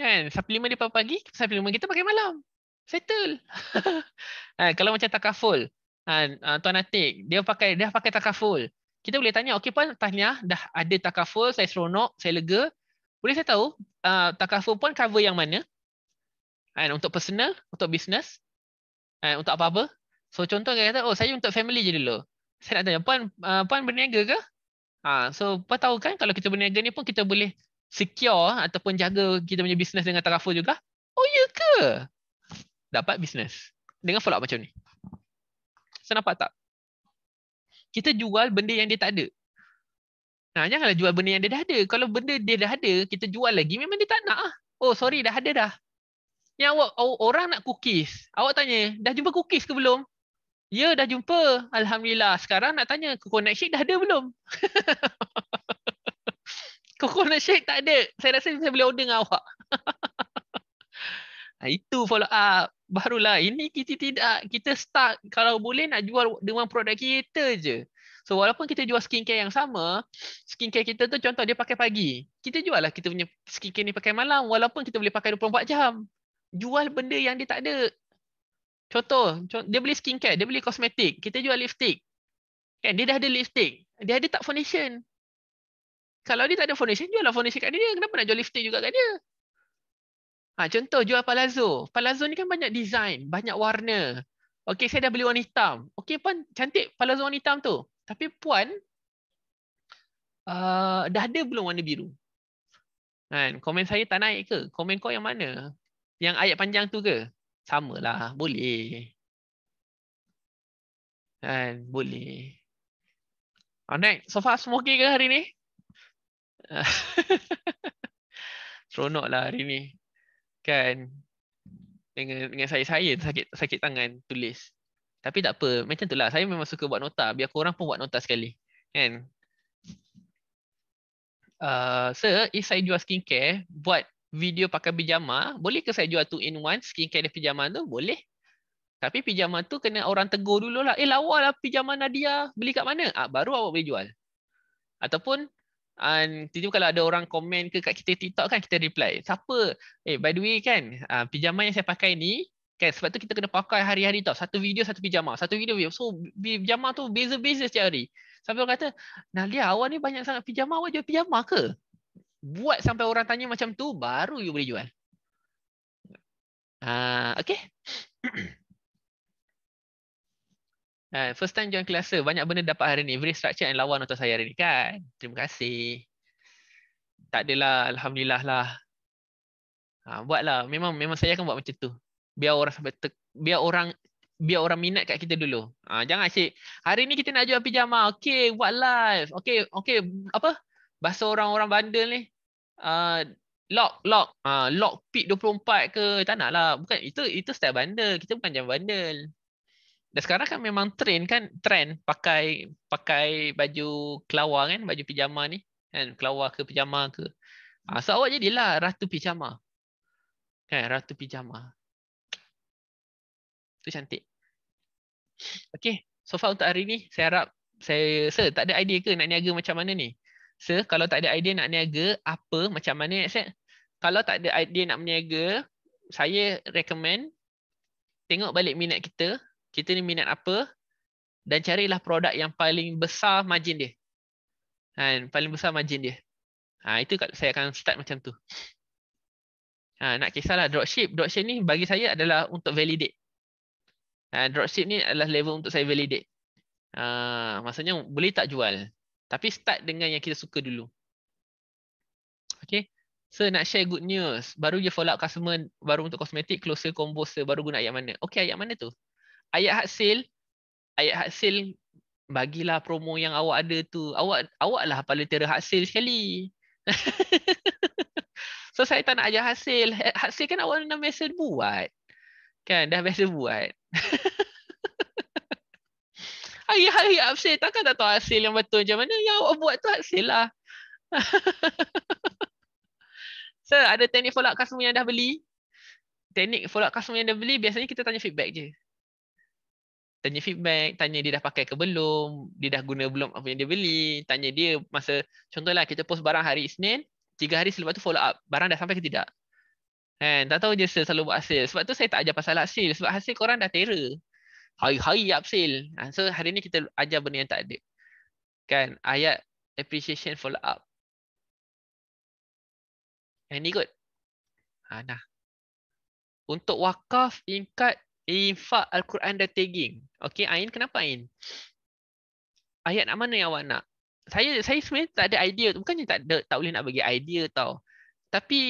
Kan? Suplemen dia pagi, suplemen kita pakai malam. Settle. ha, kalau macam takaful. Ha, ha, tuan Atik, dia pakai dia pakai takaful. Kita boleh tanya, okey puan, tahniah. Dah ada takaful, saya seronok, saya lega boleh saya tahu uh, takaful puan cover yang mana? And untuk personal, untuk business, and untuk apa-apa. So contoh saya kata, oh saya untuk family je dulu. Saya nak tanya, puan, uh, puan berniaga ke? Ha, so puan tahu kan kalau kita berniaga ni pun kita boleh secure ataupun jaga kita punya business dengan takaful juga? Oh ya ke? Dapat business. Dengan follow up macam ni. Saya nampak tak? Kita jual benda yang dia tak ada. Ha, janganlah jual benda yang dia dah ada. Kalau benda dia dah ada, kita jual lagi, memang dia tak nak. Ah. Oh, sorry, dah ada dah. Yang awak, orang nak cookies. Awak tanya, dah jumpa cookies ke belum? Ya, dah jumpa. Alhamdulillah. Sekarang nak tanya, coconut shake dah ada belum? coconut shake tak ada. Saya rasa saya boleh order dengan awak. ha, itu follow up. Barulah, ini kita tidak. Kita start, kalau boleh nak jual dengan produk kita je. So walaupun kita jual skincare yang sama, skincare kita tu contoh dia pakai pagi. Kita jual lah kita punya skincare ni pakai malam walaupun kita boleh pakai 24 jam. Jual benda yang dia tak ada. Contoh, dia beli skincare, dia beli kosmetik, kita jual lipstick. Kan dia dah ada lipstick. Dia ada tak foundation. Kalau dia tak ada foundation, jual lah foundation kat dia. Kenapa nak jual lipstick juga kat dia? Ha, contoh jual palazzo. Palazzo ni kan banyak design, banyak warna. Okay, saya dah beli warna hitam. Okay, pun cantik palazzo warna hitam tu. Tapi puan uh, dah ada belum warna biru? Kan, komen saya tak naik ke? Komen kau yang mana? Yang ayat panjang tu ke? Sama lah, boleh. Kan, boleh. Alright, so far semua okay ke hari ni? Seronok lah hari ni. Kan, dengan dengan saya saya sakit sakit tangan tulis. Tapi tak apa, macam itulah. Saya memang suka buat nota. Biar korang pun buat nota sekali. Kan? Uh, so, if saya jual skincare, buat video pakai pijama, boleh ke saya jual 2 in 1 skincare dan pijama tu? Boleh. Tapi pijama tu kena orang tegur dulu lah. Eh, lawa lah pijama Nadia. Beli kat mana? Ah, baru awak boleh jual. Ataupun, um, tiba-tiba kalau ada orang komen ke kat kita TikTok kan, kita reply. Siapa? Eh, by the way kan, uh, pijama yang saya pakai ni, Kan? Sebab tu kita kena pakai hari-hari tau. Satu video, satu pijama. Satu video, video. So, pijama tu beza-beza setiap hari. Sampai orang kata, Nadia, awak ni banyak sangat pijama. Awak jual pijama ke? Buat sampai orang tanya macam tu, baru you boleh jual. Uh, okay. Uh, first time join kelas banyak benda dapat hari ni very structure and lawan untuk saya hari ni kan terima kasih tak adalah alhamdulillah lah uh, buatlah memang memang saya akan buat macam tu biar orang sampai ter, biar orang biar orang minat kat kita dulu. Ha, jangan asyik hari ni kita nak jual pijama. Okey, what life. Okey, okey, apa? Bahasa orang-orang bandel ni. Uh, lock lock uh, lock pit 24 ke tak nak lah bukan itu itu style bandel kita bukan jam bandel dan sekarang kan memang trend kan trend pakai pakai baju kelawar kan baju pijama ni kan kelawar ke pijama ke uh, ha, so awak jadilah ratu pijama kan ratu pijama tu cantik. Okay, so far untuk hari ni saya harap saya se tak ada idea ke nak niaga macam mana ni? Se kalau tak ada idea nak niaga apa macam mana sir? Kalau tak ada idea nak meniaga, saya recommend tengok balik minat kita. Kita ni minat apa? Dan carilah produk yang paling besar margin dia. Ha, paling besar margin dia. Ha, itu saya akan start macam tu. Ha, nak kisahlah dropship. Dropship ni bagi saya adalah untuk validate. Ah, dropship ni adalah level untuk saya validate. Uh, maksudnya boleh tak jual. Tapi start dengan yang kita suka dulu. Okay. So nak share good news. Baru je follow up customer baru untuk kosmetik, close combo sale, baru guna ayat mana. Okay ayat mana tu? Ayat hard sale. Ayat hard sale bagilah promo yang awak ada tu. Awak awak lah paletera hard sale sekali. so saya tak nak ajar hasil. Hasil kan awak dah biasa buat. Kan dah biasa buat. Hari-hari Aksil, takkan tak tahu Aksil yang betul macam mana? Yang awak buat tu Aksil lah. so, ada teknik follow up customer yang dah beli? Teknik follow up customer yang dah beli, biasanya kita tanya feedback je. Tanya feedback, tanya dia dah pakai ke belum, dia dah guna belum apa yang dia beli, tanya dia masa, contohlah kita post barang hari Isnin, tiga hari selepas tu follow up, barang dah sampai ke tidak? Kan? Tak tahu je selalu buat hasil. Sebab tu saya tak ajar pasal hasil. Sebab hasil korang dah terror. Hari-hari upsell. Ha, so hari ni kita ajar benda yang tak ada. Kan? Ayat appreciation follow up. Any kot. Ha, nah. Untuk wakaf, ingkat, infak Al-Quran dan tagging. Okay, Ain, kenapa Ain? Ayat nak mana yang awak nak? Saya saya sebenarnya tak ada idea. Bukannya tak ada, tak boleh nak bagi idea tau tapi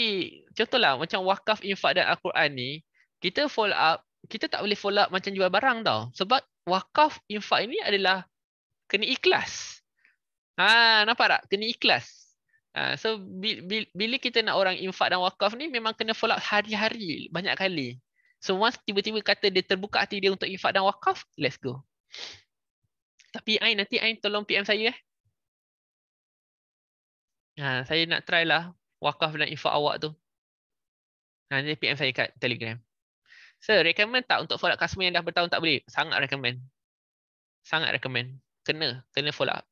contohlah macam wakaf infak dan al-Quran ni kita follow up kita tak boleh follow up macam jual barang tau sebab wakaf infak ini adalah kena ikhlas ha nampak tak kena ikhlas ha, so bila kita nak orang infak dan wakaf ni memang kena follow up hari-hari banyak kali so once tiba-tiba kata dia terbuka hati dia untuk infak dan wakaf let's go tapi Ain, nanti Ain tolong PM saya eh. Ha, saya nak try lah wakaf dan infak awak tu. Ha, nanti PM saya kat Telegram. So, recommend tak untuk follow up customer yang dah bertahun tak boleh? Sangat recommend. Sangat recommend. Kena, kena follow up.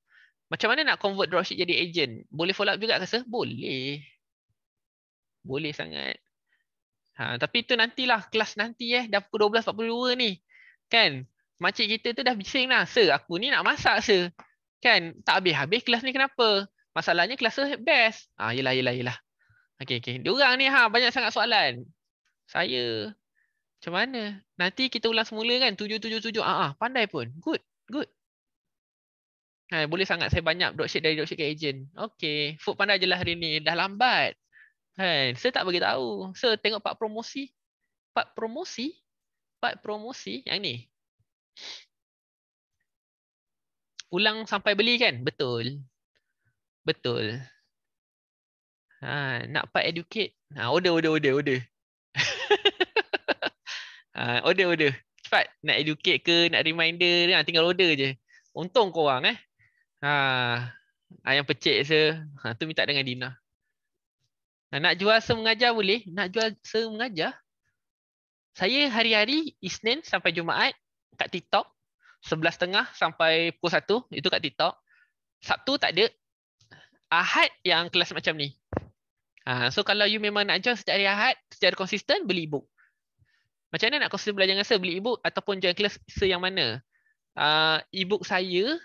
Macam mana nak convert dropship jadi agent? Boleh follow up juga rasa? Boleh. Boleh sangat. Ha, tapi itu nantilah, kelas nanti eh. Dah pukul 12.42 ni. Kan? Makcik kita tu dah bising lah. Sir, aku ni nak masak, sir. Kan? Tak habis-habis kelas ni kenapa? Masalahnya kelas best. Ah ha, yalah yalah yalah. Okey okey. Diorang ni ha banyak sangat soalan. Saya macam mana? Nanti kita ulang semula kan 777. Ah ah pandai pun. Good. Good. Ha, boleh sangat saya banyak dropship dari dropship ke agent. Okey. Food pandai jelah hari ni. Dah lambat. Kan. Ha, saya tak bagi tahu. Saya tengok pak promosi. Pak promosi. Pak promosi yang ni. Ulang sampai beli kan? Betul. Betul. Ha, nak part educate? Ha, order, order, order, order. ha, order, order. Cepat. Nak educate ke, nak reminder, ha, tinggal order je. Untung korang eh. Ha, ayam pecik se. Ha, tu minta dengan Dina. Ha, nak jual se mengajar boleh? Nak jual se mengajar? Saya hari-hari Isnin sampai Jumaat kat TikTok. sebelas 11.30 sampai pukul satu, Itu kat TikTok. Sabtu tak ada. Ahad yang kelas macam ni. Ha, so kalau you memang nak join setiap hari Ahad, secara konsisten, beli e-book. Macam mana nak konsisten belajar dengan saya? Beli e-book ataupun join kelas saya yang mana? Ha, e-book saya,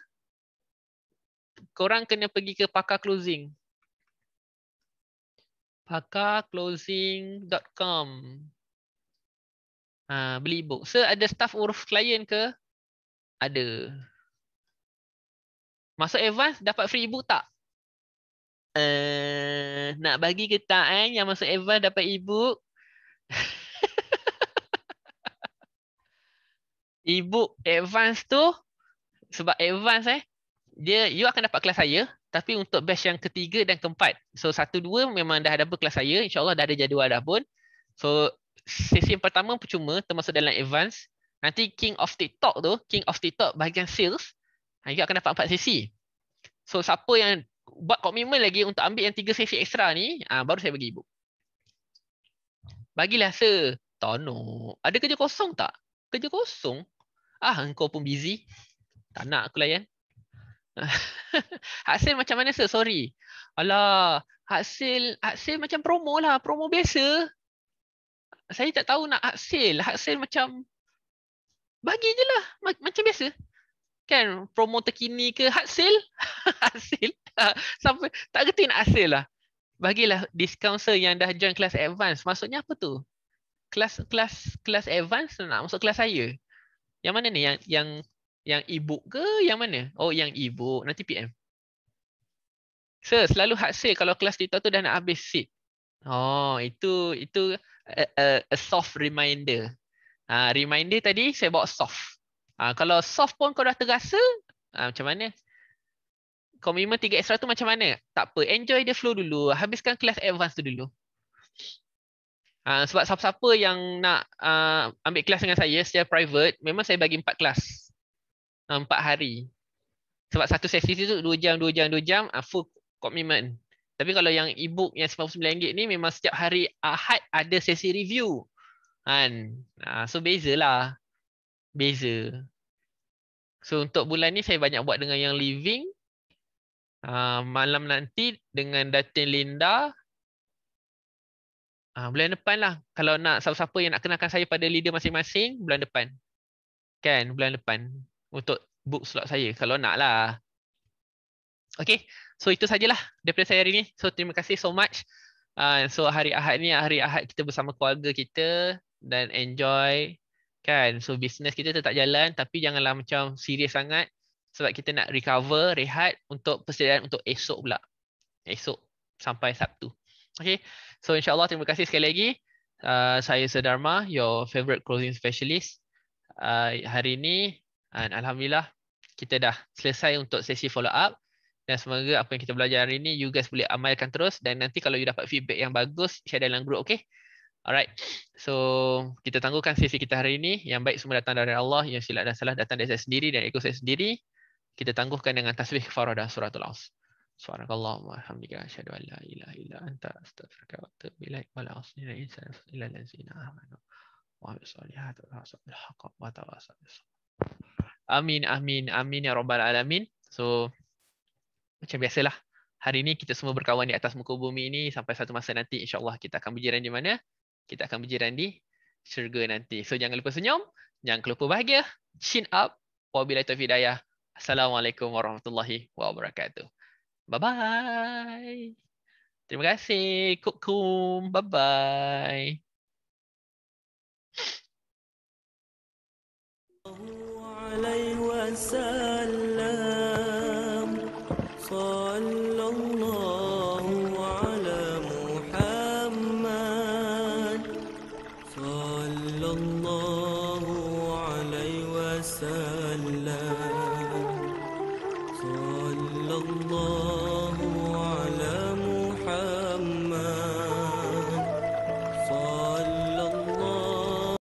korang kena pergi ke pakar closing. Pakarclosing.com ha, Beli e-book. So, ada staff urus klien ke? Ada. Masuk advance, dapat free e-book tak? uh, nak bagi ke tak eh yang masuk advance dapat e-book. advance tu sebab advance eh dia you akan dapat kelas saya tapi untuk batch yang ketiga dan keempat. So satu dua memang dah ada kelas saya, insyaallah dah ada jadual dah pun. So sesi yang pertama percuma termasuk dalam advance. Nanti King of TikTok tu, King of TikTok bahagian sales, ha, akan dapat empat sesi. So siapa yang buat komitmen lagi untuk ambil yang tiga sesi ekstra ni, ah baru saya bagi ibu. Bagilah se tono. Ada kerja kosong tak? Kerja kosong? Ah, engkau pun busy. Tak nak aku layan. hasil macam mana se? Sorry. Alah, hasil hasil macam promo lah, promo biasa. Saya tak tahu nak hasil, hasil macam bagi je lah macam biasa kan promo terkini ke hasil hasil ah, sampai tak reti nak hasil lah bagilah discounter yang dah join kelas advance maksudnya apa tu kelas kelas kelas advance nak masuk kelas saya yang mana ni yang yang yang ebook ke yang mana oh yang ebook nanti pm Sir, selalu hard sale kalau kelas kita tu dah nak habis seat. Oh, itu itu a, eh, a, eh, a soft reminder. Ah, ha, reminder tadi saya bawa soft. Ha, kalau soft pun kau dah terasa, ha, macam mana? Komitmen 3 extra tu macam mana? Tak apa, enjoy the flow dulu. Habiskan kelas advance tu dulu. Ha, sebab siapa-siapa yang nak uh, ambil kelas dengan saya secara private, memang saya bagi 4 kelas. Uh, 4 hari. Sebab satu sesi tu 2 jam, 2 jam, 2 jam, uh, full commitment. Tapi kalau yang e-book yang RM99 ni memang setiap hari Ahad ada sesi review. Kan? so bezalah beza. So untuk bulan ni saya banyak buat dengan yang living. Uh, malam nanti dengan Datin Linda. Uh, bulan depan lah. Kalau nak siapa-siapa yang nak kenalkan saya pada leader masing-masing, bulan depan. Kan? Bulan depan. Untuk book slot saya. Kalau nak lah. Okay. So itu sajalah daripada saya hari ni. So terima kasih so much. Uh, so hari Ahad ni hari Ahad kita bersama keluarga kita dan enjoy kan so business kita tetap jalan tapi janganlah macam serius sangat sebab kita nak recover rehat untuk persediaan untuk esok pula esok sampai Sabtu Okay, so insyaallah terima kasih sekali lagi uh, saya Sedarma your favorite clothing specialist uh, hari ini and alhamdulillah kita dah selesai untuk sesi follow up dan semoga apa yang kita belajar hari ini you guys boleh amalkan terus dan nanti kalau you dapat feedback yang bagus share dalam group okay? Alright. So, kita tangguhkan sesi kita hari ini. Yang baik semua datang dari Allah. Yang silap dan salah datang dari saya sendiri dan ego saya sendiri. Kita tangguhkan dengan tasbih kefarah dan surah tulaus. Subhanakallahumma alhamdika asyhadu an la ilaha illa anta astaghfiruka wa atubu ilaik wa la usni ila insa illa allazina amanu wa amil salihat wa tawassaw bil haqq wa tawassaw Amin amin amin ya rabbal alamin. So macam biasalah hari ini kita semua berkawan di atas muka bumi ini sampai satu masa nanti insyaallah kita akan berjiran di mana? kita akan berjiran di syurga nanti. So jangan lupa senyum, jangan lupa bahagia. Chin up. Wabillahi taufiq hidayah. Assalamualaikum warahmatullahi wabarakatuh. Bye bye. Terima kasih. Kukum. Bye bye.